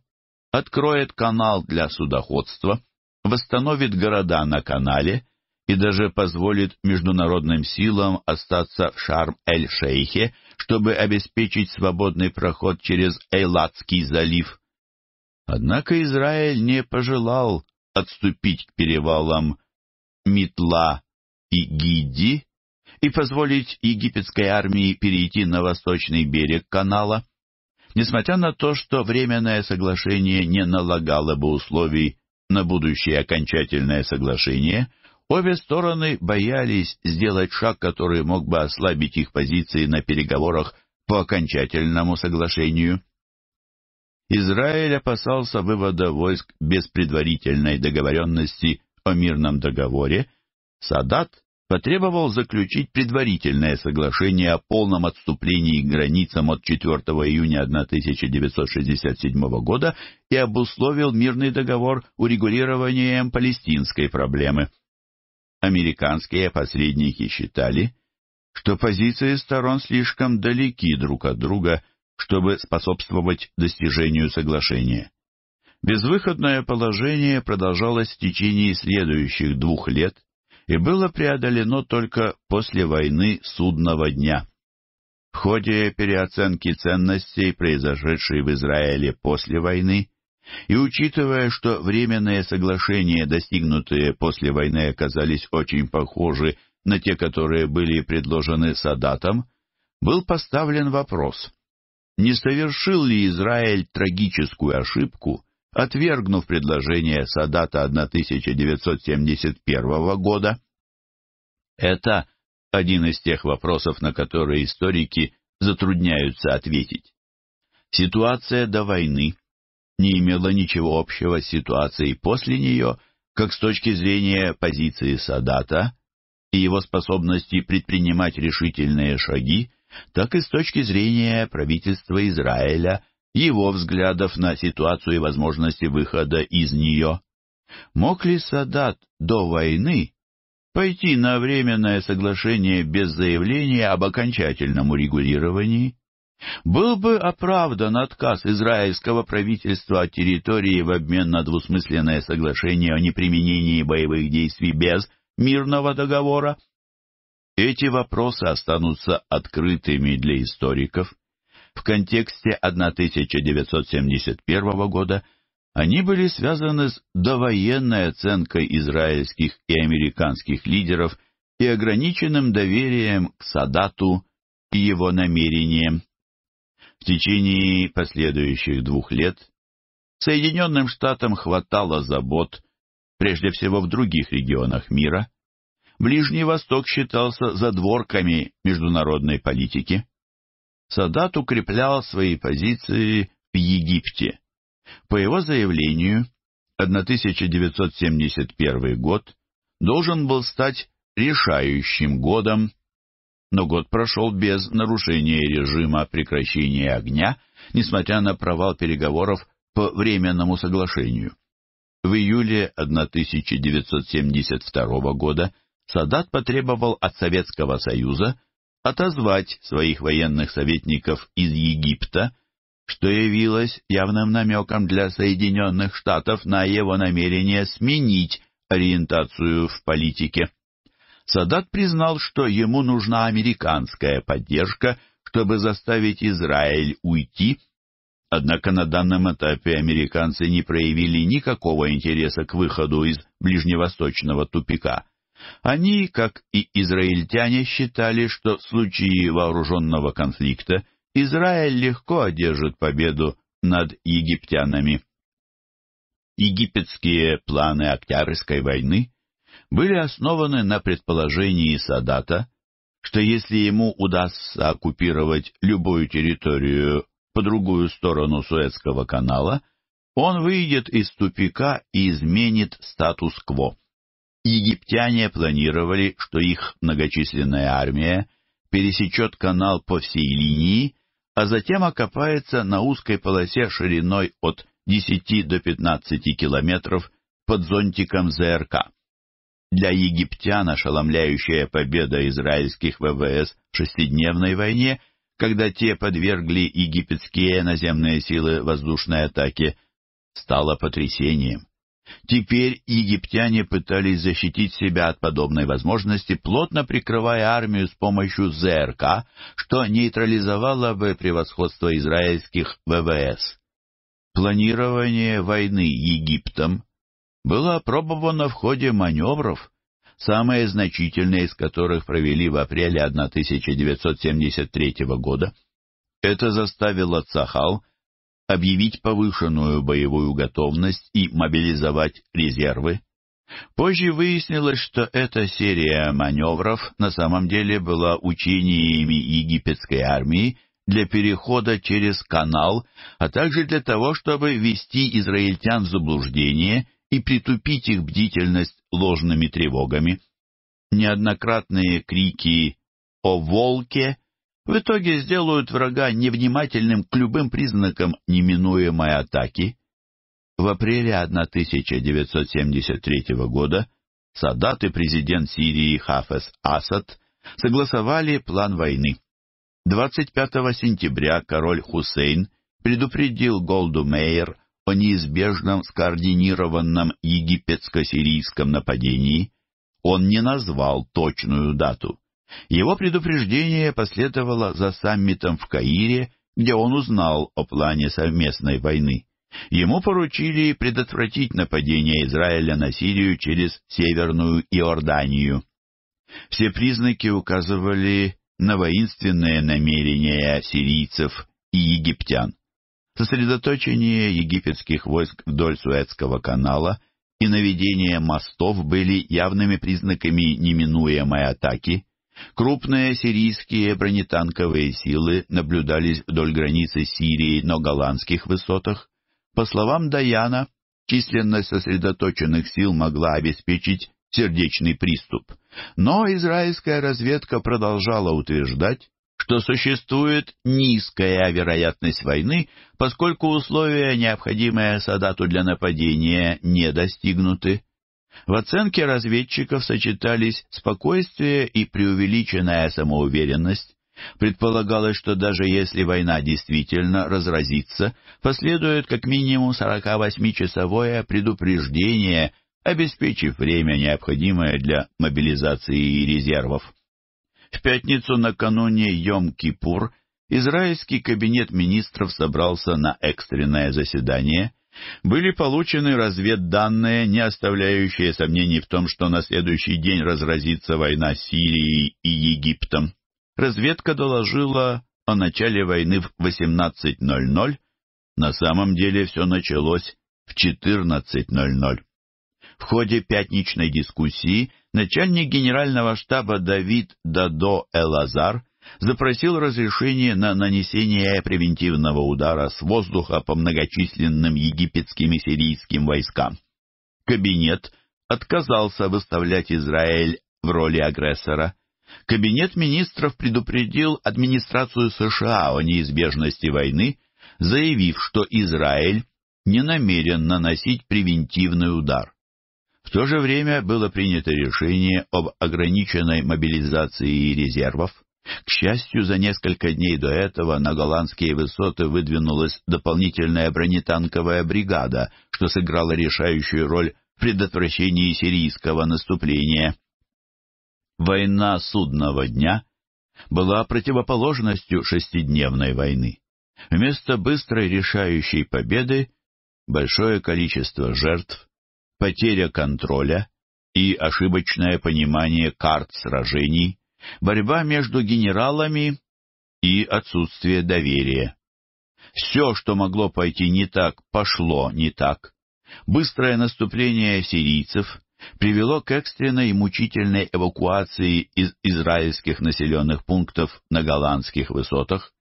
[SPEAKER 1] откроет канал для судоходства, восстановит города на канале и даже позволит международным силам остаться в Шарм-эль-Шейхе, чтобы обеспечить свободный проход через Эйлатский залив. Однако Израиль не пожелал отступить к перевалам Митла и Гиди и позволить египетской армии перейти на восточный берег канала, несмотря на то, что временное соглашение не налагало бы условий на будущее окончательное соглашение, обе стороны боялись сделать шаг, который мог бы ослабить их позиции на переговорах по окончательному соглашению. Израиль опасался вывода войск без предварительной договоренности о мирном договоре, Садат потребовал заключить предварительное соглашение о полном отступлении к границам от 4 июня 1967 года и обусловил мирный договор урегулированием палестинской проблемы. Американские посредники считали, что позиции сторон слишком далеки друг от друга, чтобы способствовать достижению соглашения. Безвыходное положение продолжалось в течение следующих двух лет и было преодолено только после войны судного дня. В ходе переоценки ценностей, произошедшей в Израиле после войны, и учитывая, что временные соглашения, достигнутые после войны, оказались очень похожи на те, которые были предложены Садатом, был поставлен вопрос, не совершил ли Израиль трагическую ошибку, отвергнув предложение Садата 1971 года. Это один из тех вопросов, на которые историки затрудняются ответить. Ситуация до войны не имела ничего общего с ситуацией после нее, как с точки зрения позиции Садата и его способности предпринимать решительные шаги, так и с точки зрения правительства Израиля – его взглядов на ситуацию и возможности выхода из нее. Мог ли Садат до войны пойти на временное соглашение без заявления об окончательном урегулировании? Был бы оправдан отказ израильского правительства от территории в обмен на двусмысленное соглашение о неприменении боевых действий без мирного договора? Эти вопросы останутся открытыми для историков. В контексте 1971 года они были связаны с довоенной оценкой израильских и американских лидеров и ограниченным доверием к Садату и его намерениям. В течение последующих двух лет Соединенным Штатам хватало забот, прежде всего в других регионах мира. Ближний Восток считался задворками международной политики. Садат укреплял свои позиции в Египте. По его заявлению, 1971 год должен был стать решающим годом, но год прошел без нарушения режима прекращения огня, несмотря на провал переговоров по временному соглашению. В июле 1972 года Садат потребовал от Советского Союза отозвать своих военных советников из Египта, что явилось явным намеком для Соединенных Штатов на его намерение сменить ориентацию в политике. Садат признал, что ему нужна американская поддержка, чтобы заставить Израиль уйти, однако на данном этапе американцы не проявили никакого интереса к выходу из ближневосточного тупика – они, как и израильтяне, считали, что в случае вооруженного конфликта Израиль легко одержит победу над египтянами. Египетские планы Октябрьской войны были основаны на предположении Садата, что если ему удастся оккупировать любую территорию по другую сторону Суэцкого канала, он выйдет из тупика и изменит статус-кво. Египтяне планировали, что их многочисленная армия пересечет канал по всей линии, а затем окопается на узкой полосе шириной от 10 до 15 километров под зонтиком ЗРК. Для египтян ошеломляющая победа израильских ВВС в шестидневной войне, когда те подвергли египетские наземные силы воздушной атаке, стала потрясением. Теперь египтяне пытались защитить себя от подобной возможности, плотно прикрывая армию с помощью ЗРК, что нейтрализовало бы превосходство израильских ВВС. Планирование войны Египтом было опробовано в ходе маневров, самые значительные из которых провели в апреле 1973 года. Это заставило Цахал объявить повышенную боевую готовность и мобилизовать резервы. Позже выяснилось, что эта серия маневров на самом деле была учениями египетской армии для перехода через канал, а также для того, чтобы ввести израильтян в заблуждение и притупить их бдительность ложными тревогами. Неоднократные крики «О волке!» в итоге сделают врага невнимательным к любым признакам неминуемой атаки. В апреле 1973 года Садат и президент Сирии Хафес Асад согласовали план войны. 25 сентября король Хусейн предупредил Голду Мейер о неизбежном скоординированном египетско-сирийском нападении. Он не назвал точную дату. Его предупреждение последовало за саммитом в Каире, где он узнал о плане совместной войны. Ему поручили предотвратить нападение Израиля на Сирию через Северную Иорданию. Все признаки указывали на воинственные намерения сирийцев и египтян. Сосредоточение египетских войск вдоль Суэцкого канала и наведение мостов были явными признаками неминуемой атаки – Крупные сирийские бронетанковые силы наблюдались вдоль границы Сирии на голландских высотах. По словам Даяна, численность сосредоточенных сил могла обеспечить сердечный приступ. Но израильская разведка продолжала утверждать, что существует низкая вероятность войны, поскольку условия, необходимые Садату для нападения, не достигнуты. В оценке разведчиков сочетались спокойствие и преувеличенная самоуверенность. Предполагалось, что даже если война действительно разразится, последует как минимум 48-часовое предупреждение, обеспечив время, необходимое для мобилизации и резервов. В пятницу накануне Йом-Кипур израильский кабинет министров собрался на экстренное заседание, были получены разведданные, не оставляющие сомнений в том, что на следующий день разразится война Сирией и Египтом. Разведка доложила о начале войны в 18.00. На самом деле все началось в 14.00. В ходе пятничной дискуссии начальник генерального штаба Давид Дадо Элазар запросил разрешение на нанесение превентивного удара с воздуха по многочисленным египетским и сирийским войскам. Кабинет отказался выставлять Израиль в роли агрессора. Кабинет министров предупредил администрацию США о неизбежности войны, заявив, что Израиль не намерен наносить превентивный удар. В то же время было принято решение об ограниченной мобилизации резервов. К счастью, за несколько дней до этого на голландские высоты выдвинулась дополнительная бронетанковая бригада, что сыграла решающую роль в предотвращении сирийского наступления. Война судного дня была противоположностью шестидневной войны. Вместо быстрой решающей победы большое количество жертв, потеря контроля и ошибочное понимание карт сражений – борьба между генералами и отсутствие доверия. Все, что могло пойти не так, пошло не так. Быстрое наступление сирийцев привело к экстренной и мучительной эвакуации из израильских населенных пунктов на голландских высотах.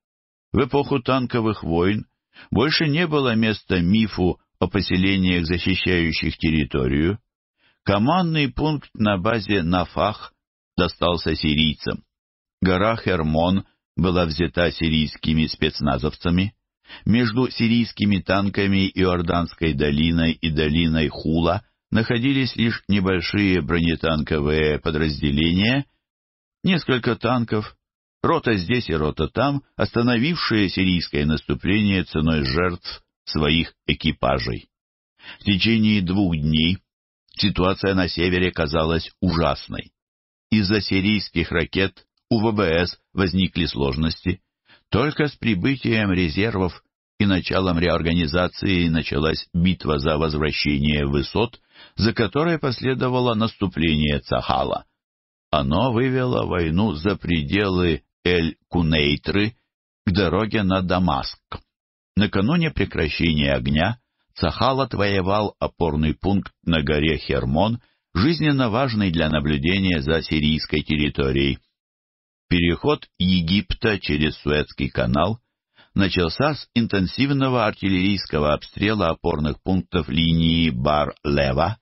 [SPEAKER 1] В эпоху танковых войн больше не было места мифу о поселениях, защищающих территорию. Командный пункт на базе Нафах достался сирийцам. Гора Хермон была взята сирийскими спецназовцами. Между сирийскими танками Иорданской долиной и долиной Хула находились лишь небольшие бронетанковые подразделения, несколько танков, рота здесь и рота там, остановившие сирийское наступление ценой жертв своих экипажей. В течение двух дней ситуация на севере казалась ужасной. Из-за сирийских ракет у ВВС возникли сложности. Только с прибытием резервов и началом реорганизации началась битва за возвращение высот, за которой последовало наступление Цахала. Оно вывело войну за пределы Эль-Кунейтры к дороге на Дамаск. Накануне прекращения огня Цахал отвоевал опорный пункт на горе Хермон – жизненно важный для наблюдения за сирийской территорией. Переход Египта через Суэцкий канал начался с интенсивного артиллерийского обстрела опорных пунктов линии Бар-Лева.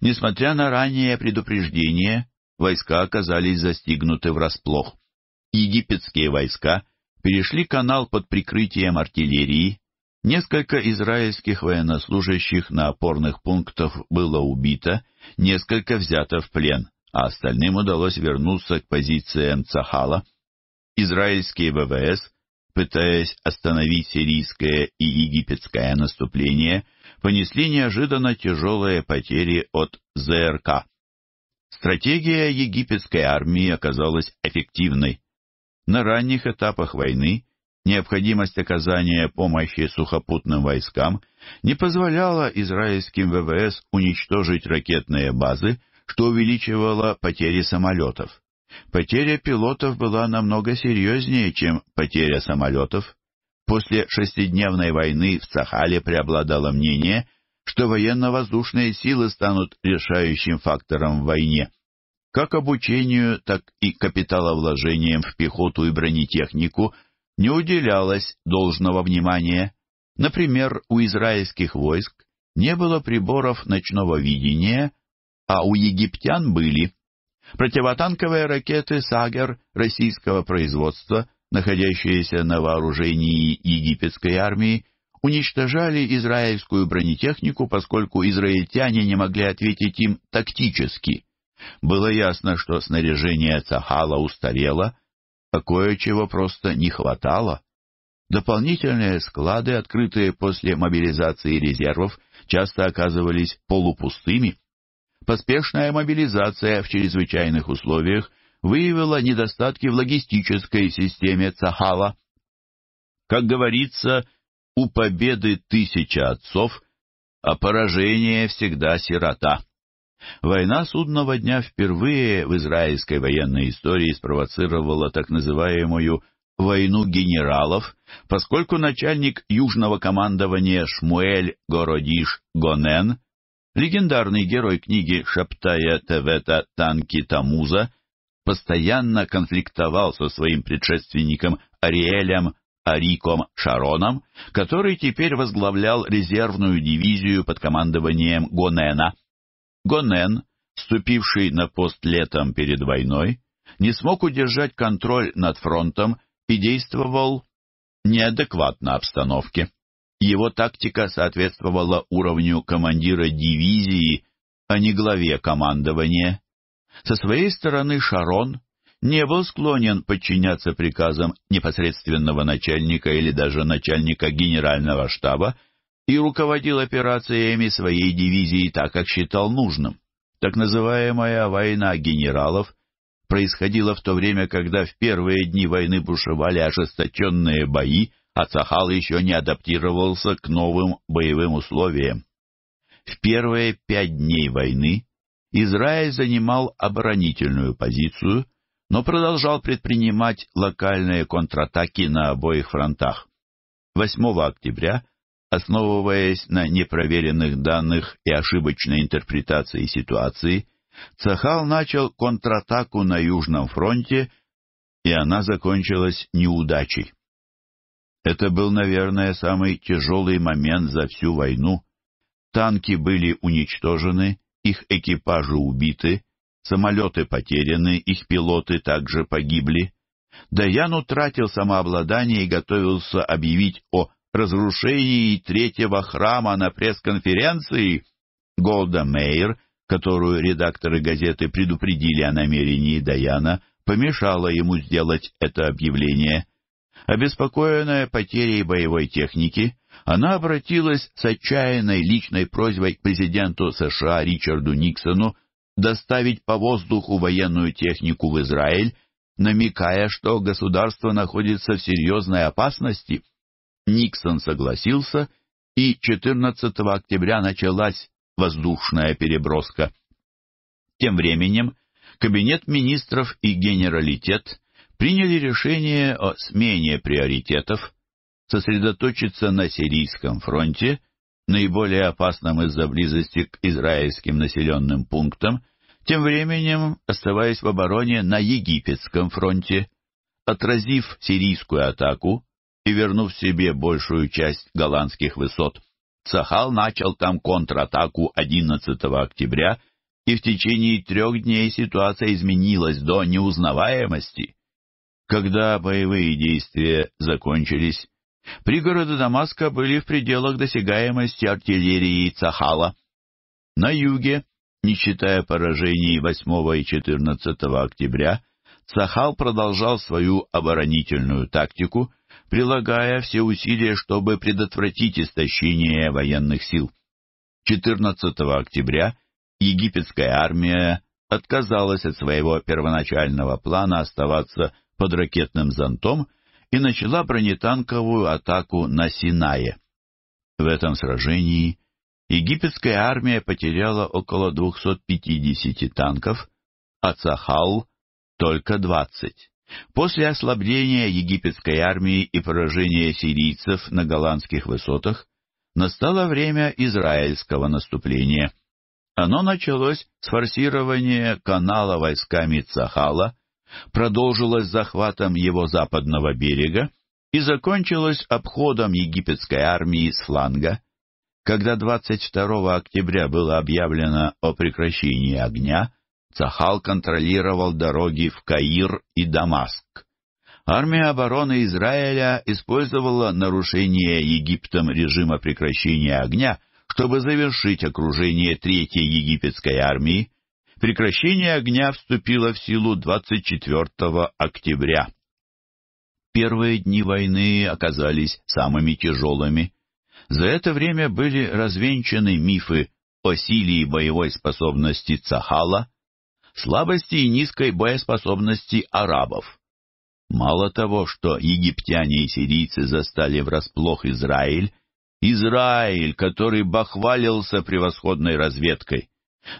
[SPEAKER 1] Несмотря на ранее предупреждение, войска оказались застигнуты врасплох. Египетские войска перешли канал под прикрытием артиллерии, Несколько израильских военнослужащих на опорных пунктах было убито, несколько взято в плен, а остальным удалось вернуться к позициям Цахала. Израильские ВВС, пытаясь остановить сирийское и египетское наступление, понесли неожиданно тяжелые потери от ЗРК. Стратегия египетской армии оказалась эффективной. На ранних этапах войны Необходимость оказания помощи сухопутным войскам не позволяла израильским ВВС уничтожить ракетные базы, что увеличивало потери самолетов. Потеря пилотов была намного серьезнее, чем потеря самолетов. После шестидневной войны в Сахале преобладало мнение, что военно-воздушные силы станут решающим фактором в войне. Как обучению, так и капиталовложением в пехоту и бронетехнику не уделялось должного внимания. Например, у израильских войск не было приборов ночного видения, а у египтян были. Противотанковые ракеты «Сагер» российского производства, находящиеся на вооружении египетской армии, уничтожали израильскую бронетехнику, поскольку израильтяне не могли ответить им тактически. Было ясно, что снаряжение Цахала устарело, а кое-чего просто не хватало. Дополнительные склады, открытые после мобилизации резервов, часто оказывались полупустыми. Поспешная мобилизация в чрезвычайных условиях выявила недостатки в логистической системе Цахала. Как говорится, у победы тысяча отцов, а поражение всегда сирота. Война судного дня впервые в израильской военной истории спровоцировала так называемую «войну генералов», поскольку начальник южного командования Шмуэль Городиш Гонен, легендарный герой книги Шаптая Тевета «Танки Тамуза», постоянно конфликтовал со своим предшественником Ариэлем Ариком Шароном, который теперь возглавлял резервную дивизию под командованием Гонена – Гонен, вступивший на пост летом перед войной, не смог удержать контроль над фронтом и действовал неадекватно обстановке. Его тактика соответствовала уровню командира дивизии, а не главе командования. Со своей стороны Шарон не был склонен подчиняться приказам непосредственного начальника или даже начальника генерального штаба, и руководил операциями своей дивизии так, как считал нужным. Так называемая «война генералов» происходила в то время, когда в первые дни войны бушевали ожесточенные бои, а Сахал еще не адаптировался к новым боевым условиям. В первые пять дней войны Израиль занимал оборонительную позицию, но продолжал предпринимать локальные контратаки на обоих фронтах. 8 октября – Основываясь на непроверенных данных и ошибочной интерпретации ситуации, Цахал начал контратаку на Южном фронте, и она закончилась неудачей. Это был, наверное, самый тяжелый момент за всю войну. Танки были уничтожены, их экипажи убиты, самолеты потеряны, их пилоты также погибли. Даян утратил самообладание и готовился объявить о разрушении третьего храма на пресс-конференции Голда Мейер, которую редакторы газеты предупредили о намерении Даяна, помешала ему сделать это объявление. Обеспокоенная потерей боевой техники, она обратилась с отчаянной личной просьбой к президенту США Ричарду Никсону доставить по воздуху военную технику в Израиль, намекая, что государство находится в серьезной опасности – Никсон согласился, и 14 октября началась воздушная переброска. Тем временем Кабинет министров и Генералитет приняли решение о смене приоритетов, сосредоточиться на Сирийском фронте, наиболее опасном из-за близости к израильским населенным пунктам, тем временем оставаясь в обороне на Египетском фронте. Отразив сирийскую атаку, и вернув себе большую часть голландских высот. Цахал начал там контратаку 11 октября, и в течение трех дней ситуация изменилась до неузнаваемости. Когда боевые действия закончились, пригороды Дамаска были в пределах досягаемости артиллерии Цахала. На юге, не считая поражений 8 и 14 октября, Цахал продолжал свою оборонительную тактику – прилагая все усилия, чтобы предотвратить истощение военных сил. 14 октября египетская армия отказалась от своего первоначального плана оставаться под ракетным зонтом и начала бронетанковую атаку на Синае. В этом сражении египетская армия потеряла около 250 танков, а Цахал — только 20. После ослабления египетской армии и поражения сирийцев на голландских высотах настало время израильского наступления. Оно началось с форсирования канала войсками Цахала, продолжилось захватом его западного берега и закончилось обходом египетской армии с фланга. Когда 22 октября было объявлено о прекращении огня, Цахал контролировал дороги в Каир и Дамаск. Армия обороны Израиля использовала нарушение Египтом режима прекращения огня, чтобы завершить окружение Третьей египетской армии. Прекращение огня вступило в силу 24 октября. Первые дни войны оказались самыми тяжелыми. За это время были развенчаны мифы о силе и боевой способности Цахала – слабости и низкой боеспособности арабов. Мало того, что египтяне и сирийцы застали врасплох Израиль, Израиль, который бахвалился превосходной разведкой,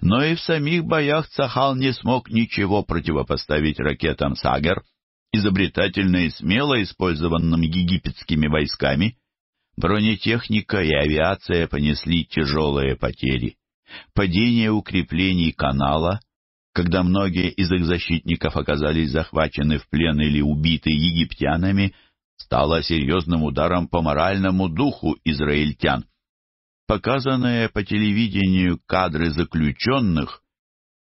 [SPEAKER 1] но и в самих боях Цахал не смог ничего противопоставить ракетам «Сагер», изобретательно и смело использованным египетскими войсками, бронетехника и авиация понесли тяжелые потери. Падение укреплений канала — когда многие из их защитников оказались захвачены в плен или убиты египтянами, стало серьезным ударом по моральному духу израильтян. Показанные по телевидению кадры заключенных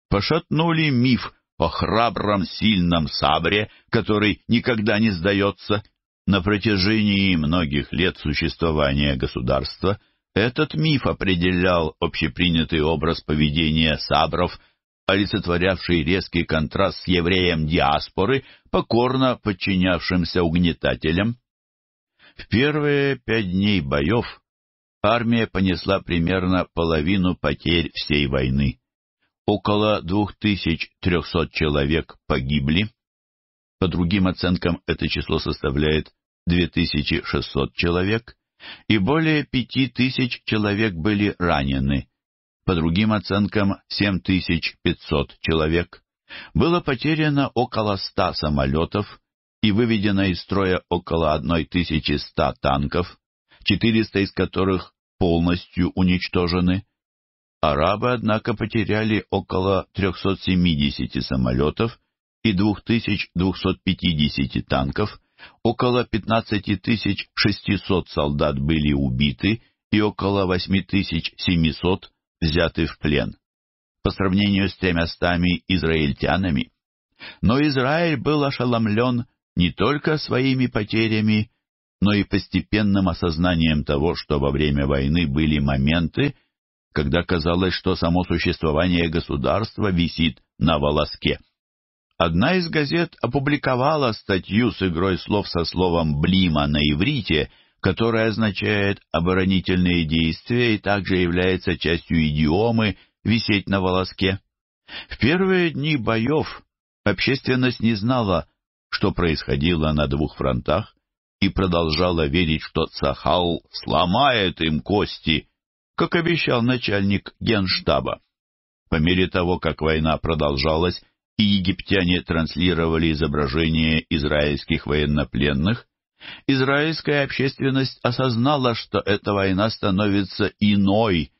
[SPEAKER 1] пошатнули миф о храбром сильном сабре, который никогда не сдается. На протяжении многих лет существования государства этот миф определял общепринятый образ поведения сабров – олицетворявший резкий контраст с евреем диаспоры, покорно подчинявшимся угнетателям. В первые пять дней боев армия понесла примерно половину потерь всей войны. Около 2300 человек погибли. По другим оценкам это число составляет 2600 человек, и более 5000 человек были ранены по другим оценкам 7500 человек, было потеряно около 100 самолетов и выведено из строя около 1100 танков, 400 из которых полностью уничтожены. Арабы, однако, потеряли около 370 самолетов и 2250 танков, около 15600 солдат были убиты и около 8700 взяты в плен, по сравнению с тремястами израильтянами. Но Израиль был ошеломлен не только своими потерями, но и постепенным осознанием того, что во время войны были моменты, когда казалось, что само существование государства висит на волоске. Одна из газет опубликовала статью с игрой слов со словом «блима» на иврите которое означает оборонительные действия и также является частью идиомы «висеть на волоске». В первые дни боев общественность не знала, что происходило на двух фронтах, и продолжала верить, что Цахал сломает им кости, как обещал начальник генштаба. По мере того, как война продолжалась, и египтяне транслировали изображения израильских военнопленных, Израильская общественность осознала, что эта война становится иной,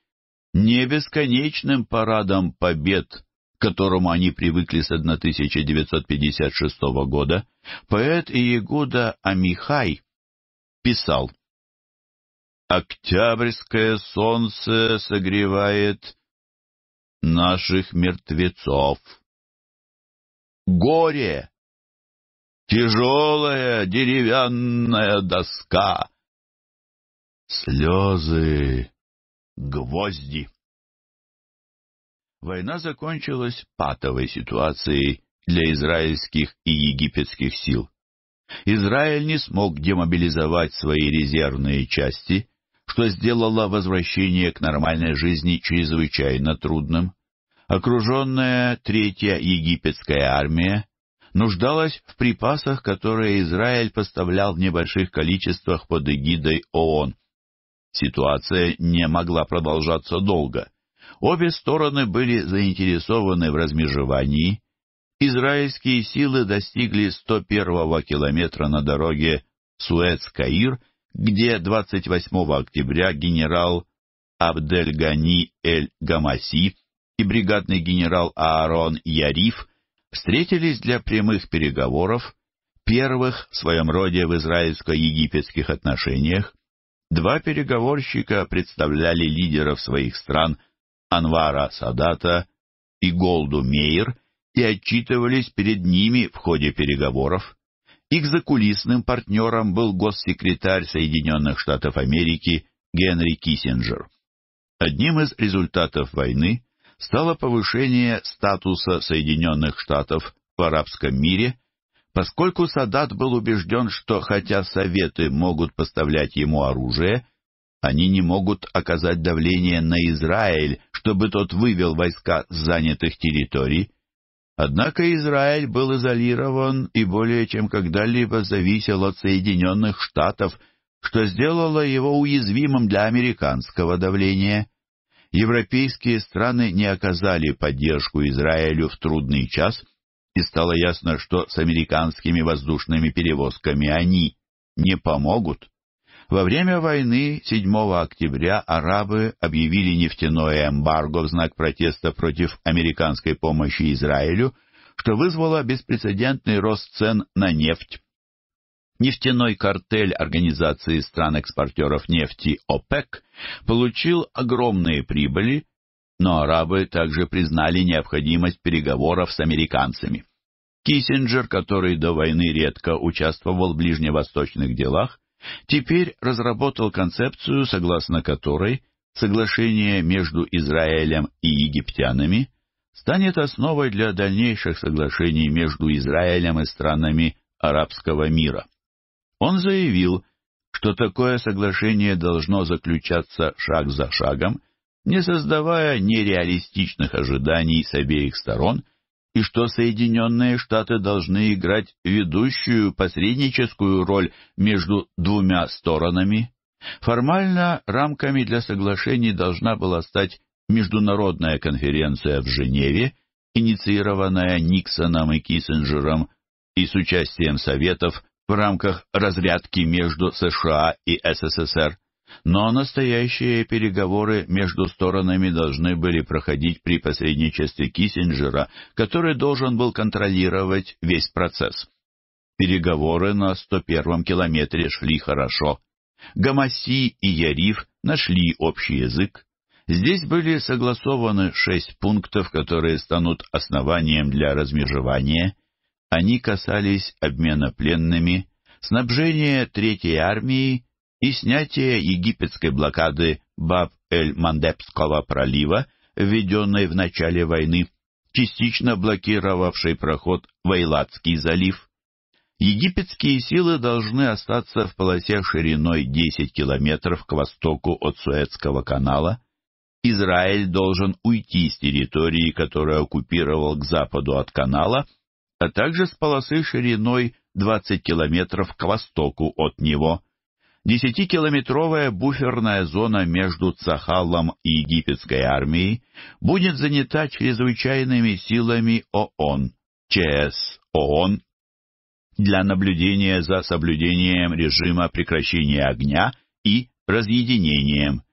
[SPEAKER 1] не бесконечным парадом побед, к которому они привыкли с 1956 года, поэт Иегуда Амихай писал «Октябрьское солнце согревает наших мертвецов. Горе тяжелая деревянная доска. Слезы, гвозди. Война закончилась патовой ситуацией для израильских и египетских сил. Израиль не смог демобилизовать свои резервные части, что сделало возвращение к нормальной жизни чрезвычайно трудным. Окруженная Третья египетская армия нуждалась в припасах, которые Израиль поставлял в небольших количествах под эгидой ООН. Ситуация не могла продолжаться долго. Обе стороны были заинтересованы в размежевании. Израильские силы достигли 101-го километра на дороге Суэц-Каир, где 28 октября генерал Абдельгани Эль-Гамаси и бригадный генерал Аарон Яриф встретились для прямых переговоров, первых в своем роде в израильско-египетских отношениях, два переговорщика представляли лидеров своих стран Анвара Садата и Голду Мейер и отчитывались перед ними в ходе переговоров. Их закулисным партнером был госсекретарь Соединенных Штатов Америки Генри Киссинджер. Одним из результатов войны стало повышение статуса Соединенных Штатов в арабском мире, поскольку Садат был убежден, что хотя Советы могут поставлять ему оружие, они не могут оказать давление на Израиль, чтобы тот вывел войска с занятых территорий. Однако Израиль был изолирован и более чем когда-либо зависел от Соединенных Штатов, что сделало его уязвимым для американского давления европейские страны не оказали поддержку Израилю в трудный час, и стало ясно, что с американскими воздушными перевозками они не помогут. Во время войны 7 октября арабы объявили нефтяное эмбарго в знак протеста против американской помощи Израилю, что вызвало беспрецедентный рост цен на нефть нефтяной картель Организации стран-экспортеров нефти ОПЕК получил огромные прибыли, но арабы также признали необходимость переговоров с американцами. Киссинджер, который до войны редко участвовал в ближневосточных делах, теперь разработал концепцию, согласно которой соглашение между Израилем и египтянами станет основой для дальнейших соглашений между Израилем и странами арабского мира. Он заявил, что такое соглашение должно заключаться шаг за шагом, не создавая нереалистичных ожиданий с обеих сторон, и что Соединенные Штаты должны играть ведущую посредническую роль между двумя сторонами. Формально рамками для соглашений должна была стать международная конференция в Женеве, инициированная Никсоном и Киссинджером и с участием Советов в рамках разрядки между США и СССР, но настоящие переговоры между сторонами должны были проходить при посредничестве Киссинджера, который должен был контролировать весь процесс. Переговоры на 101-м километре шли хорошо. Гамаси и Яриф нашли общий язык. Здесь были согласованы шесть пунктов, которые станут основанием для размежевания – они касались обмена пленными, снабжения Третьей армии и снятия египетской блокады Баб-эль-Мандебского пролива, введенной в начале войны, частично блокировавшей проход в Эйладский залив. Египетские силы должны остаться в полосе шириной 10 километров к востоку от Суэцкого канала. Израиль должен уйти с территории, которую оккупировал к западу от канала – а также с полосы шириной 20 километров к востоку от него. Десятикилометровая буферная зона между Цахалом и египетской армией будет занята чрезвычайными силами ООН, ЧС ООН для наблюдения за соблюдением режима прекращения огня и разъединением.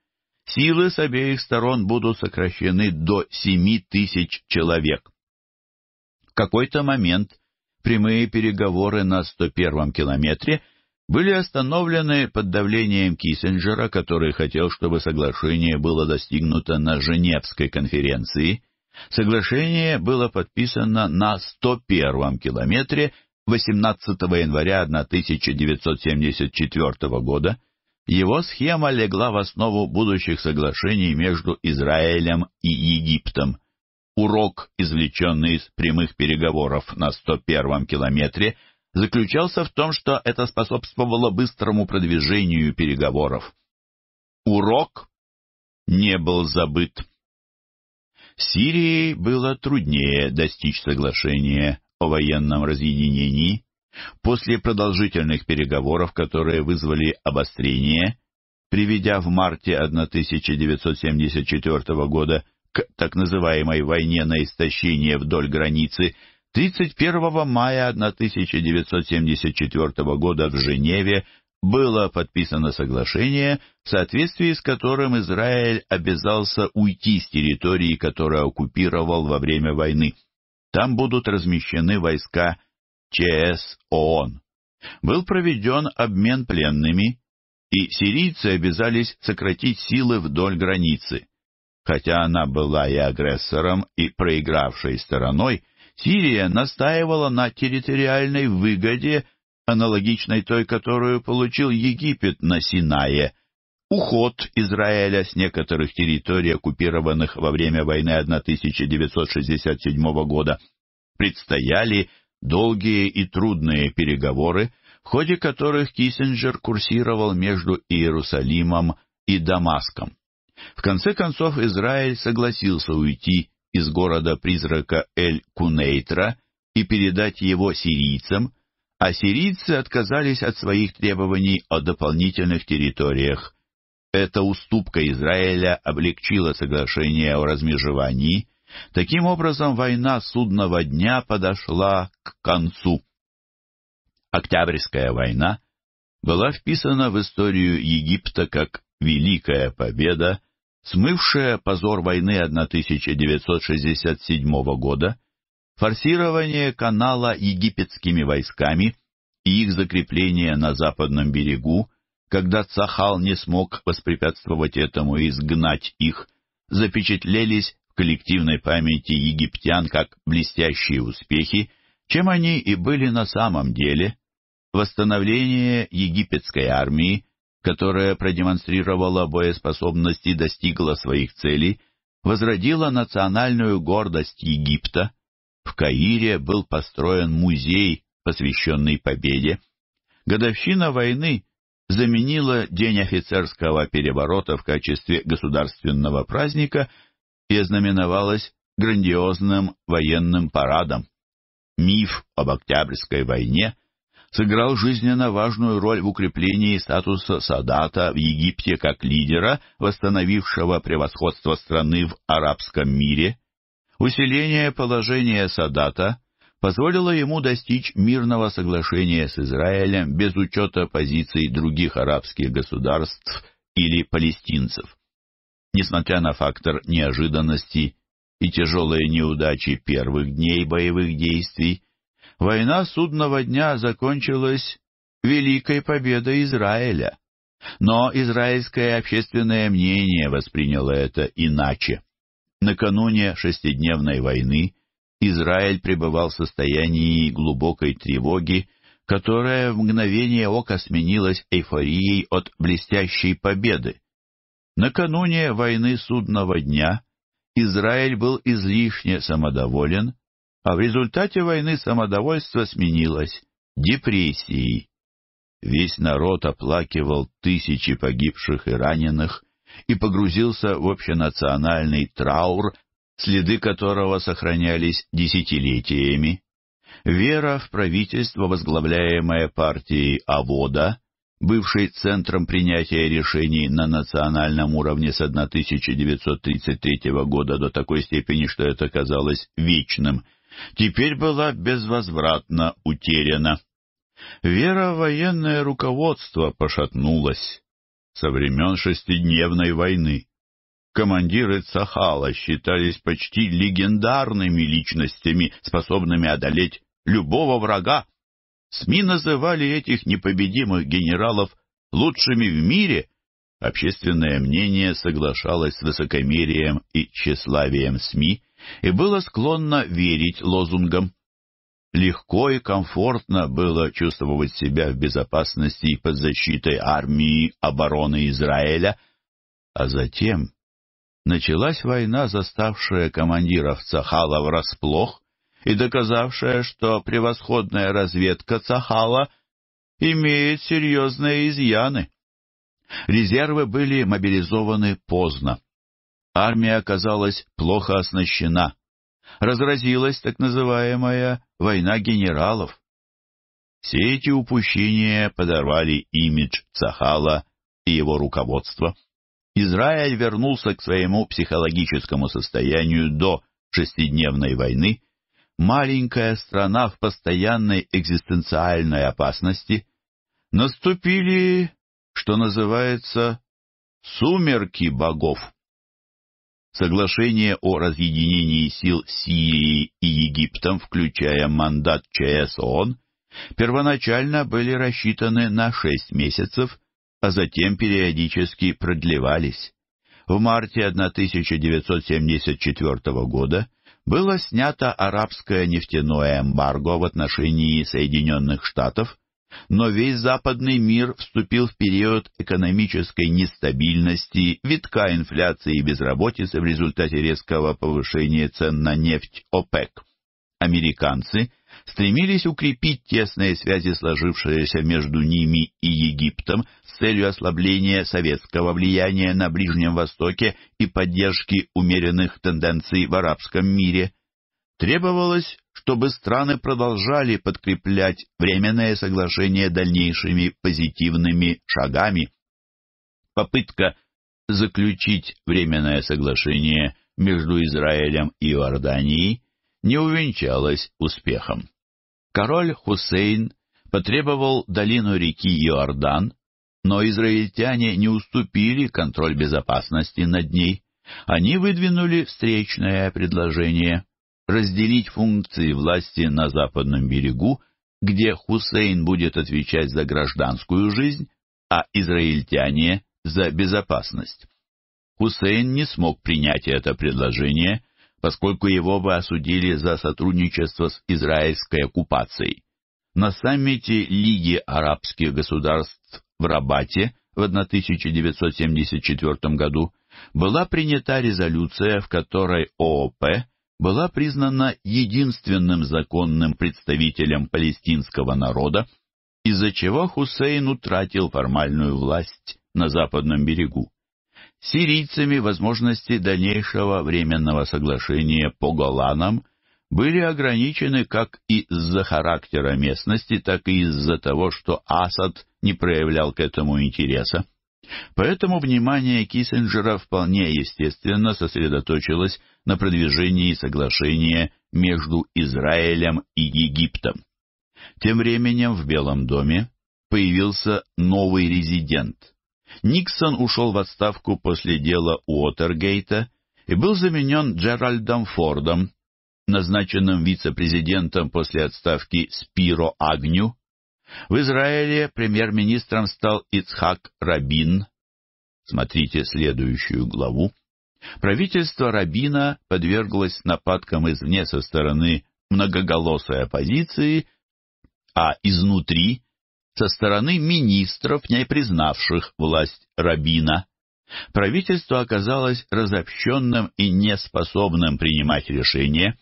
[SPEAKER 1] Силы с обеих сторон будут сокращены до 7 тысяч человек какой-то момент прямые переговоры на 101-м километре были остановлены под давлением Киссинджера, который хотел, чтобы соглашение было достигнуто на Женевской конференции. Соглашение было подписано на 101-м километре 18 января 1974 года. Его схема легла в основу будущих соглашений между Израилем и Египтом. Урок, извлеченный из прямых переговоров на 101-м километре, заключался в том, что это способствовало быстрому продвижению переговоров. Урок не был забыт. Сирии было труднее достичь соглашения о военном разъединении. После продолжительных переговоров, которые вызвали обострение, приведя в марте 1974 года к так называемой войне на истощение вдоль границы 31 мая 1974 года в Женеве было подписано соглашение, в соответствии с которым Израиль обязался уйти с территории, которую оккупировал во время войны. Там будут размещены войска ЧС ООН. Был проведен обмен пленными, и сирийцы обязались сократить силы вдоль границы. Хотя она была и агрессором, и проигравшей стороной, Сирия настаивала на территориальной выгоде, аналогичной той, которую получил Египет на Синае. Уход Израиля с некоторых территорий, оккупированных во время войны 1967 года, предстояли долгие и трудные переговоры, в ходе которых Киссинджер курсировал между Иерусалимом и Дамаском. В конце концов Израиль согласился уйти из города-призрака Эль-Кунейтра и передать его сирийцам, а сирийцы отказались от своих требований о дополнительных территориях. Эта уступка Израиля облегчила соглашение о размежевании. Таким образом, война судного дня подошла к концу. Октябрьская война была вписана в историю Египта как «Великая победа», смывшее позор войны 1967 года, форсирование канала египетскими войсками и их закрепление на западном берегу, когда Цахал не смог воспрепятствовать этому и изгнать их, запечатлелись в коллективной памяти египтян как блестящие успехи, чем они и были на самом деле. Восстановление египетской армии – которая продемонстрировала боеспособность и достигла своих целей, возродила национальную гордость Египта. В Каире был построен музей, посвященный победе. Годовщина войны заменила День офицерского переворота в качестве государственного праздника и ознаменовалась грандиозным военным парадом. Миф об Октябрьской войне сыграл жизненно важную роль в укреплении статуса Садата в Египте как лидера, восстановившего превосходство страны в арабском мире. Усиление положения Садата позволило ему достичь мирного соглашения с Израилем без учета позиций других арабских государств или палестинцев. Несмотря на фактор неожиданности и тяжелые неудачи первых дней боевых действий, Война судного дня закончилась великой победой Израиля. Но израильское общественное мнение восприняло это иначе. Накануне шестидневной войны Израиль пребывал в состоянии глубокой тревоги, которая в мгновение ока сменилась эйфорией от блестящей победы. Накануне войны судного дня Израиль был излишне самодоволен а в результате войны самодовольство сменилось депрессией. Весь народ оплакивал тысячи погибших и раненых и погрузился в общенациональный траур, следы которого сохранялись десятилетиями. Вера в правительство, возглавляемое партией Авода, бывшей центром принятия решений на национальном уровне с 1933 года до такой степени, что это казалось вечным – теперь была безвозвратно утеряна. Вера в военное руководство пошатнулась со времен шестидневной войны. Командиры Цахала считались почти легендарными личностями, способными одолеть любого врага. СМИ называли этих непобедимых генералов лучшими в мире. Общественное мнение соглашалось с высокомерием и тщеславием СМИ, и было склонно верить лозунгам. Легко и комфортно было чувствовать себя в безопасности и под защитой армии обороны Израиля, а затем началась война, заставшая командиров Цахала врасплох и доказавшая, что превосходная разведка Цахала имеет серьезные изъяны. Резервы были мобилизованы поздно армия оказалась плохо оснащена. Разразилась так называемая «война генералов». Все эти упущения подорвали имидж Цахала и его руководства. Израиль вернулся к своему психологическому состоянию до шестидневной войны. Маленькая страна в постоянной экзистенциальной опасности. Наступили, что называется, сумерки богов. Соглашение о разъединении сил Сирии и Египтом, включая мандат ЧС ООН, первоначально были рассчитаны на шесть месяцев, а затем периодически продлевались. В марте 1974 года было снято арабское нефтяное эмбарго в отношении Соединенных Штатов, но весь западный мир вступил в период экономической нестабильности, витка инфляции и безработицы в результате резкого повышения цен на нефть ОПЕК. Американцы стремились укрепить тесные связи, сложившиеся между ними и Египтом, с целью ослабления советского влияния на Ближнем Востоке и поддержки умеренных тенденций в арабском мире. Требовалось чтобы страны продолжали подкреплять временное соглашение дальнейшими позитивными шагами. Попытка заключить временное соглашение между Израилем и Иорданией не увенчалась успехом. Король Хусейн потребовал долину реки Иордан, но израильтяне не уступили контроль безопасности над ней. Они выдвинули встречное предложение разделить функции власти на Западном берегу, где Хусейн будет отвечать за гражданскую жизнь, а израильтяне – за безопасность. Хусейн не смог принять это предложение, поскольку его бы осудили за сотрудничество с израильской оккупацией. На саммите Лиги арабских государств в Рабате в 1974 году была принята резолюция, в которой ООП была признана единственным законным представителем палестинского народа, из-за чего Хусейн утратил формальную власть на западном берегу. сирийцами возможности дальнейшего временного соглашения по Голанам были ограничены как из-за характера местности, так и из-за того, что Асад не проявлял к этому интереса. Поэтому внимание Киссинджера вполне естественно сосредоточилось на продвижении соглашения между Израилем и Египтом. Тем временем в Белом доме появился новый резидент. Никсон ушел в отставку после дела Уотергейта и был заменен Джеральдом Фордом, назначенным вице-президентом после отставки Спиро Агню, в Израиле премьер-министром стал Ицхак Рабин. Смотрите следующую главу. Правительство Рабина подверглось нападкам извне со стороны многоголосой оппозиции, а изнутри — со стороны министров, не признавших власть Рабина. Правительство оказалось разобщенным и неспособным принимать решения.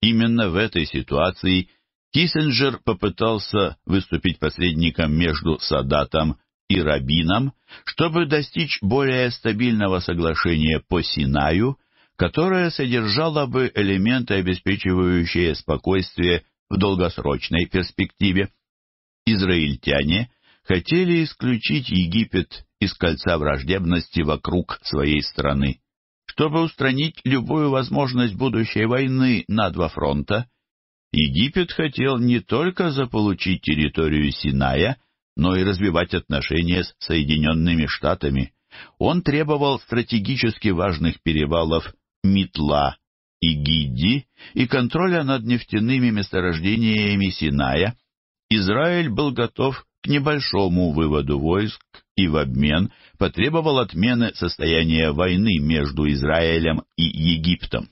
[SPEAKER 1] Именно в этой ситуации – Киссинджер попытался выступить посредником между Садатом и Рабином, чтобы достичь более стабильного соглашения по Синаю, которое содержало бы элементы, обеспечивающие спокойствие в долгосрочной перспективе. Израильтяне хотели исключить Египет из кольца враждебности вокруг своей страны. Чтобы устранить любую возможность будущей войны на два фронта – Египет хотел не только заполучить территорию Синая, но и развивать отношения с Соединенными Штатами. Он требовал стратегически важных перевалов Митла и Гидди и контроля над нефтяными месторождениями Синая. Израиль был готов к небольшому выводу войск и в обмен потребовал отмены состояния войны между Израилем и Египтом.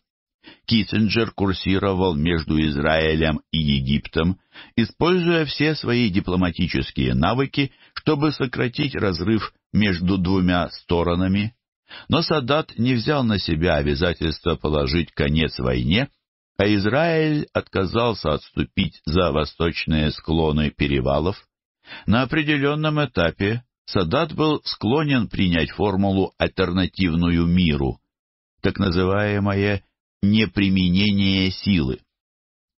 [SPEAKER 1] Киссинджер курсировал между Израилем и Египтом, используя все свои дипломатические навыки, чтобы сократить разрыв между двумя сторонами. Но Садат не взял на себя обязательство положить конец войне, а Израиль отказался отступить за восточные склоны перевалов. На определенном этапе Садат был склонен принять формулу альтернативную миру, так называемое неприменение силы.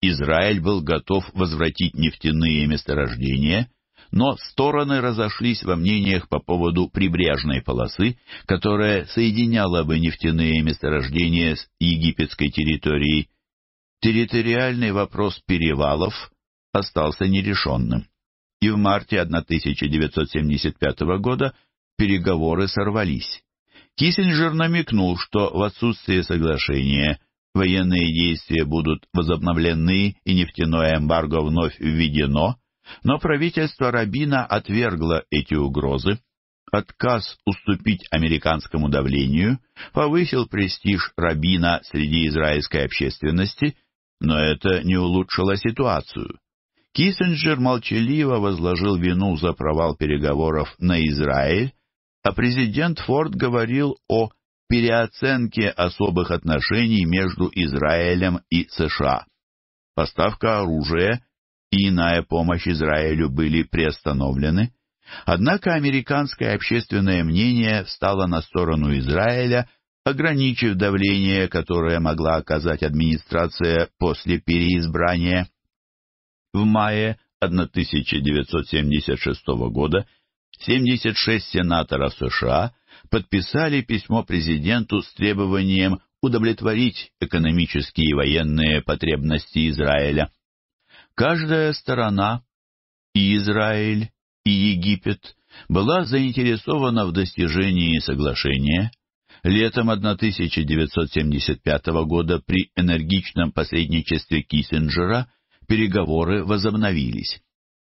[SPEAKER 1] Израиль был готов возвратить нефтяные месторождения, но стороны разошлись во мнениях по поводу прибрежной полосы, которая соединяла бы нефтяные месторождения с египетской территорией. Территориальный вопрос перевалов остался нерешенным, и в марте 1975 года переговоры сорвались. Киссинджер намекнул, что в отсутствие соглашения – военные действия будут возобновлены и нефтяное эмбарго вновь введено, но правительство Рабина отвергло эти угрозы. Отказ уступить американскому давлению повысил престиж Рабина среди израильской общественности, но это не улучшило ситуацию. Киссинджер молчаливо возложил вину за провал переговоров на Израиль, а президент Форд говорил о переоценке особых отношений между Израилем и США. Поставка оружия и иная помощь Израилю были приостановлены, однако американское общественное мнение стало на сторону Израиля, ограничив давление, которое могла оказать администрация после переизбрания. В мае 1976 года 76 сенаторов США – подписали письмо президенту с требованием удовлетворить экономические и военные потребности Израиля. Каждая сторона, и Израиль, и Египет, была заинтересована в достижении соглашения. Летом 1975 года при энергичном посредничестве Киссинджера переговоры возобновились.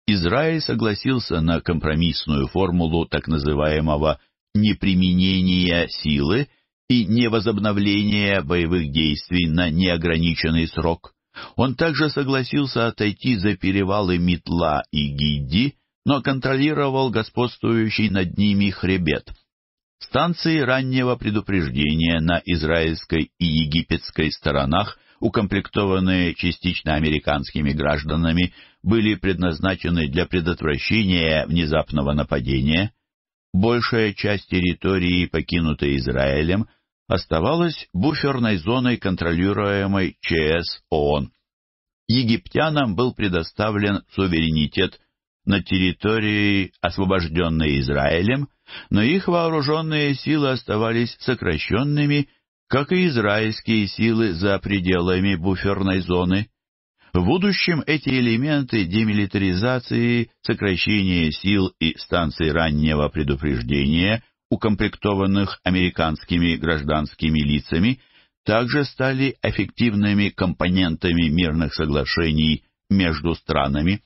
[SPEAKER 1] Израиль согласился на компромиссную формулу так называемого неприменения силы и невозобновления боевых действий на неограниченный срок. Он также согласился отойти за перевалы Митла и Гидди, но контролировал господствующий над ними хребет. Станции раннего предупреждения на израильской и египетской сторонах, укомплектованные частично американскими гражданами, были предназначены для предотвращения внезапного нападения – большая часть территории, покинутой Израилем, оставалась буферной зоной, контролируемой ЧС ООН. Египтянам был предоставлен суверенитет на территории, освобожденной Израилем, но их вооруженные силы оставались сокращенными, как и израильские силы за пределами буферной зоны. В будущем эти элементы демилитаризации, сокращения сил и станций раннего предупреждения, укомплектованных американскими гражданскими лицами, также стали эффективными компонентами мирных соглашений между странами.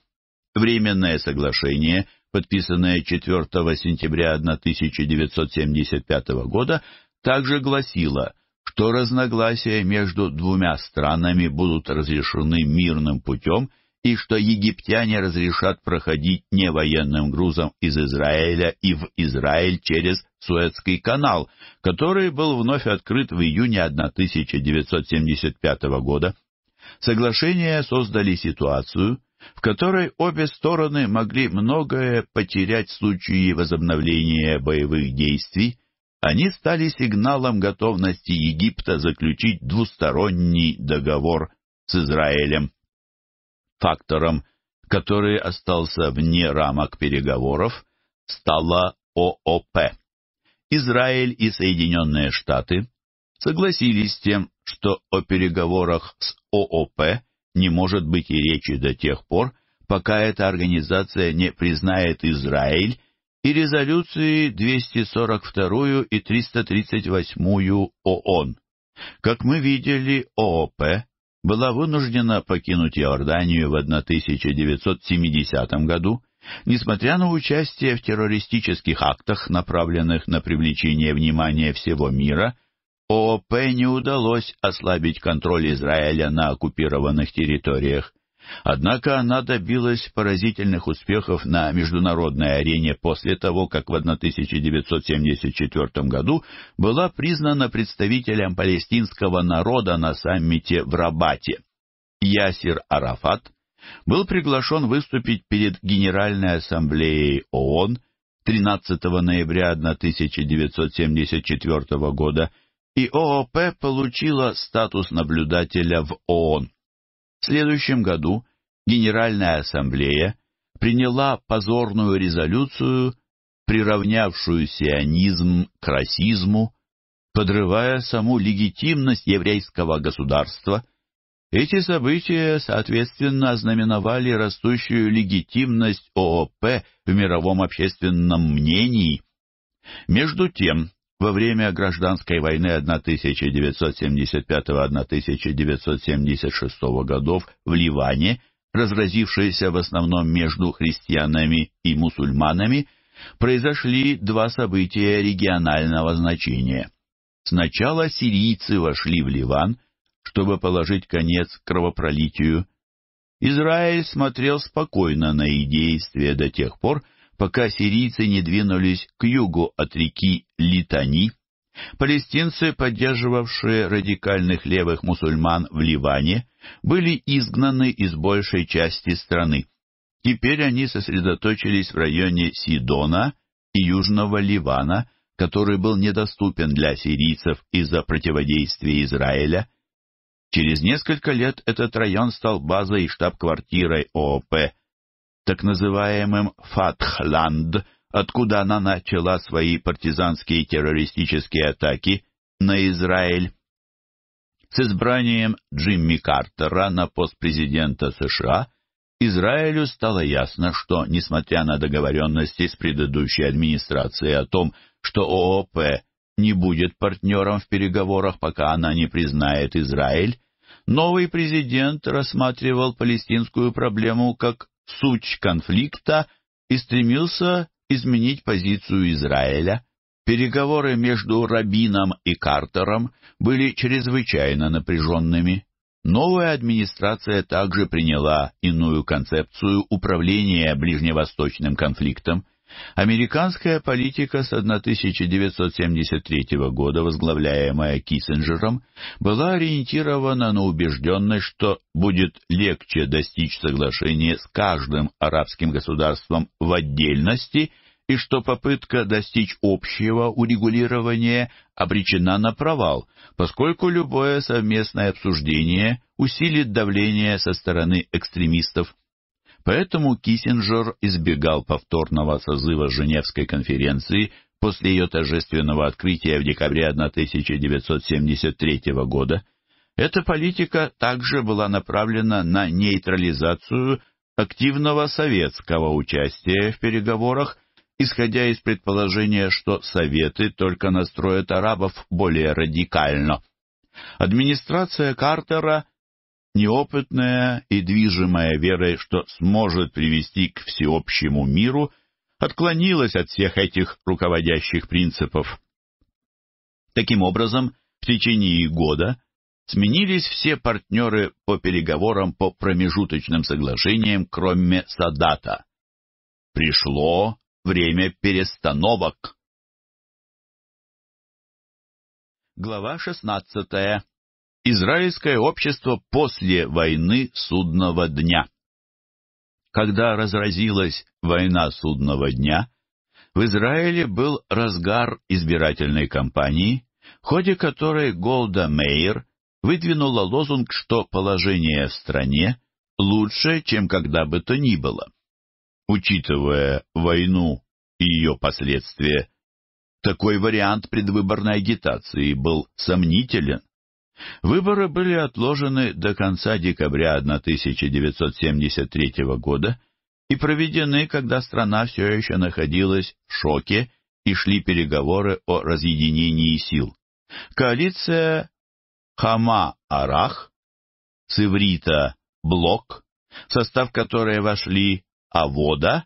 [SPEAKER 1] Временное соглашение, подписанное 4 сентября 1975 года, также гласило, что разногласия между двумя странами будут разрешены мирным путем и что египтяне разрешат проходить не военным грузом из Израиля и в Израиль через Суэцкий канал, который был вновь открыт в июне 1975 года. Соглашения создали ситуацию, в которой обе стороны могли многое потерять в случае возобновления боевых действий, они стали сигналом готовности Египта заключить двусторонний договор с Израилем. Фактором, который остался вне рамок переговоров, стала ООП. Израиль и Соединенные Штаты согласились с тем, что о переговорах с ООП не может быть и речи до тех пор, пока эта организация не признает Израиль и резолюции 242 и 338 ООН. Как мы видели, ООП была вынуждена покинуть Иорданию в 1970 году, несмотря на участие в террористических актах, направленных на привлечение внимания всего мира, ООП не удалось ослабить контроль Израиля на оккупированных территориях. Однако она добилась поразительных успехов на международной арене после того, как в 1974 году была признана представителем палестинского народа на саммите в Рабате. Ясир Арафат был приглашен выступить перед Генеральной ассамблеей ООН 13 ноября 1974 года, и ООП получила статус наблюдателя в ООН. В следующем году Генеральная Ассамблея приняла позорную резолюцию, приравнявшую сионизм к расизму, подрывая саму легитимность еврейского государства. Эти события, соответственно, ознаменовали растущую легитимность ООП в мировом общественном мнении. Между тем, во время гражданской войны 1975-1976 годов в Ливане, разразившейся в основном между христианами и мусульманами, произошли два события регионального значения. Сначала сирийцы вошли в Ливан, чтобы положить конец кровопролитию. Израиль смотрел спокойно на их действия до тех пор, пока сирийцы не двинулись к югу от реки Литани, палестинцы, поддерживавшие радикальных левых мусульман в Ливане, были изгнаны из большей части страны. Теперь они сосредоточились в районе Сидона и Южного Ливана, который был недоступен для сирийцев из-за противодействия Израиля. Через несколько лет этот район стал базой и штаб-квартирой ООП так называемым Фатхланд, откуда она начала свои партизанские террористические атаки на Израиль. С избранием Джимми Картера на пост президента США Израилю стало ясно, что, несмотря на договоренности с предыдущей администрацией о том, что ООП не будет партнером в переговорах, пока она не признает Израиль, новый президент рассматривал палестинскую проблему как суть конфликта и стремился изменить позицию Израиля. Переговоры между Рабином и Картером были чрезвычайно напряженными. Новая администрация также приняла иную концепцию управления ближневосточным конфликтом. Американская политика с 1973 года, возглавляемая Киссинджером, была ориентирована на убежденность, что будет легче достичь соглашения с каждым арабским государством в отдельности и что попытка достичь общего урегулирования обречена на провал, поскольку любое совместное обсуждение усилит давление со стороны экстремистов Поэтому Киссинджер избегал повторного созыва Женевской конференции после ее торжественного открытия в декабре 1973 года. Эта политика также была направлена на нейтрализацию активного советского участия в переговорах, исходя из предположения, что Советы только настроят арабов более радикально. Администрация Картера неопытная и движимая верой, что сможет привести к всеобщему миру, отклонилась от всех этих руководящих принципов. Таким образом, в течение года сменились все партнеры по переговорам по промежуточным соглашениям, кроме Садата. Пришло время перестановок. Глава шестнадцатая Израильское общество после войны судного дня. Когда разразилась война судного дня, в Израиле был разгар избирательной кампании, в ходе которой Голда Мейер выдвинула лозунг, что положение в стране лучше, чем когда бы то ни было. Учитывая войну и ее последствия, такой вариант предвыборной агитации был сомнителен. Выборы были отложены до конца декабря 1973 года и проведены, когда страна все еще находилась в шоке и шли переговоры о разъединении сил. Коалиция Хама-Арах, Циврита Блок, в состав которой вошли Авода,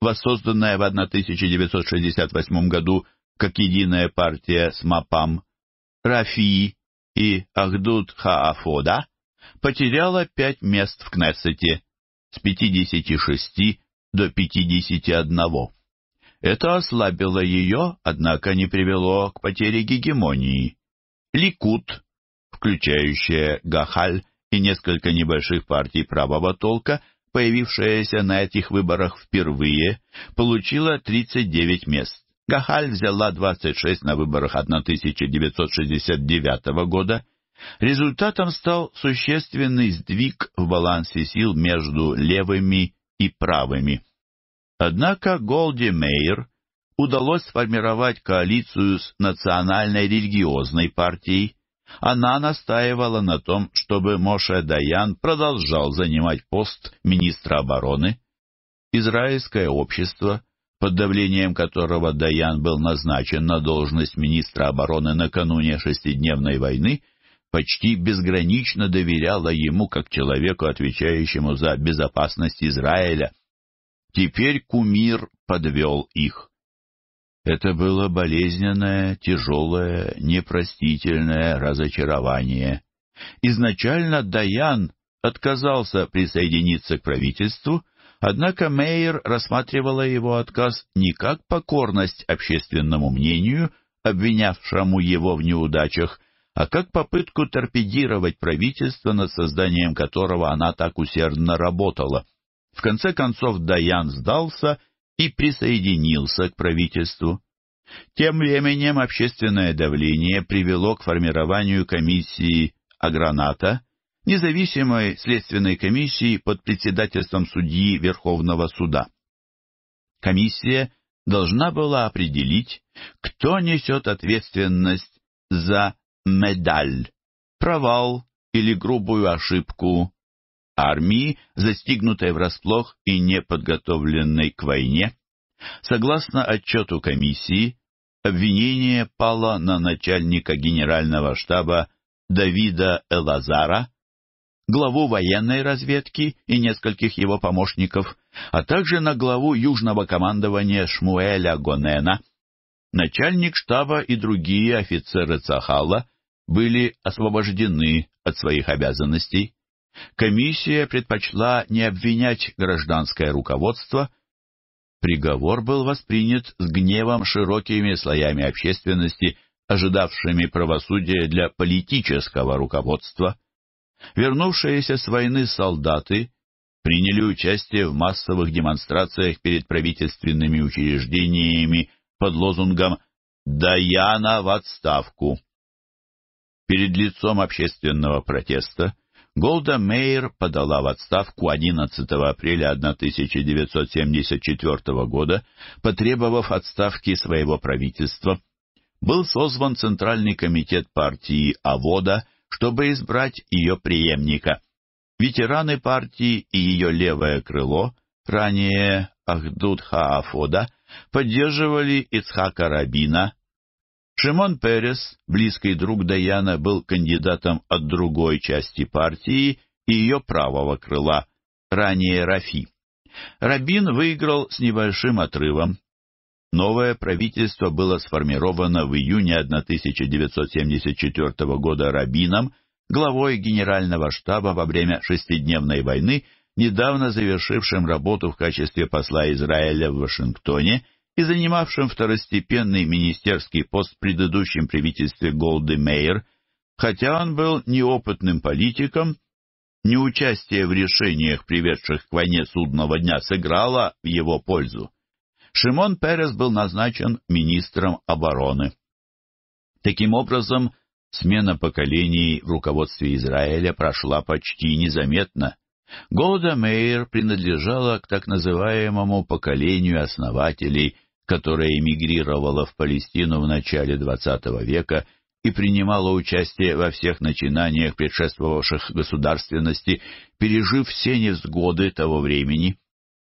[SPEAKER 1] воссозданная в 1968 году как единая партия с МАПАМ, Рафии, и Ахдуд Хаафода потеряла пять мест в Кнессете с 56 до 51. Это ослабило ее, однако не привело к потере гегемонии. Ликут, включающая Гахаль и несколько небольших партий правого толка, появившаяся на этих выборах впервые, получила 39 мест. Гахаль взяла 26 на выборах 1969 года. Результатом стал существенный сдвиг в балансе сил между левыми и правыми. Однако Голди Мейер удалось сформировать коалицию с Национальной религиозной партией. Она настаивала на том, чтобы Моше Даян продолжал занимать пост министра обороны. Израильское общество – под давлением которого Даян был назначен на должность министра обороны накануне шестидневной войны, почти безгранично доверяла ему как человеку, отвечающему за безопасность Израиля. Теперь кумир подвел их. Это было болезненное, тяжелое, непростительное разочарование. Изначально Даян отказался присоединиться к правительству — Однако Мейер рассматривала его отказ не как покорность общественному мнению, обвинявшему его в неудачах, а как попытку торпедировать правительство, над созданием которого она так усердно работала. В конце концов Даян сдался и присоединился к правительству. Тем временем общественное давление привело к формированию комиссии Аграната, независимой следственной комиссии под председательством судьи Верховного суда. Комиссия должна была определить, кто несет ответственность за медаль, провал или грубую ошибку армии, застигнутой врасплох и неподготовленной к войне. Согласно отчету комиссии, обвинение пало на начальника генерального штаба Давида Элазара, главу военной разведки и нескольких его помощников, а также на главу Южного командования Шмуэля Гонена. Начальник штаба и другие офицеры Цахала были освобождены от своих обязанностей. Комиссия предпочла не обвинять гражданское руководство. Приговор был воспринят с гневом широкими слоями общественности, ожидавшими правосудия для политического руководства. Вернувшиеся с войны солдаты приняли участие в массовых демонстрациях перед правительственными учреждениями под лозунгом «Даяна в отставку». Перед лицом общественного протеста Голда Мейер подала в отставку 11 апреля 1974 года, потребовав отставки своего правительства. Был созван Центральный комитет партии «Авода», чтобы избрать ее преемника. Ветераны партии и ее левое крыло, ранее Ахдуд Хаафода, поддерживали Ицхака Рабина. Шимон Перес, близкий друг Даяна, был кандидатом от другой части партии и ее правого крыла, ранее Рафи. Рабин выиграл с небольшим отрывом. Новое правительство было сформировано в июне 1974 года Рабином, главой Генерального штаба во время шестидневной войны, недавно завершившим работу в качестве посла Израиля в Вашингтоне и занимавшим второстепенный министерский пост в предыдущем правительстве Голды Мейер, хотя он был неопытным политиком, неучастие в решениях, приведших к войне судного дня, сыграло в его пользу. Шимон Перес был назначен министром обороны. Таким образом, смена поколений в руководстве Израиля прошла почти незаметно. Голда Мейер принадлежала к так называемому поколению основателей, которое эмигрировало в Палестину в начале XX века и принимало участие во всех начинаниях предшествовавших государственности, пережив все невзгоды того времени.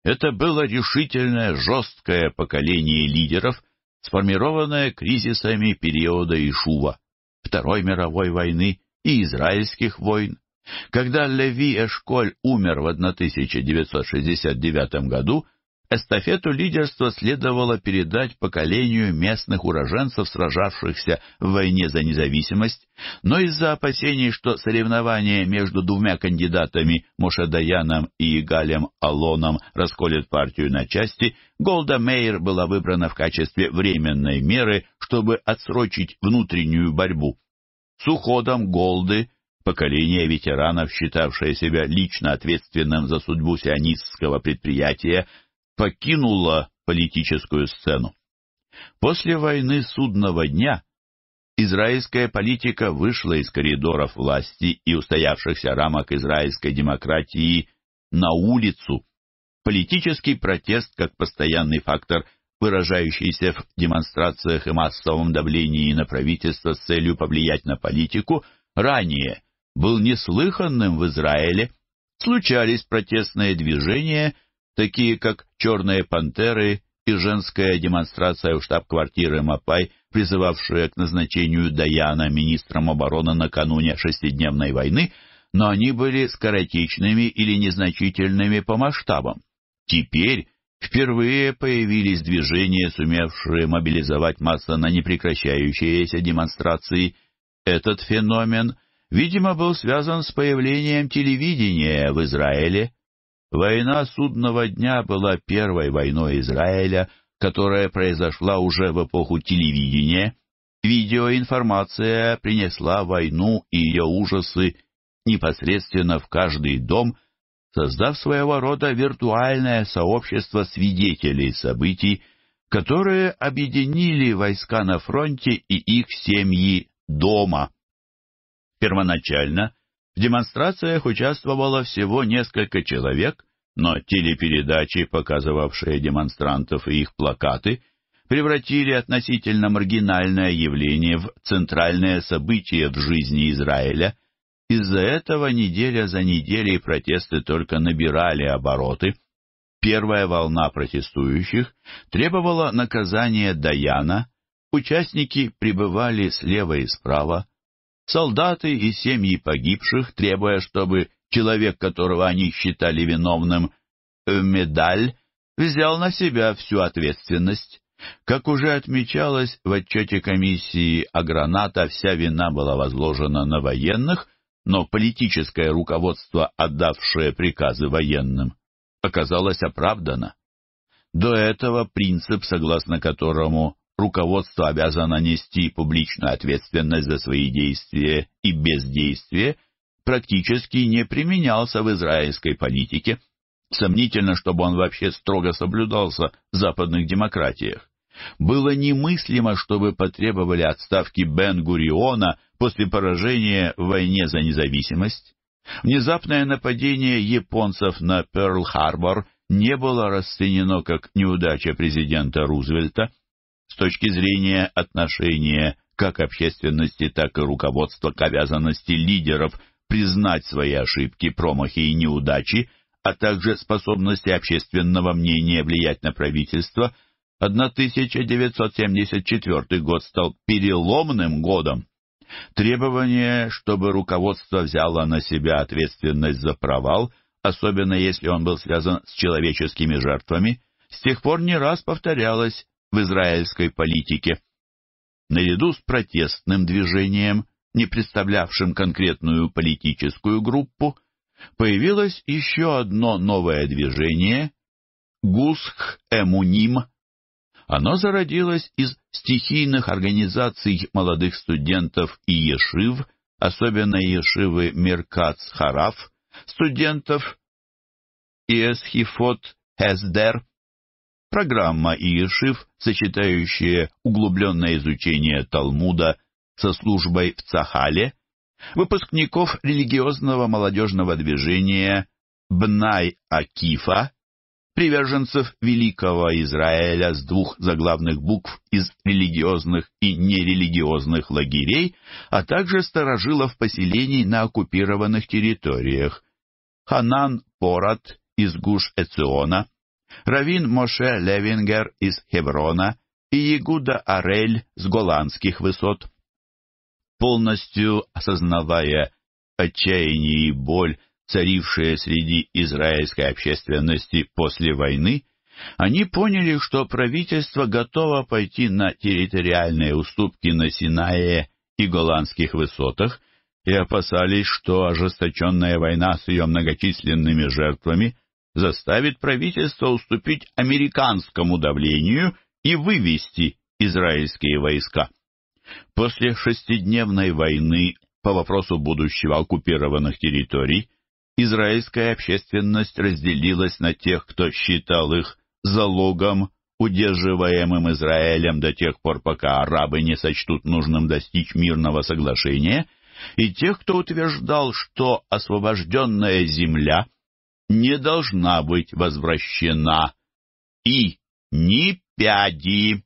[SPEAKER 1] Это было решительное, жесткое поколение лидеров, сформированное кризисами периода Ишува, Второй мировой войны и израильских войн. Когда Леви Эшколь умер в 1969 году, эстафету лидерства следовало передать поколению местных уроженцев, сражавшихся в войне за независимость, но из-за опасений, что соревнование между двумя кандидатами Мошедаяном и Галем Алоном расколет партию на части, Голда Мейер была выбрана в качестве временной меры, чтобы отсрочить внутреннюю борьбу. С уходом Голды поколение ветеранов, считавшее себя лично ответственным за судьбу сионистского предприятия, покинула политическую сцену. После войны судного дня израильская политика вышла из коридоров власти и устоявшихся рамок израильской демократии на улицу. Политический протест как постоянный фактор, выражающийся в демонстрациях и массовом давлении на правительство с целью повлиять на политику, ранее был неслыханным в Израиле. Случались протестные движения – такие как «Черные пантеры» и женская демонстрация у штаб-квартиры Мапай, призывавшая к назначению Даяна министром обороны накануне шестидневной войны, но они были скоротечными или незначительными по масштабам. Теперь впервые появились движения, сумевшие мобилизовать массы на непрекращающиеся демонстрации. Этот феномен, видимо, был связан с появлением телевидения в Израиле. Война судного дня была первой войной Израиля, которая произошла уже в эпоху телевидения. Видеоинформация принесла войну и ее ужасы непосредственно в каждый дом, создав своего рода виртуальное сообщество свидетелей событий, которые объединили войска на фронте и их семьи дома. Первоначально в демонстрациях участвовало всего несколько человек, но телепередачи, показывавшие демонстрантов и их плакаты, превратили относительно маргинальное явление в центральное событие в жизни Израиля. Из-за этого неделя за неделей протесты только набирали обороты. Первая волна протестующих требовала наказания Даяна, участники пребывали слева и справа, солдаты и семьи погибших, требуя, чтобы человек, которого они считали виновным, э, медаль, взял на себя всю ответственность. Как уже отмечалось в отчете комиссии о а граната, вся вина была возложена на военных, но политическое руководство, отдавшее приказы военным, оказалось оправдано. До этого принцип, согласно которому руководство обязано нести публичную ответственность за свои действия и бездействие, практически не применялся в израильской политике. Сомнительно, чтобы он вообще строго соблюдался в западных демократиях. Было немыслимо, чтобы потребовали отставки Бен-Гуриона после поражения в войне за независимость. Внезапное нападение японцев на Перл-Харбор не было расценено как неудача президента Рузвельта точки зрения отношения как общественности, так и руководства к обязанности лидеров признать свои ошибки, промахи и неудачи, а также способности общественного мнения влиять на правительство, 1974 год стал переломным годом. Требование, чтобы руководство взяло на себя ответственность за провал, особенно если он был связан с человеческими жертвами, с тех пор не раз повторялось в израильской политике. Наряду с протестным движением, не представлявшим конкретную политическую группу, появилось еще одно новое движение – Гусх-Эмуним. Оно зародилось из стихийных организаций молодых студентов и ешив, особенно ешивы Меркац-Хараф, студентов Иесхифот-Хездер, Программа Иешив, сочетающая углубленное изучение Талмуда со службой в Цахале, выпускников религиозного молодежного движения Бнай Акифа, приверженцев Великого Израиля с двух заглавных букв из религиозных и нерелигиозных лагерей, а также старожилов поселений на оккупированных территориях. Ханан Порат из Гуш-Эциона, Равин Моше Левингер из Хеврона и Ягуда Арель с голландских высот. Полностью осознавая отчаяние и боль, царившие среди израильской общественности после войны, они поняли, что правительство готово пойти на территориальные уступки на Синае и Голландских высотах и опасались, что ожесточенная война с ее многочисленными жертвами – заставит правительство уступить американскому давлению и вывести израильские войска. После шестидневной войны по вопросу будущего оккупированных территорий израильская общественность разделилась на тех, кто считал их залогом, удерживаемым Израилем до тех пор, пока арабы не сочтут нужным достичь мирного соглашения, и тех, кто утверждал, что освобожденная земля – не должна быть возвращена и ни пяди.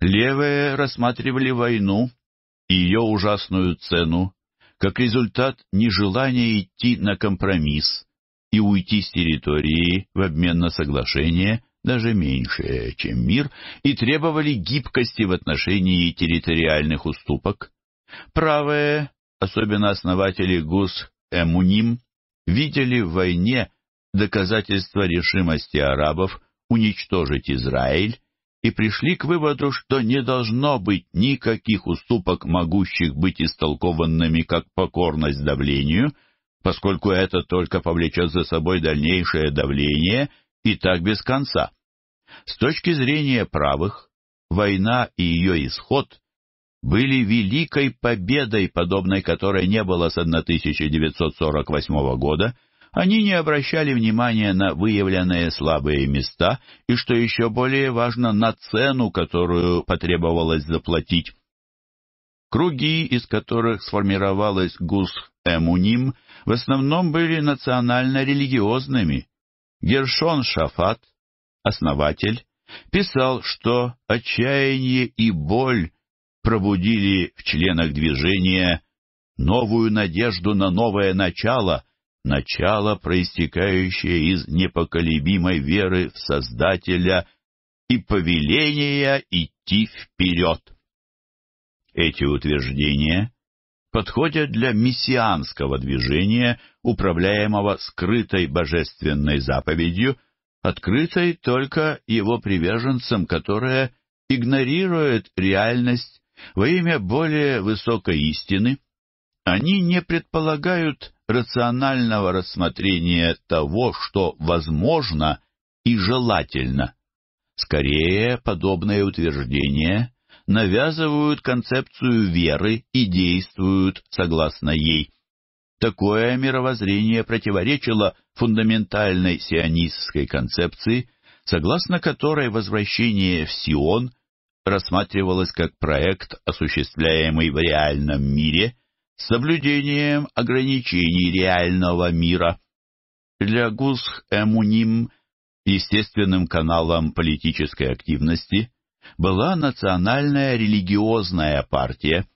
[SPEAKER 1] Левые рассматривали войну и ее ужасную цену как результат нежелания идти на компромисс и уйти с территории в обмен на соглашение, даже меньшее, чем мир, и требовали гибкости в отношении территориальных уступок. Правые, особенно основатели ГУС Эмуним, видели в войне доказательства решимости арабов уничтожить Израиль и пришли к выводу, что не должно быть никаких уступок, могущих быть истолкованными как покорность давлению, поскольку это только повлечет за собой дальнейшее давление и так без конца. С точки зрения правых, война и ее исход были великой победой, подобной которой не было с 1948 года, они не обращали внимания на выявленные слабые места и, что еще более важно, на цену, которую потребовалось заплатить. Круги, из которых сформировалась ГУС-Эмуним, в основном были национально-религиозными. Гершон Шафат, основатель, писал, что отчаяние и боль пробудили в членах движения новую надежду на новое начало, начало, проистекающее из непоколебимой веры в Создателя и повеления идти вперед. Эти утверждения подходят для мессианского движения, управляемого скрытой божественной заповедью, открытой только его приверженцам, которая игнорирует реальность во имя более высокой истины они не предполагают рационального рассмотрения того, что возможно и желательно. Скорее, подобное утверждение навязывают концепцию веры и действуют согласно ей. Такое мировоззрение противоречило фундаментальной сионистской концепции, согласно которой возвращение в Сион рассматривалось как проект, осуществляемый в реальном мире с соблюдением ограничений реального мира. Для Гусх-Эмуним естественным каналом политической активности была национальная религиозная партия.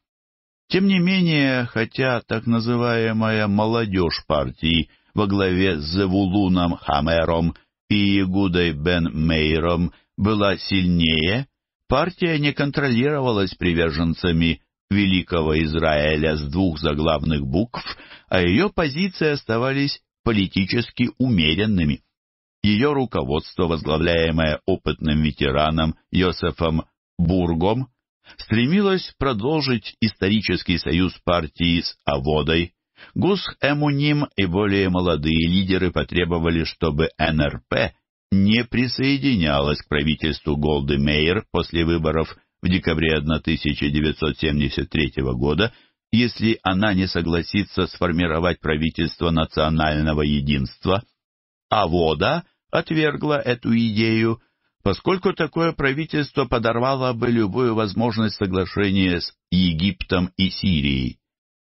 [SPEAKER 1] Тем не менее, хотя так называемая «молодежь партии» во главе с Зевулуном Хамером и Ягудой Бен Мейром была сильнее, партия не контролировалась приверженцами Великого Израиля с двух заглавных букв, а ее позиции оставались политически умеренными. Ее руководство, возглавляемое опытным ветераном Йосефом Бургом, стремилось продолжить исторический союз партии с Аводой. Гусх Эмуним и более молодые лидеры потребовали, чтобы НРП не присоединялась к правительству Голды Мейер после выборов в декабре 1973 года, если она не согласится сформировать правительство национального единства, а Вода отвергла эту идею, поскольку такое правительство подорвало бы любую возможность соглашения с Египтом и Сирией.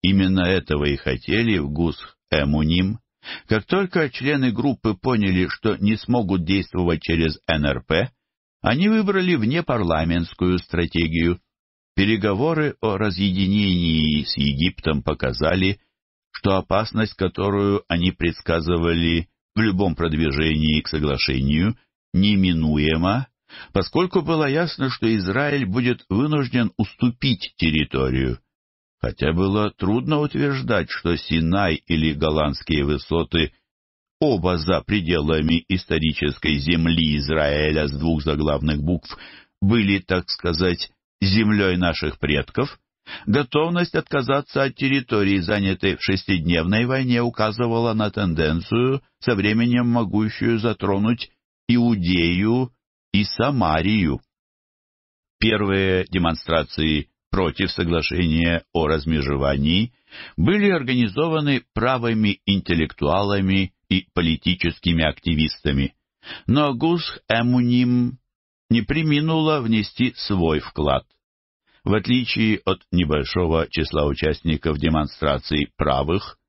[SPEAKER 1] Именно этого и хотели в Гусх-Эмуним как только члены группы поняли, что не смогут действовать через НРП, они выбрали внепарламентскую стратегию. Переговоры о разъединении с Египтом показали, что опасность, которую они предсказывали в любом продвижении к соглашению, неминуема, поскольку было ясно, что Израиль будет вынужден уступить территорию хотя было трудно утверждать, что Синай или голландские высоты оба за пределами исторической земли Израиля с двух заглавных букв были, так сказать, землей наших предков, готовность отказаться от территории, занятой в шестидневной войне, указывала на тенденцию, со временем могущую затронуть Иудею и Самарию. Первые демонстрации против соглашения о размежевании были организованы правыми интеллектуалами и политическими активистами, но Гусх Эмуним не приминула внести свой вклад. В отличие от небольшого числа участников демонстраций правых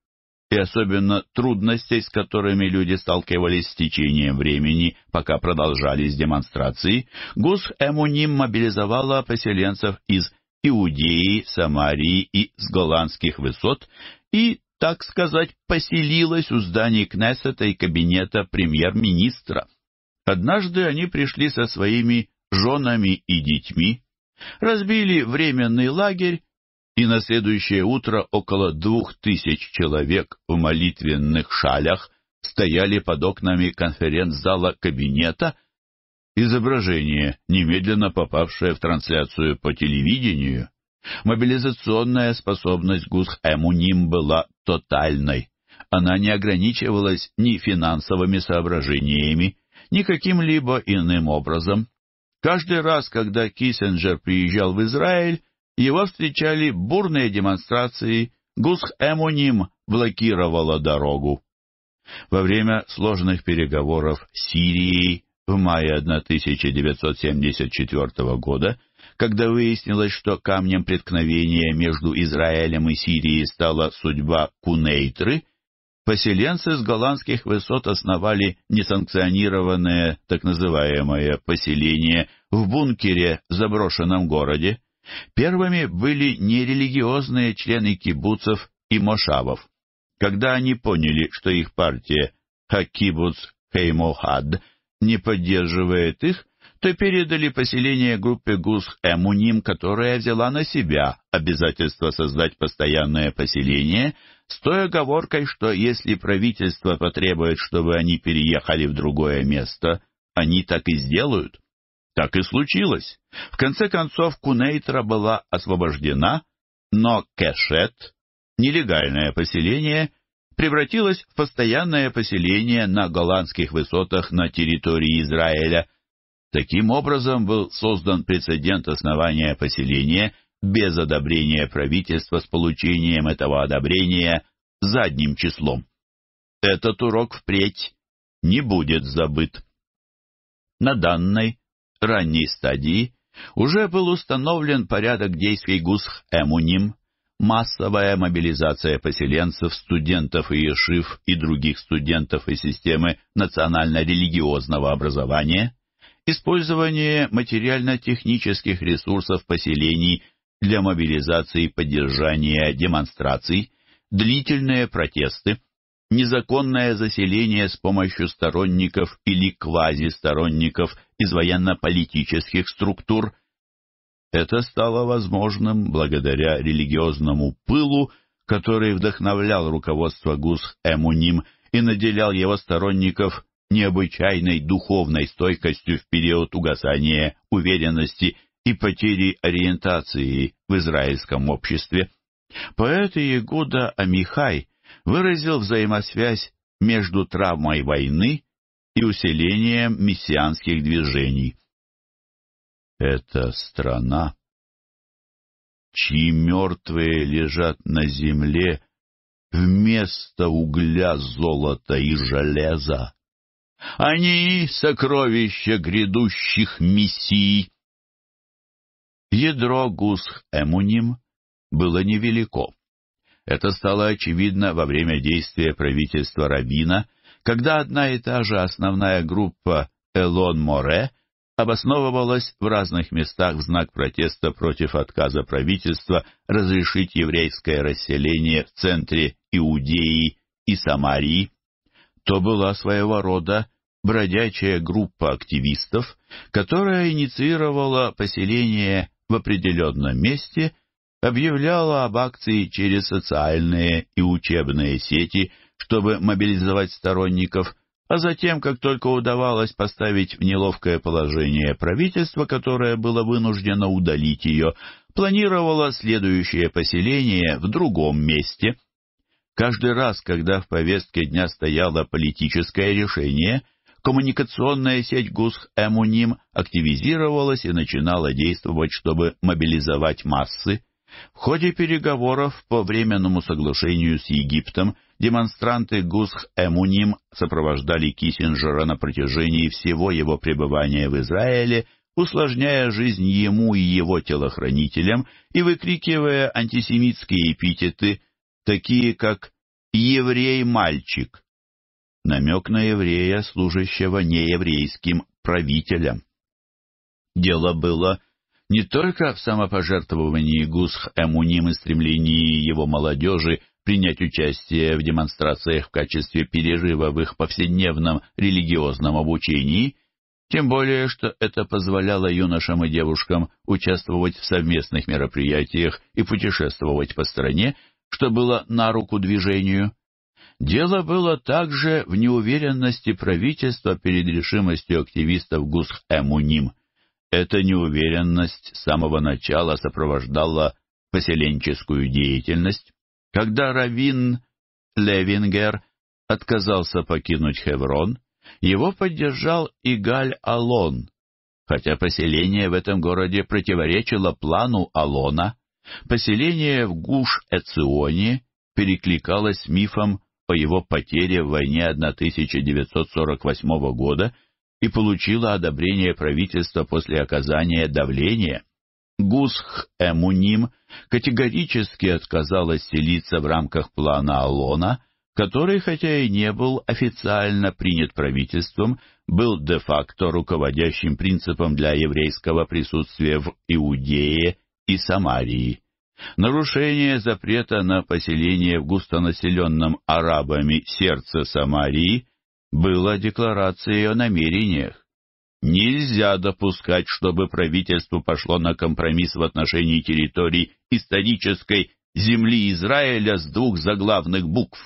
[SPEAKER 1] и особенно трудностей, с которыми люди сталкивались с течением времени, пока продолжались демонстрации, Гусх Эмуним мобилизовала поселенцев из Иудеи, Самарии и с голландских высот и, так сказать, поселилась у зданий Кнессета и кабинета премьер-министра. Однажды они пришли со своими женами и детьми, разбили временный лагерь, и на следующее утро около двух тысяч человек в молитвенных шалях стояли под окнами конференц-зала кабинета – изображение, немедленно попавшее в трансляцию по телевидению. Мобилизационная способность Гусх-Эмуним была тотальной. Она не ограничивалась ни финансовыми соображениями, ни каким-либо иным образом. Каждый раз, когда Киссинджер приезжал в Израиль, его встречали бурные демонстрации, Гусх-Эмуним блокировала дорогу. Во время сложных переговоров с Сирией в мае 1974 года, когда выяснилось, что камнем преткновения между Израилем и Сирией стала судьба Кунейтры, поселенцы с голландских высот основали несанкционированное так называемое поселение в бункере в заброшенном городе. Первыми были нерелигиозные члены кибуцев и мошавов. Когда они поняли, что их партия Хакибуц Хеймохад – не поддерживает их, то передали поселение группе Гусх-Эмуним, которая взяла на себя обязательство создать постоянное поселение, с той оговоркой, что если правительство потребует, чтобы они переехали в другое место, они так и сделают. Так и случилось. В конце концов, Кунейтра была освобождена, но Кэшет, нелегальное поселение, превратилось в постоянное поселение на голландских высотах на территории Израиля. Таким образом был создан прецедент основания поселения без одобрения правительства с получением этого одобрения задним числом. Этот урок впредь не будет забыт. На данной ранней стадии уже был установлен порядок действий Гусх-Эмуним – массовая мобилизация поселенцев, студентов и ешив и других студентов из системы национально-религиозного образования, использование материально-технических ресурсов поселений для мобилизации и поддержания демонстраций, длительные протесты, незаконное заселение с помощью сторонников или квазисторонников из военно-политических структур – это стало возможным благодаря религиозному пылу, который вдохновлял руководство Гусх-Эмуним и наделял его сторонников необычайной духовной стойкостью в период угасания уверенности и потери ориентации в израильском обществе. Поэт Иегуда Амихай выразил взаимосвязь между травмой войны и усилением мессианских движений – это страна, чьи мертвые лежат на земле вместо угля, золота и железа. Они — сокровища грядущих мессий. Ядро Гусх-Эмуним было невелико. Это стало очевидно во время действия правительства Рабина, когда одна и та же основная группа Элон-Море обосновывалась в разных местах в знак протеста против отказа правительства разрешить еврейское расселение в центре Иудеи и Самарии, то была своего рода бродячая группа активистов, которая инициировала поселение в определенном месте, объявляла об акции через социальные и учебные сети, чтобы мобилизовать сторонников – а затем, как только удавалось поставить в неловкое положение правительство, которое было вынуждено удалить ее, планировало следующее поселение в другом месте. Каждый раз, когда в повестке дня стояло политическое решение, коммуникационная сеть ГУСХ-Эмуним активизировалась и начинала действовать, чтобы мобилизовать массы. В ходе переговоров по временному соглашению с Египтом – Демонстранты Гусх-Эмуним сопровождали Киссинджера на протяжении всего его пребывания в Израиле, усложняя жизнь ему и его телохранителям и выкрикивая антисемитские эпитеты, такие как «еврей-мальчик», намек на еврея, служащего нееврейским правителям. Дело было не только в самопожертвовании Гусх-Эмуним и стремлении его молодежи принять участие в демонстрациях в качестве перерыва в их повседневном религиозном обучении, тем более, что это позволяло юношам и девушкам участвовать в совместных мероприятиях и путешествовать по стране, что было на руку движению. Дело было также в неуверенности правительства перед решимостью активистов Гусх-Эмуним. Эта неуверенность с самого начала сопровождала поселенческую деятельность. Когда Равин Левингер отказался покинуть Хеврон, его поддержал и Галь Алон. Хотя поселение в этом городе противоречило плану Алона, поселение в Гуш-Эционе перекликалось с мифом о его потере в войне 1948 года и получило одобрение правительства после оказания давления. Гусх-Эмуним категорически отказалась селиться в рамках плана Алона, который, хотя и не был официально принят правительством, был де-факто руководящим принципом для еврейского присутствия в Иудее и Самарии. Нарушение запрета на поселение в густонаселенном арабами сердце Самарии было декларацией о намерениях. Нельзя допускать, чтобы правительство пошло на компромисс в отношении территорий исторической земли Израиля с двух заглавных букв.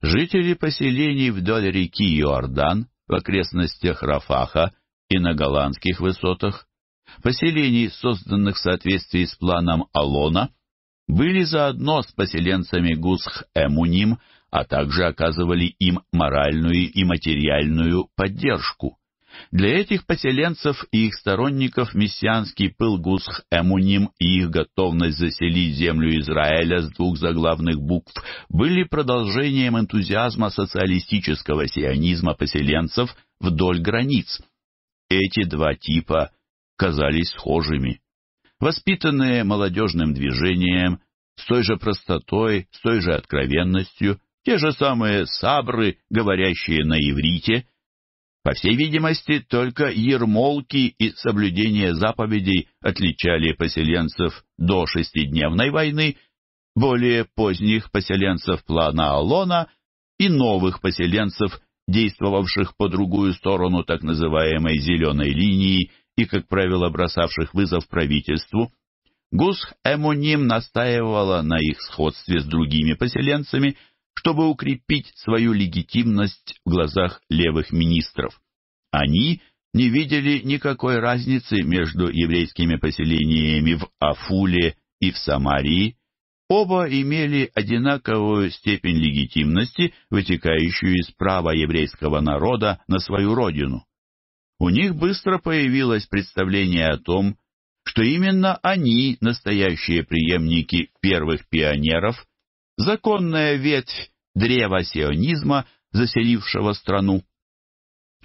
[SPEAKER 1] Жители поселений вдоль реки Иордан, в окрестностях Рафаха и на голландских высотах, поселений, созданных в соответствии с планом Алона, были заодно с поселенцами Гусх-Эмуним, а также оказывали им моральную и материальную поддержку. Для этих поселенцев и их сторонников мессианский пыл Гусх-Эмуним и их готовность заселить землю Израиля с двух заглавных букв были продолжением энтузиазма социалистического сионизма поселенцев вдоль границ. Эти два типа казались схожими. Воспитанные молодежным движением, с той же простотой, с той же откровенностью, те же самые сабры, говорящие на иврите – по всей видимости, только ермолки и соблюдение заповедей отличали поселенцев до шестидневной войны, более поздних поселенцев плана Алона и новых поселенцев, действовавших по другую сторону так называемой «зеленой линии» и, как правило, бросавших вызов правительству. Гусх Эмуним настаивала на их сходстве с другими поселенцами – чтобы укрепить свою легитимность в глазах левых министров. Они не видели никакой разницы между еврейскими поселениями в Афуле и в Самарии. Оба имели одинаковую степень легитимности, вытекающую из права еврейского народа на свою родину. У них быстро появилось представление о том, что именно они настоящие преемники первых пионеров, законная ветвь древа сионизма, заселившего страну.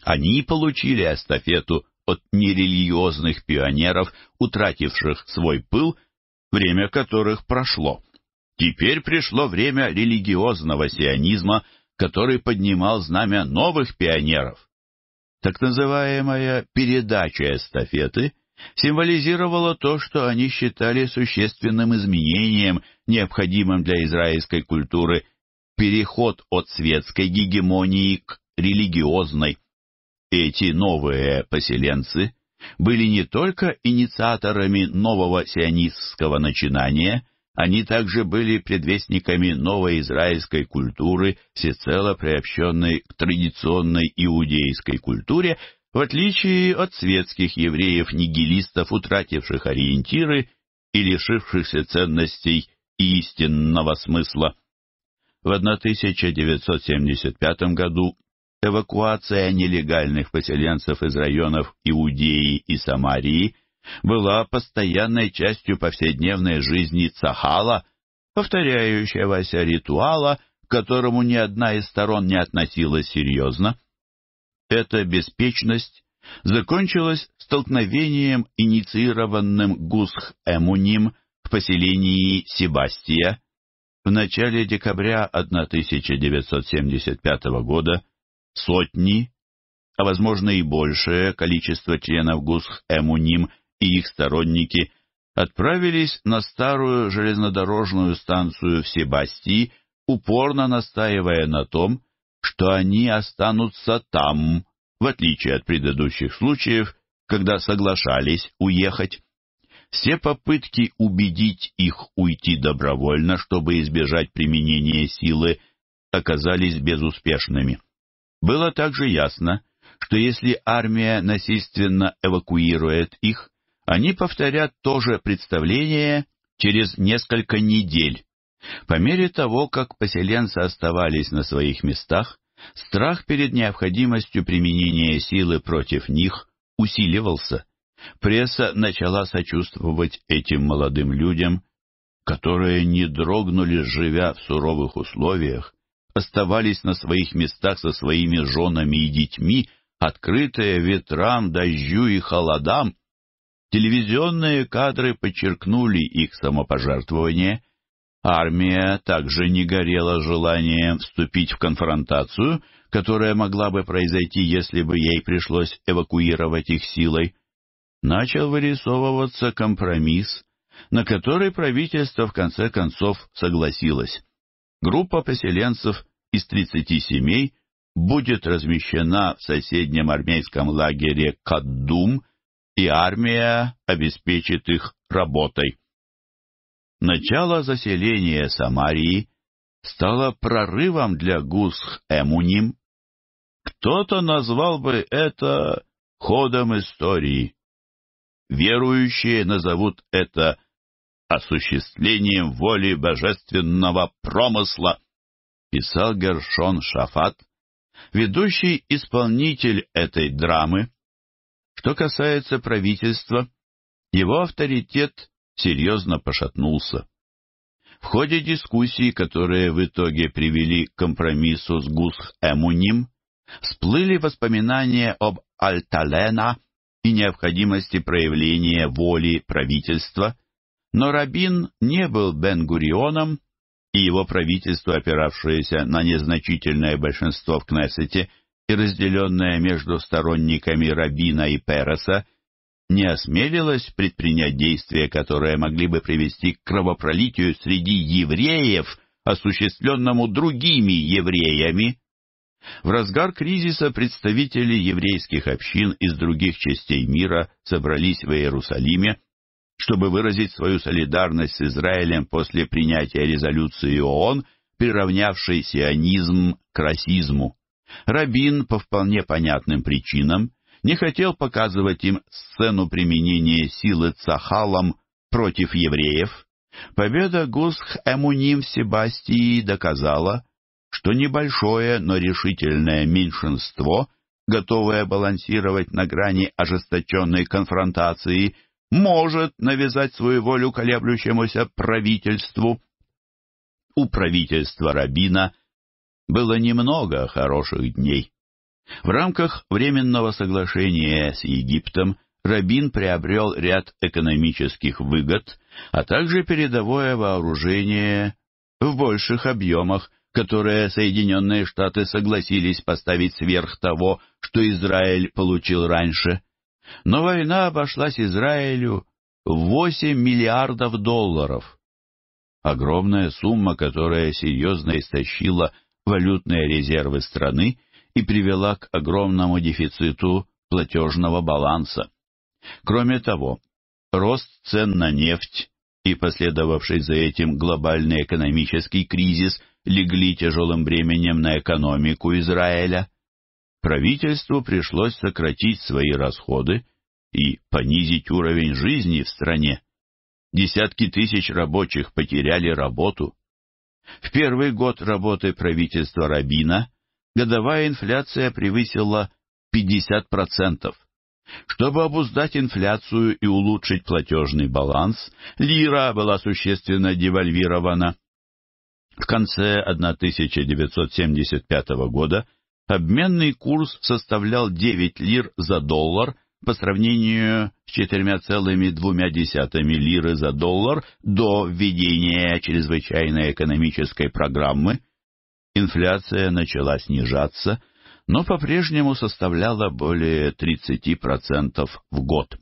[SPEAKER 1] Они получили эстафету от нерелигиозных пионеров, утративших свой пыл, время которых прошло. Теперь пришло время религиозного сионизма, который поднимал знамя новых пионеров. Так называемая передача эстафеты символизировала то, что они считали существенным изменением, необходимым для израильской культуры переход от светской гегемонии к религиозной. Эти новые поселенцы были не только инициаторами нового сионистского начинания, они также были предвестниками новой израильской культуры, всецело приобщенной к традиционной иудейской культуре, в отличие от светских евреев-нигилистов, утративших ориентиры и лишившихся ценностей истинного смысла. В 1975 году эвакуация нелегальных поселенцев из районов Иудеи и Самарии была постоянной частью повседневной жизни Цахала, повторяющегося ритуала, к которому ни одна из сторон не относилась серьезно. Эта беспечность закончилась столкновением, инициированным Гусх-Эмуним в поселении Себастия, в начале декабря 1975 года сотни, а возможно и большее количество членов ГУСХ «Эмуним» и их сторонники отправились на старую железнодорожную станцию в Себастии, упорно настаивая на том, что они останутся там, в отличие от предыдущих случаев, когда соглашались уехать. Все попытки убедить их уйти добровольно, чтобы избежать применения силы, оказались безуспешными. Было также ясно, что если армия насильственно эвакуирует их, они повторят то же представление через несколько недель. По мере того, как поселенцы оставались на своих местах, страх перед необходимостью применения силы против них усиливался. Пресса начала сочувствовать этим молодым людям, которые не дрогнули, живя в суровых условиях, оставались на своих местах со своими женами и детьми, открытые ветрам, дождю и холодам. Телевизионные кадры подчеркнули их самопожертвование. Армия также не горела желанием вступить в конфронтацию, которая могла бы произойти, если бы ей пришлось эвакуировать их силой начал вырисовываться компромисс, на который правительство в конце концов согласилось. Группа поселенцев из 30 семей будет размещена в соседнем армейском лагере Каддум, и армия обеспечит их работой. Начало заселения Самарии стало прорывом для Гусх-Эмуним. Кто-то назвал бы это ходом истории. Верующие назовут это осуществлением воли божественного промысла, писал Гершон Шафат, ведущий исполнитель этой драмы. Что касается правительства, его авторитет серьезно пошатнулся. В ходе дискуссий, которые в итоге привели к компромиссу с Гусх-Эмуним, всплыли воспоминания об Альталена и необходимости проявления воли правительства, но Рабин не был Бен-Гурионом, и его правительство, опиравшееся на незначительное большинство в Кнессете и разделенное между сторонниками Рабина и Переса, не осмелилось предпринять действия, которые могли бы привести к кровопролитию среди евреев, осуществленному другими евреями, в разгар кризиса представители еврейских общин из других частей мира собрались в Иерусалиме, чтобы выразить свою солидарность с Израилем после принятия резолюции ООН, приравнявшей сионизм к расизму. Рабин, по вполне понятным причинам, не хотел показывать им сцену применения силы Цахалом против евреев. Победа Гусх Эмуним в Себастии доказала, что небольшое, но решительное меньшинство, готовое балансировать на грани ожесточенной конфронтации, может навязать свою волю колеблющемуся правительству. У правительства Рабина было немного хороших дней. В рамках временного соглашения с Египтом Рабин приобрел ряд экономических выгод, а также передовое вооружение в больших объемах, которое Соединенные Штаты согласились поставить сверх того, что Израиль получил раньше. Но война обошлась Израилю в 8 миллиардов долларов. Огромная сумма, которая серьезно истощила валютные резервы страны и привела к огромному дефициту платежного баланса. Кроме того, рост цен на нефть и последовавший за этим глобальный экономический кризис – легли тяжелым бременем на экономику Израиля, правительству пришлось сократить свои расходы и понизить уровень жизни в стране. Десятки тысяч рабочих потеряли работу. В первый год работы правительства Рабина годовая инфляция превысила 50%. Чтобы обуздать инфляцию и улучшить платежный баланс, лира была существенно девальвирована. В конце 1975 года обменный курс составлял 9 лир за доллар по сравнению с 4,2 лиры за доллар до введения чрезвычайной экономической программы. Инфляция начала снижаться, но по-прежнему составляла более 30% в год.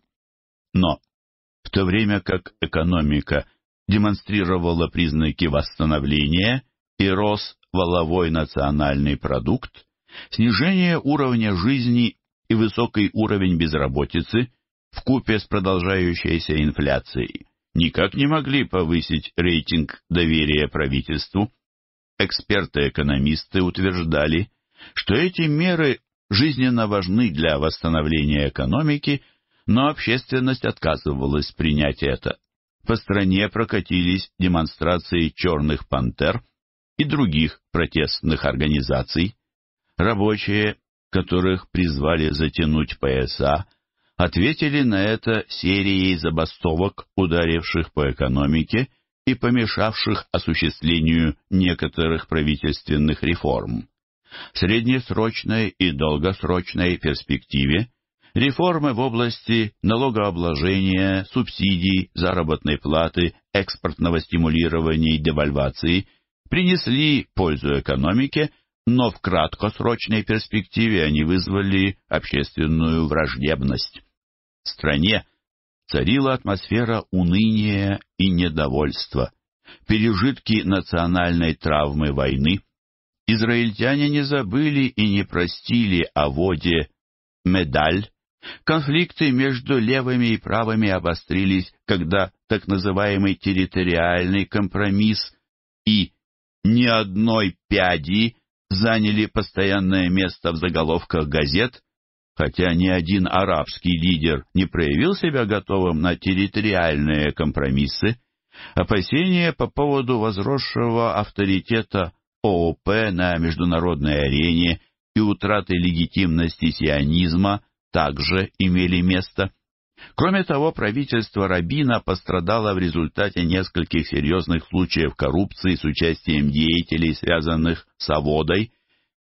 [SPEAKER 1] Но в то время как экономика – демонстрировала признаки восстановления и рос воловой национальный продукт, снижение уровня жизни и высокий уровень безработицы в купе с продолжающейся инфляцией никак не могли повысить рейтинг доверия правительству. Эксперты-экономисты утверждали, что эти меры жизненно важны для восстановления экономики, но общественность отказывалась принять это по стране прокатились демонстрации черных пантер и других протестных организаций. Рабочие, которых призвали затянуть пояса, ответили на это серией забастовок, ударивших по экономике и помешавших осуществлению некоторых правительственных реформ. В среднесрочной и долгосрочной перспективе Реформы в области налогообложения, субсидий, заработной платы, экспортного стимулирования и девальвации принесли пользу экономике, но в краткосрочной перспективе они вызвали общественную враждебность. В стране царила атмосфера уныния и недовольства, пережитки национальной травмы войны. Израильтяне не забыли и не простили о воде медаль Конфликты между левыми и правыми обострились, когда так называемый территориальный компромисс и «ни одной пяди» заняли постоянное место в заголовках газет, хотя ни один арабский лидер не проявил себя готовым на территориальные компромиссы, опасения по поводу возросшего авторитета ООП на международной арене и утраты легитимности сионизма – также имели место. Кроме того, правительство Рабина пострадало в результате нескольких серьезных случаев коррупции с участием деятелей, связанных с Аводой.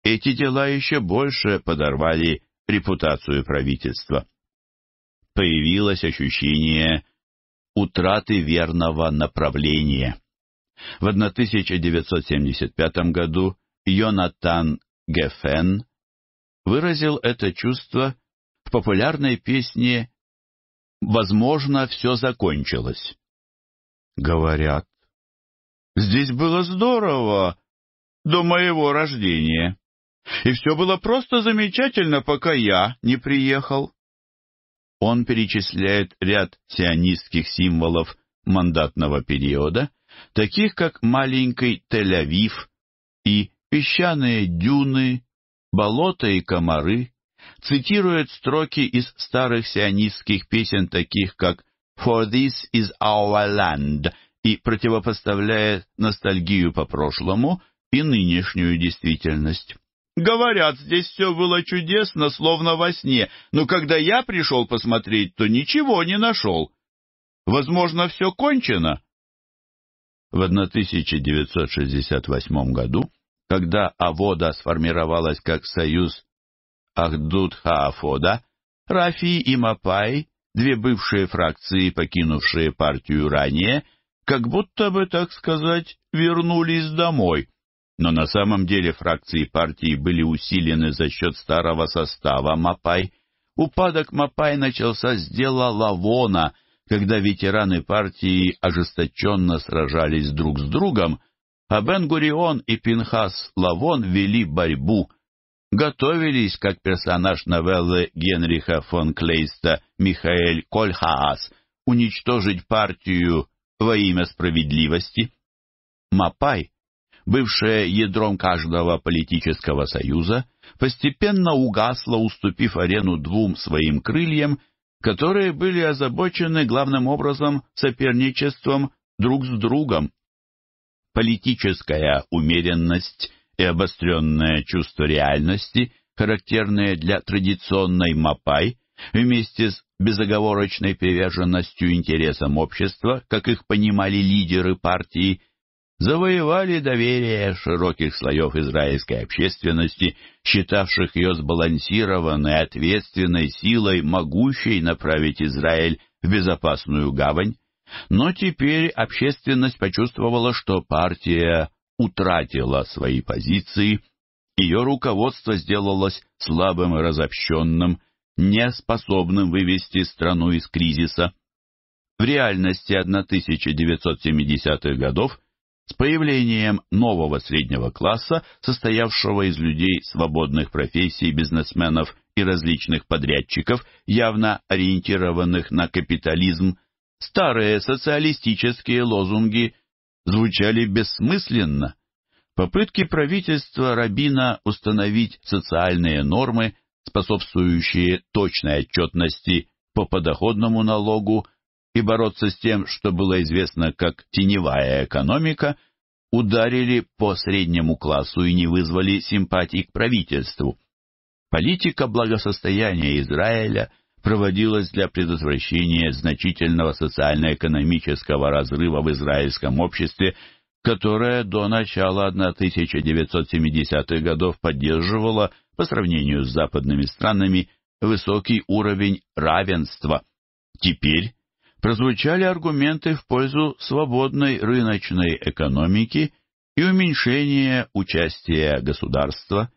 [SPEAKER 1] Эти дела еще больше подорвали репутацию правительства. Появилось ощущение утраты верного направления. В 1975 году Йонатан Гефен выразил это чувство в популярной песне «Возможно, все закончилось». Говорят, здесь было здорово до моего рождения, и все было просто замечательно, пока я не приехал. Он перечисляет ряд сионистских символов мандатного периода, таких как маленький Тель-Авив и песчаные дюны, болота и комары, цитирует строки из старых сионистских песен, таких как «For this is our land» и противопоставляет ностальгию по прошлому и нынешнюю действительность. Говорят, здесь все было чудесно, словно во сне, но когда я пришел посмотреть, то ничего не нашел. Возможно, все кончено. В 1968 году, когда Авода сформировалась как союз Ахдуд-Хаафода, Рафи и Мапай, две бывшие фракции, покинувшие партию ранее, как будто бы, так сказать, вернулись домой. Но на самом деле фракции партии были усилены за счет старого состава Мапай. Упадок Мапай начался с дела Лавона, когда ветераны партии ожесточенно сражались друг с другом, а Бен-Гурион и Пинхас Лавон вели борьбу — готовились, как персонаж новеллы Генриха фон Клейста Михаэль Кольхаас, уничтожить партию во имя справедливости? Мапай, бывшая ядром каждого политического союза, постепенно угасла, уступив арену двум своим крыльям, которые были озабочены главным образом соперничеством друг с другом. Политическая умеренность и обостренное чувство реальности, характерное для традиционной Мапай, вместе с безоговорочной приверженностью интересам общества, как их понимали лидеры партии, завоевали доверие широких слоев израильской общественности, считавших ее сбалансированной, ответственной силой, могущей направить Израиль в безопасную гавань. Но теперь общественность почувствовала, что партия утратила свои позиции, ее руководство сделалось слабым и разобщенным, неспособным вывести страну из кризиса. В реальности 1970-х годов с появлением нового среднего класса, состоявшего из людей свободных профессий, бизнесменов и различных подрядчиков, явно ориентированных на капитализм, старые социалистические лозунги звучали бессмысленно. Попытки правительства Рабина установить социальные нормы, способствующие точной отчетности по подоходному налогу и бороться с тем, что было известно как теневая экономика, ударили по среднему классу и не вызвали симпатий к правительству. Политика благосостояния Израиля – проводилось для предотвращения значительного социально-экономического разрыва в израильском обществе, которое до начала 1970-х годов поддерживало, по сравнению с западными странами, высокий уровень равенства. Теперь прозвучали аргументы в пользу свободной рыночной экономики и уменьшения участия государства.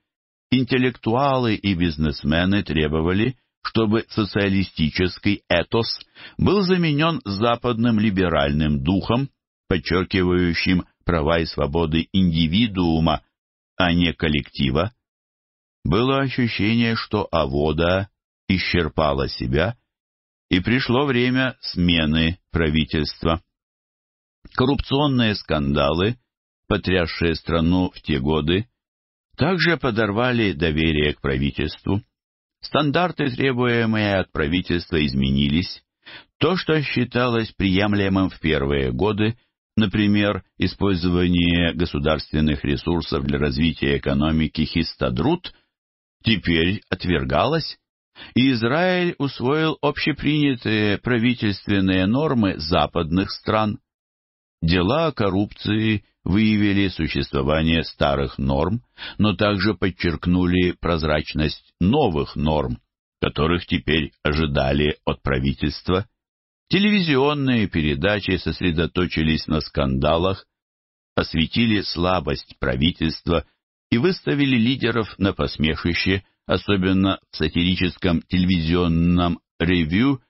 [SPEAKER 1] Интеллектуалы и бизнесмены требовали, чтобы социалистический этос был заменен западным либеральным духом, подчеркивающим права и свободы индивидуума, а не коллектива, было ощущение, что Авода исчерпала себя, и пришло время смены правительства. Коррупционные скандалы, потрясшие страну в те годы, также подорвали доверие к правительству. Стандарты, требуемые от правительства, изменились. То, что считалось приемлемым в первые годы, например, использование государственных ресурсов для развития экономики Хистадрут, теперь отвергалось, и Израиль усвоил общепринятые правительственные нормы западных стран. Дела о коррупции выявили существование старых норм, но также подчеркнули прозрачность новых норм, которых теперь ожидали от правительства. Телевизионные передачи сосредоточились на скандалах, осветили слабость правительства и выставили лидеров на посмешище, особенно в сатирическом телевизионном ревю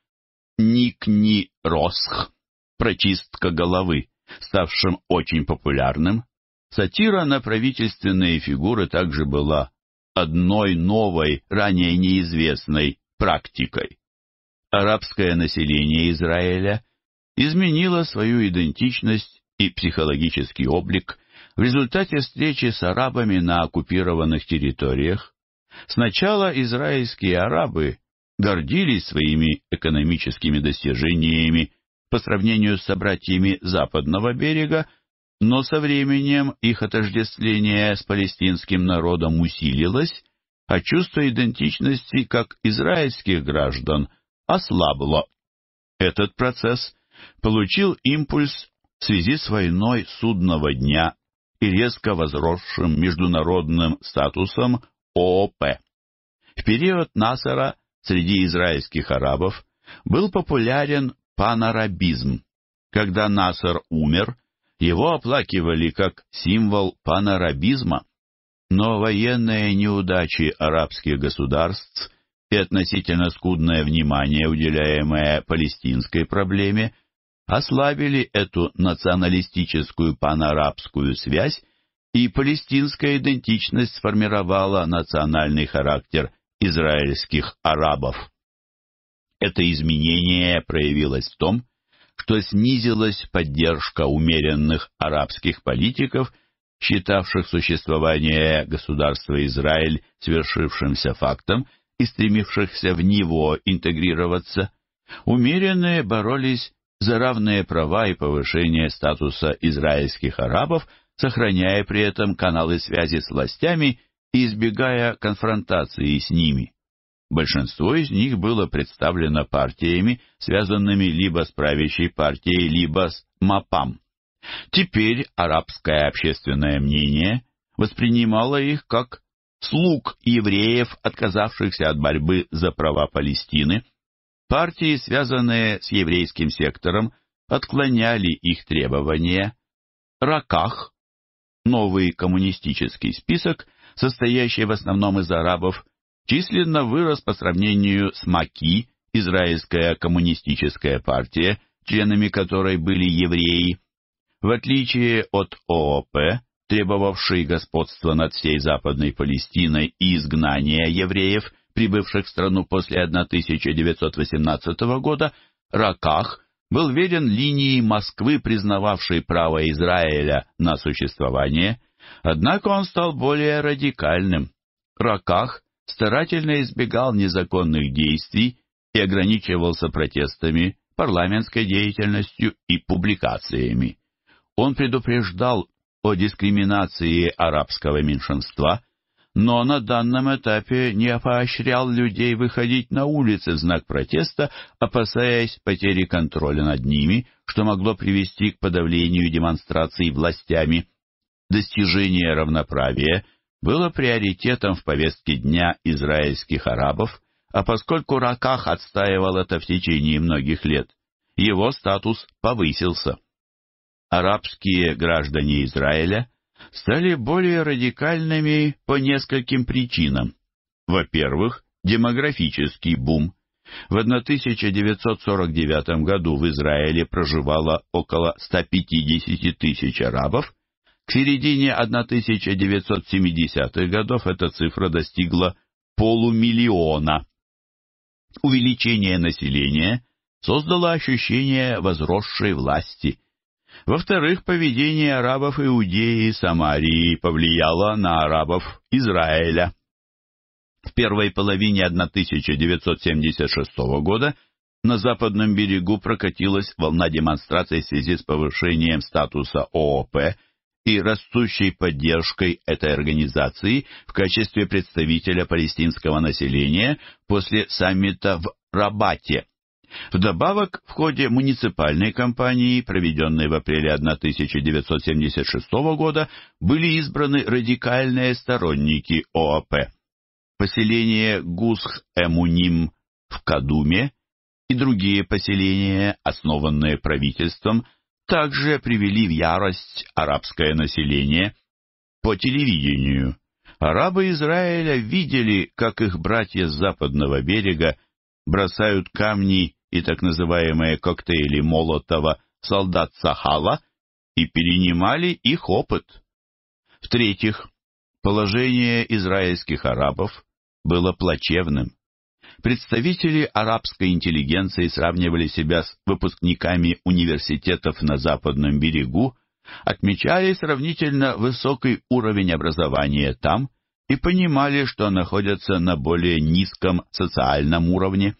[SPEAKER 1] «Никни Росх» «Прочистка головы» ставшим очень популярным, сатира на правительственные фигуры также была одной новой, ранее неизвестной практикой. Арабское население Израиля изменило свою идентичность и психологический облик в результате встречи с арабами на оккупированных территориях. Сначала израильские арабы гордились своими экономическими достижениями по сравнению с собратьями западного берега, но со временем их отождествление с палестинским народом усилилось, а чувство идентичности как израильских граждан ослабло. Этот процесс получил импульс в связи с войной судного дня и резко возросшим международным статусом ООП. В период Насара среди израильских арабов был популярен панарабизм. Когда Насер умер, его оплакивали как символ панарабизма, но военные неудачи арабских государств и относительно скудное внимание, уделяемое палестинской проблеме, ослабили эту националистическую панарабскую связь, и палестинская идентичность сформировала национальный характер израильских арабов. Это изменение проявилось в том, что снизилась поддержка умеренных арабских политиков, считавших существование государства Израиль свершившимся фактом и стремившихся в него интегрироваться. Умеренные боролись за равные права и повышение статуса израильских арабов, сохраняя при этом каналы связи с властями и избегая конфронтации с ними. Большинство из них было представлено партиями, связанными либо с правящей партией, либо с МАПАМ. Теперь арабское общественное мнение воспринимало их как слуг евреев, отказавшихся от борьбы за права Палестины. Партии, связанные с еврейским сектором, отклоняли их требования. Раках, новый коммунистический список, состоящий в основном из арабов, численно вырос по сравнению с МАКИ, Израильская коммунистическая партия, членами которой были евреи, в отличие от ООП, требовавшей господства над всей Западной Палестиной и изгнания евреев, прибывших в страну после 1918 года, Раках был верен линии Москвы, признававшей право Израиля на существование, однако он стал более радикальным. Раках старательно избегал незаконных действий и ограничивался протестами, парламентской деятельностью и публикациями. Он предупреждал о дискриминации арабского меньшинства, но на данном этапе не поощрял людей выходить на улицы в знак протеста, опасаясь потери контроля над ними, что могло привести к подавлению демонстраций властями. Достижение равноправия было приоритетом в повестке дня израильских арабов, а поскольку Раках отстаивал это в течение многих лет, его статус повысился. Арабские граждане Израиля стали более радикальными по нескольким причинам. Во-первых, демографический бум. В 1949 году в Израиле проживало около 150 тысяч арабов, к середине 1970-х годов эта цифра достигла полумиллиона. Увеличение населения создало ощущение возросшей власти. Во-вторых, поведение арабов Иудеи и Самарии повлияло на арабов Израиля. В первой половине 1976 года на западном берегу прокатилась волна демонстраций в связи с повышением статуса ООП – и растущей поддержкой этой организации в качестве представителя палестинского населения после саммита в Рабате. Вдобавок, в ходе муниципальной кампании, проведенной в апреле 1976 года, были избраны радикальные сторонники ОАП. Поселение Гусх-Эмуним в Кадуме и другие поселения, основанные правительством, также привели в ярость арабское население по телевидению. Арабы Израиля видели, как их братья с западного берега бросают камни и так называемые коктейли Молотова солдат Сахала и перенимали их опыт. В-третьих, положение израильских арабов было плачевным представители арабской интеллигенции сравнивали себя с выпускниками университетов на Западном берегу, отмечали сравнительно высокий уровень образования там и понимали, что находятся на более низком социальном уровне.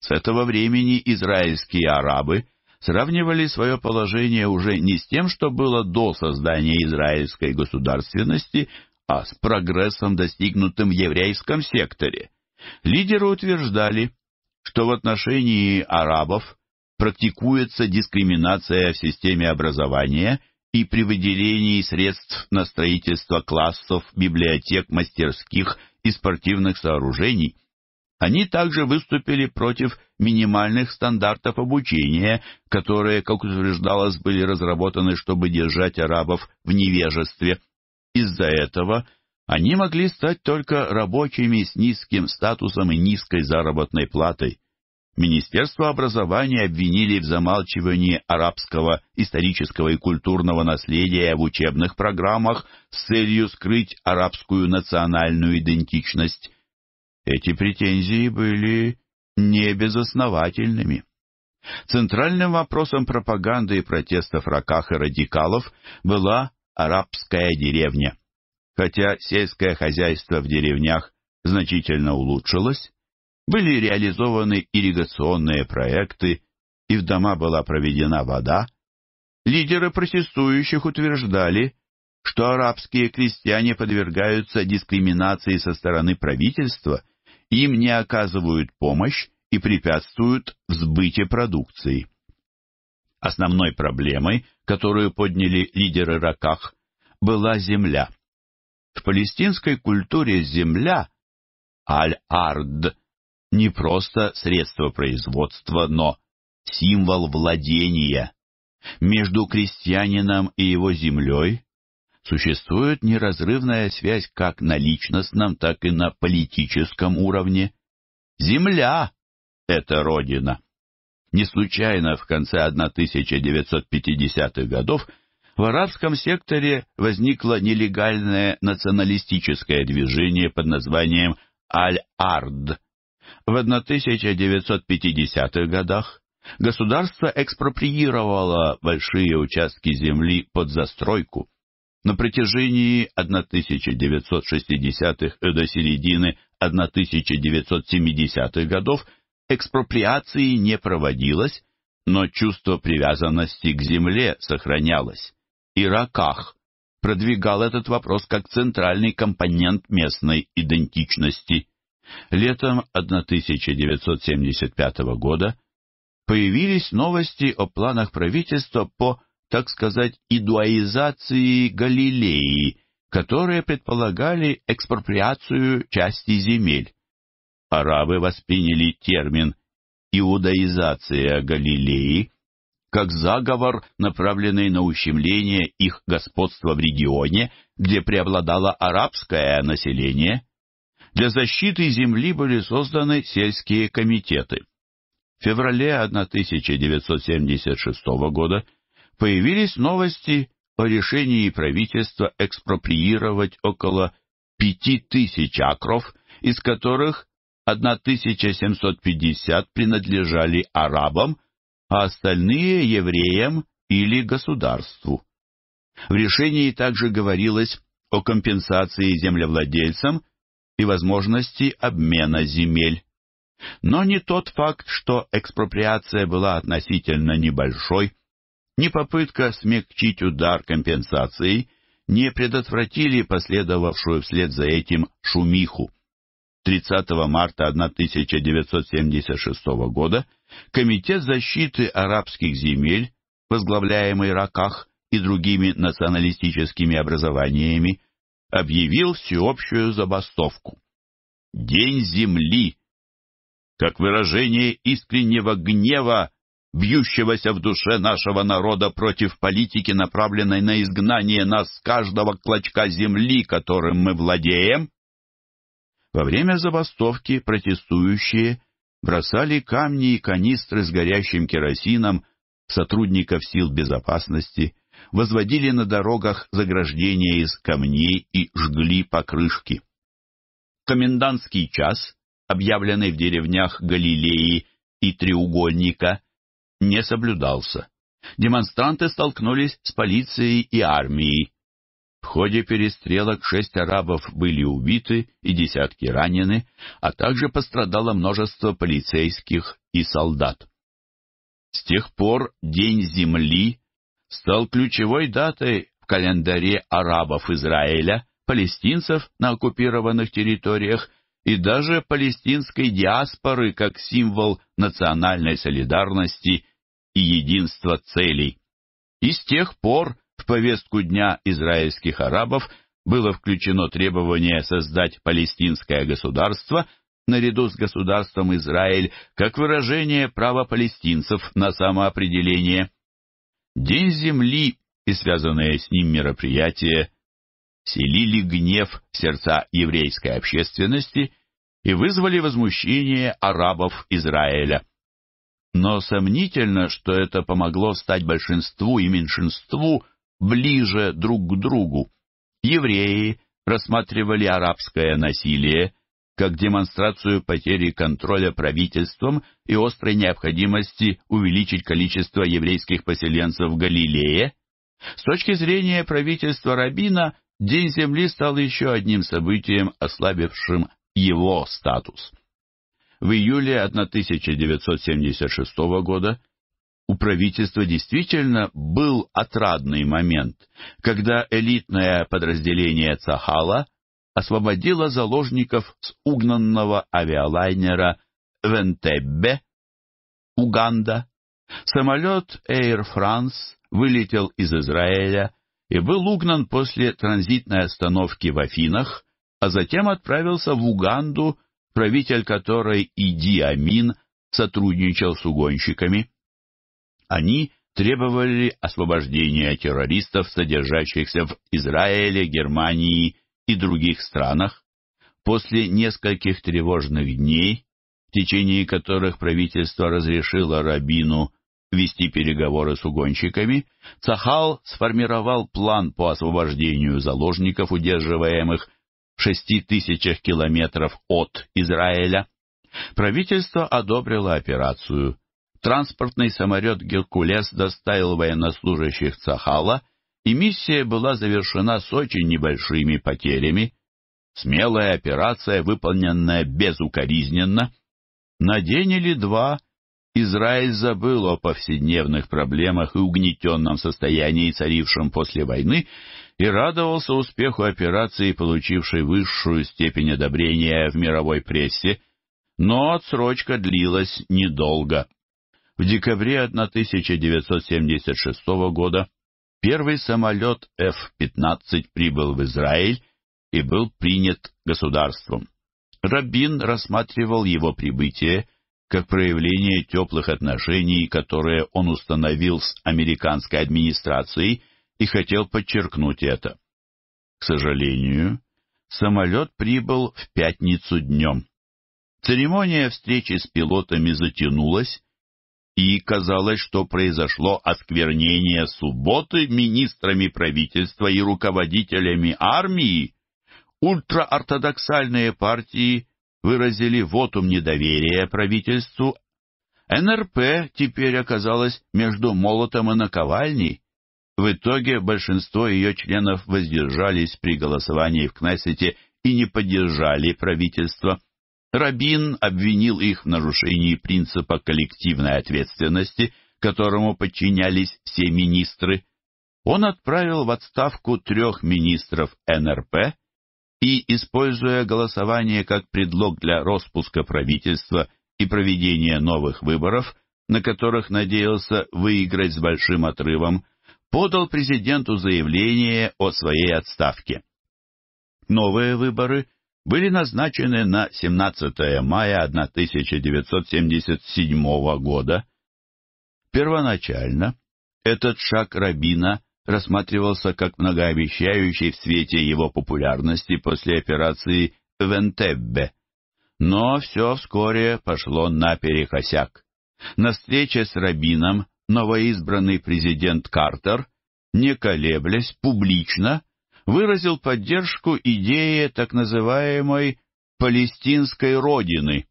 [SPEAKER 1] С этого времени израильские арабы сравнивали свое положение уже не с тем, что было до создания израильской государственности, а с прогрессом, достигнутым в еврейском секторе. Лидеры утверждали, что в отношении арабов практикуется дискриминация в системе образования и при выделении средств на строительство классов, библиотек, мастерских и спортивных сооружений. Они также выступили против минимальных стандартов обучения, которые, как утверждалось, были разработаны, чтобы держать арабов в невежестве. Из-за этого они могли стать только рабочими с низким статусом и низкой заработной платой. Министерство образования обвинили в замалчивании арабского исторического и культурного наследия в учебных программах с целью скрыть арабскую национальную идентичность. Эти претензии были небезосновательными. Центральным вопросом пропаганды и протестов раках и радикалов была арабская деревня. Хотя сельское хозяйство в деревнях значительно улучшилось, были реализованы ирригационные проекты, и в дома была проведена вода, лидеры протестующих утверждали, что арабские крестьяне подвергаются дискриминации со стороны правительства, им не оказывают помощь и препятствуют в сбыте продукции. Основной проблемой, которую подняли лидеры Раках, была земля. В палестинской культуре земля, аль-ард, не просто средство производства, но символ владения. Между крестьянином и его землей существует неразрывная связь как на личностном, так и на политическом уровне. Земля — это родина. Не случайно в конце 1950-х годов в арабском секторе возникло нелегальное националистическое движение под названием Аль-Ард. В 1950-х годах государство экспроприировало большие участки земли под застройку. На протяжении 1960-х до середины 1970-х годов экспроприации не проводилось, но чувство привязанности к земле сохранялось и раках, продвигал этот вопрос как центральный компонент местной идентичности. Летом 1975 года появились новости о планах правительства по, так сказать, идуаизации Галилеи, которые предполагали экспроприацию части земель. Арабы восприняли термин «иудаизация Галилеи» как заговор, направленный на ущемление их господства в регионе, где преобладало арабское население. Для защиты земли были созданы сельские комитеты. В феврале 1976 года появились новости о решении правительства экспроприировать около 5000 акров, из которых 1750 принадлежали арабам, а остальные евреям или государству. В решении также говорилось о компенсации землевладельцам и возможности обмена земель. Но не тот факт, что экспроприация была относительно небольшой, ни попытка смягчить удар компенсацией не предотвратили последовавшую вслед за этим шумиху. 30 марта 1976 года Комитет защиты арабских земель, возглавляемый Раках и другими националистическими образованиями, объявил всеобщую забастовку. День земли, как выражение искреннего гнева, бьющегося в душе нашего народа против политики, направленной на изгнание нас с каждого клочка земли, которым мы владеем, во время забастовки протестующие бросали камни и канистры с горящим керосином сотрудников сил безопасности, возводили на дорогах заграждения из камней и жгли покрышки. Комендантский час, объявленный в деревнях Галилеи и Треугольника, не соблюдался. Демонстранты столкнулись с полицией и армией, в ходе перестрелок шесть арабов были убиты и десятки ранены, а также пострадало множество полицейских и солдат. С тех пор День Земли стал ключевой датой в календаре арабов Израиля, палестинцев на оккупированных территориях и даже палестинской диаспоры как символ национальной солидарности и единства целей. И с тех пор повестку дня израильских арабов было включено требование создать палестинское государство наряду с государством Израиль как выражение права палестинцев на самоопределение. День земли и связанные с ним мероприятия селили гнев в сердца еврейской общественности и вызвали возмущение арабов Израиля. Но сомнительно, что это помогло стать большинству и меньшинству – ближе друг к другу. Евреи рассматривали арабское насилие как демонстрацию потери контроля правительством и острой необходимости увеличить количество еврейских поселенцев в Галилее. С точки зрения правительства Рабина, День Земли стал еще одним событием, ослабившим его статус. В июле 1976 года у правительства действительно был отрадный момент, когда элитное подразделение Цахала освободило заложников с угнанного авиалайнера Вентеббе, Уганда. Самолет Air France вылетел из Израиля и был угнан после транзитной остановки в Афинах, а затем отправился в Уганду, правитель которой Иди Амин сотрудничал с угонщиками. Они требовали освобождения террористов, содержащихся в Израиле, Германии и других странах. После нескольких тревожных дней, в течение которых правительство разрешило Рабину вести переговоры с угонщиками, Цахал сформировал план по освобождению заложников, удерживаемых в шести тысячах километров от Израиля. Правительство одобрило операцию – Транспортный самолет «Геркулес» доставил военнослужащих Цахала, и миссия была завершена с очень небольшими потерями. Смелая операция, выполненная безукоризненно. На день или два Израиль забыл о повседневных проблемах и угнетенном состоянии, царившем после войны, и радовался успеху операции, получившей высшую степень одобрения в мировой прессе, но отсрочка длилась недолго. В декабре 1976 года первый самолет F-15 прибыл в Израиль и был принят государством. Рабин рассматривал его прибытие как проявление теплых отношений, которые он установил с американской администрацией, и хотел подчеркнуть это. К сожалению, самолет прибыл в пятницу днем. Церемония встречи с пилотами затянулась, и казалось, что произошло осквернение субботы министрами правительства и руководителями армии, ультраортодоксальные партии выразили вотум недоверия правительству. НРП теперь оказалась между молотом и наковальней. В итоге большинство ее членов воздержались при голосовании в Кнессете и не поддержали правительство. Рабин обвинил их в нарушении принципа коллективной ответственности, которому подчинялись все министры. Он отправил в отставку трех министров НРП и, используя голосование как предлог для распуска правительства и проведения новых выборов, на которых надеялся выиграть с большим отрывом, подал президенту заявление о своей отставке. Новые выборы были назначены на 17 мая 1977 года. Первоначально этот шаг Рабина рассматривался как многообещающий в свете его популярности после операции Вентеббе. Но все вскоре пошло наперекосяк. На встрече с Рабином новоизбранный президент Картер, не колеблясь, публично выразил поддержку идеи так называемой «палестинской родины».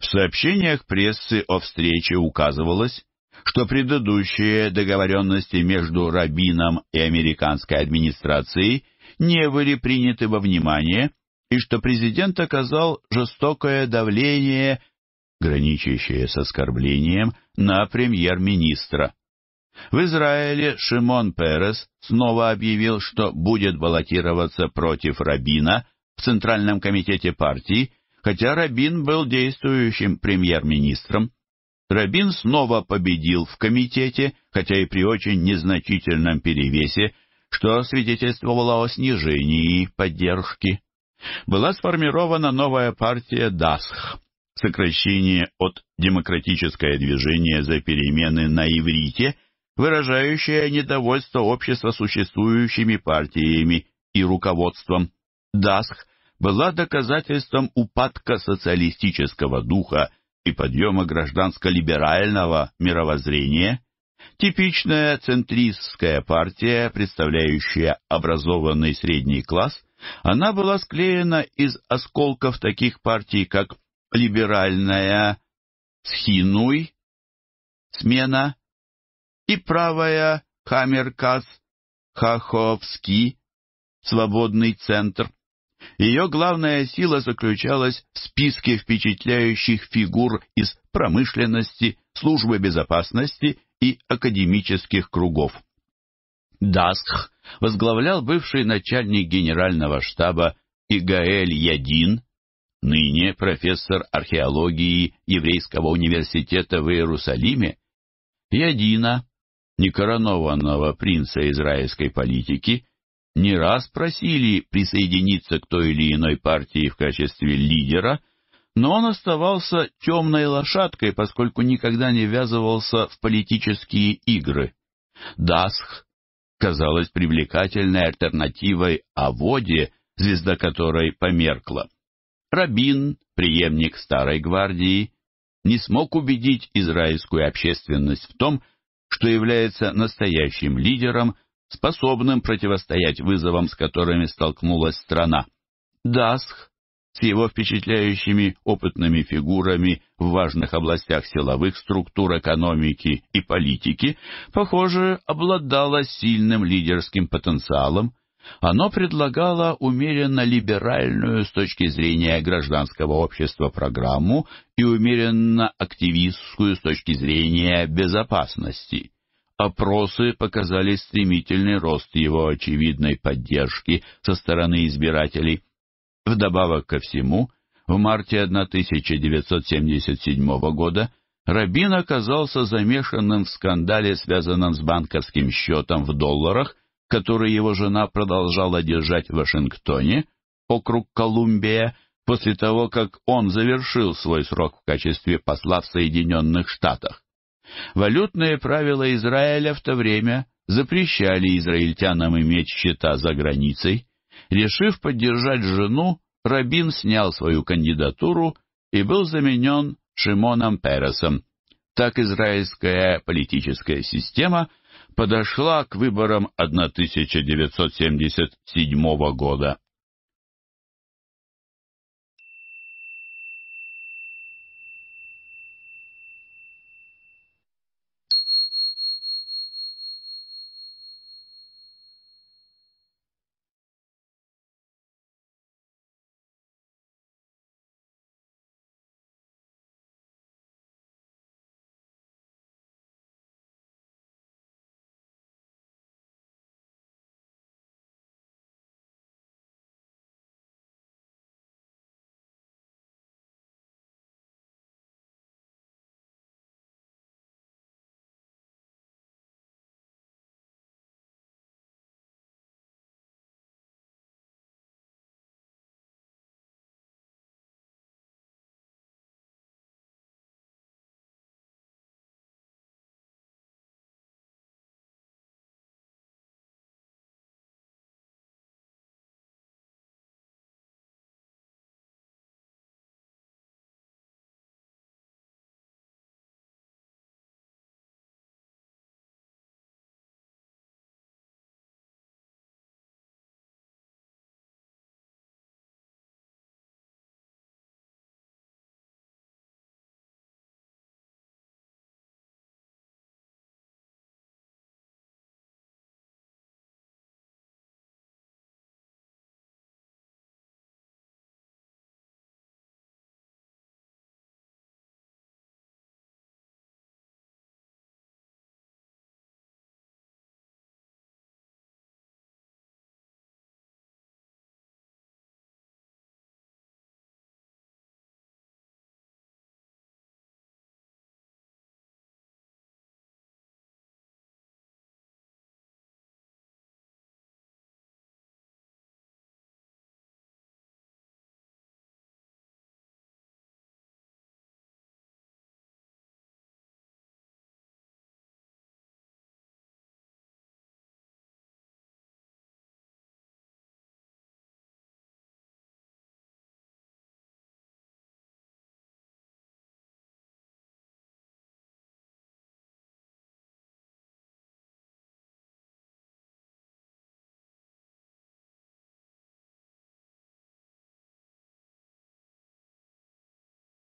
[SPEAKER 1] В сообщениях прессы о встрече указывалось, что предыдущие договоренности между Рабином и американской администрацией не были приняты во внимание и что президент оказал жестокое давление, граничащее с оскорблением, на премьер-министра. В Израиле Шимон Перес снова объявил, что будет баллотироваться против Рабина в Центральном комитете партии, хотя Рабин был действующим премьер-министром. Рабин снова победил в комитете, хотя и при очень незначительном перевесе, что свидетельствовало о снижении поддержки. Была сформирована новая партия «Дасх», сокращение от «Демократическое движение за перемены» на иврите – выражающая недовольство общества существующими партиями и руководством. Дасх была доказательством упадка социалистического духа и подъема гражданско-либерального мировоззрения. Типичная центристская партия, представляющая образованный средний класс, она была склеена из осколков таких партий, как либеральная «Схинуй», «Смена», и правая Хамеркас Хаховский, свободный центр. Ее главная сила заключалась в списке впечатляющих фигур из промышленности, службы безопасности и академических кругов. Дасх возглавлял бывший начальник генерального штаба Игаэль Ядин, ныне профессор археологии Еврейского университета в Иерусалиме. Ядина некоронованного принца израильской политики, не раз просили присоединиться к той или иной партии в качестве лидера, но он оставался темной лошадкой, поскольку никогда не ввязывался в политические игры. Дасх казалась привлекательной альтернативой Аводе, звезда которой померкла. Рабин, преемник Старой Гвардии, не смог убедить израильскую общественность в том, что что является настоящим лидером, способным противостоять вызовам, с которыми столкнулась страна. Дасх с его впечатляющими опытными фигурами в важных областях силовых структур экономики и политики, похоже, обладала сильным лидерским потенциалом, оно предлагало умеренно либеральную с точки зрения гражданского общества программу и умеренно активистскую с точки зрения безопасности. Опросы показали стремительный рост его очевидной поддержки со стороны избирателей. Вдобавок ко всему, в марте 1977 года Рабин оказался замешанным в скандале, связанном с банковским счетом в долларах – который его жена продолжала держать в Вашингтоне, округ Колумбия, после того, как он завершил свой срок в качестве посла в Соединенных Штатах. Валютные правила Израиля в то время запрещали израильтянам иметь счета за границей. Решив поддержать жену, Рабин снял свою кандидатуру и был заменен Шимоном Пересом. Так израильская политическая система подошла к выборам 1977 года.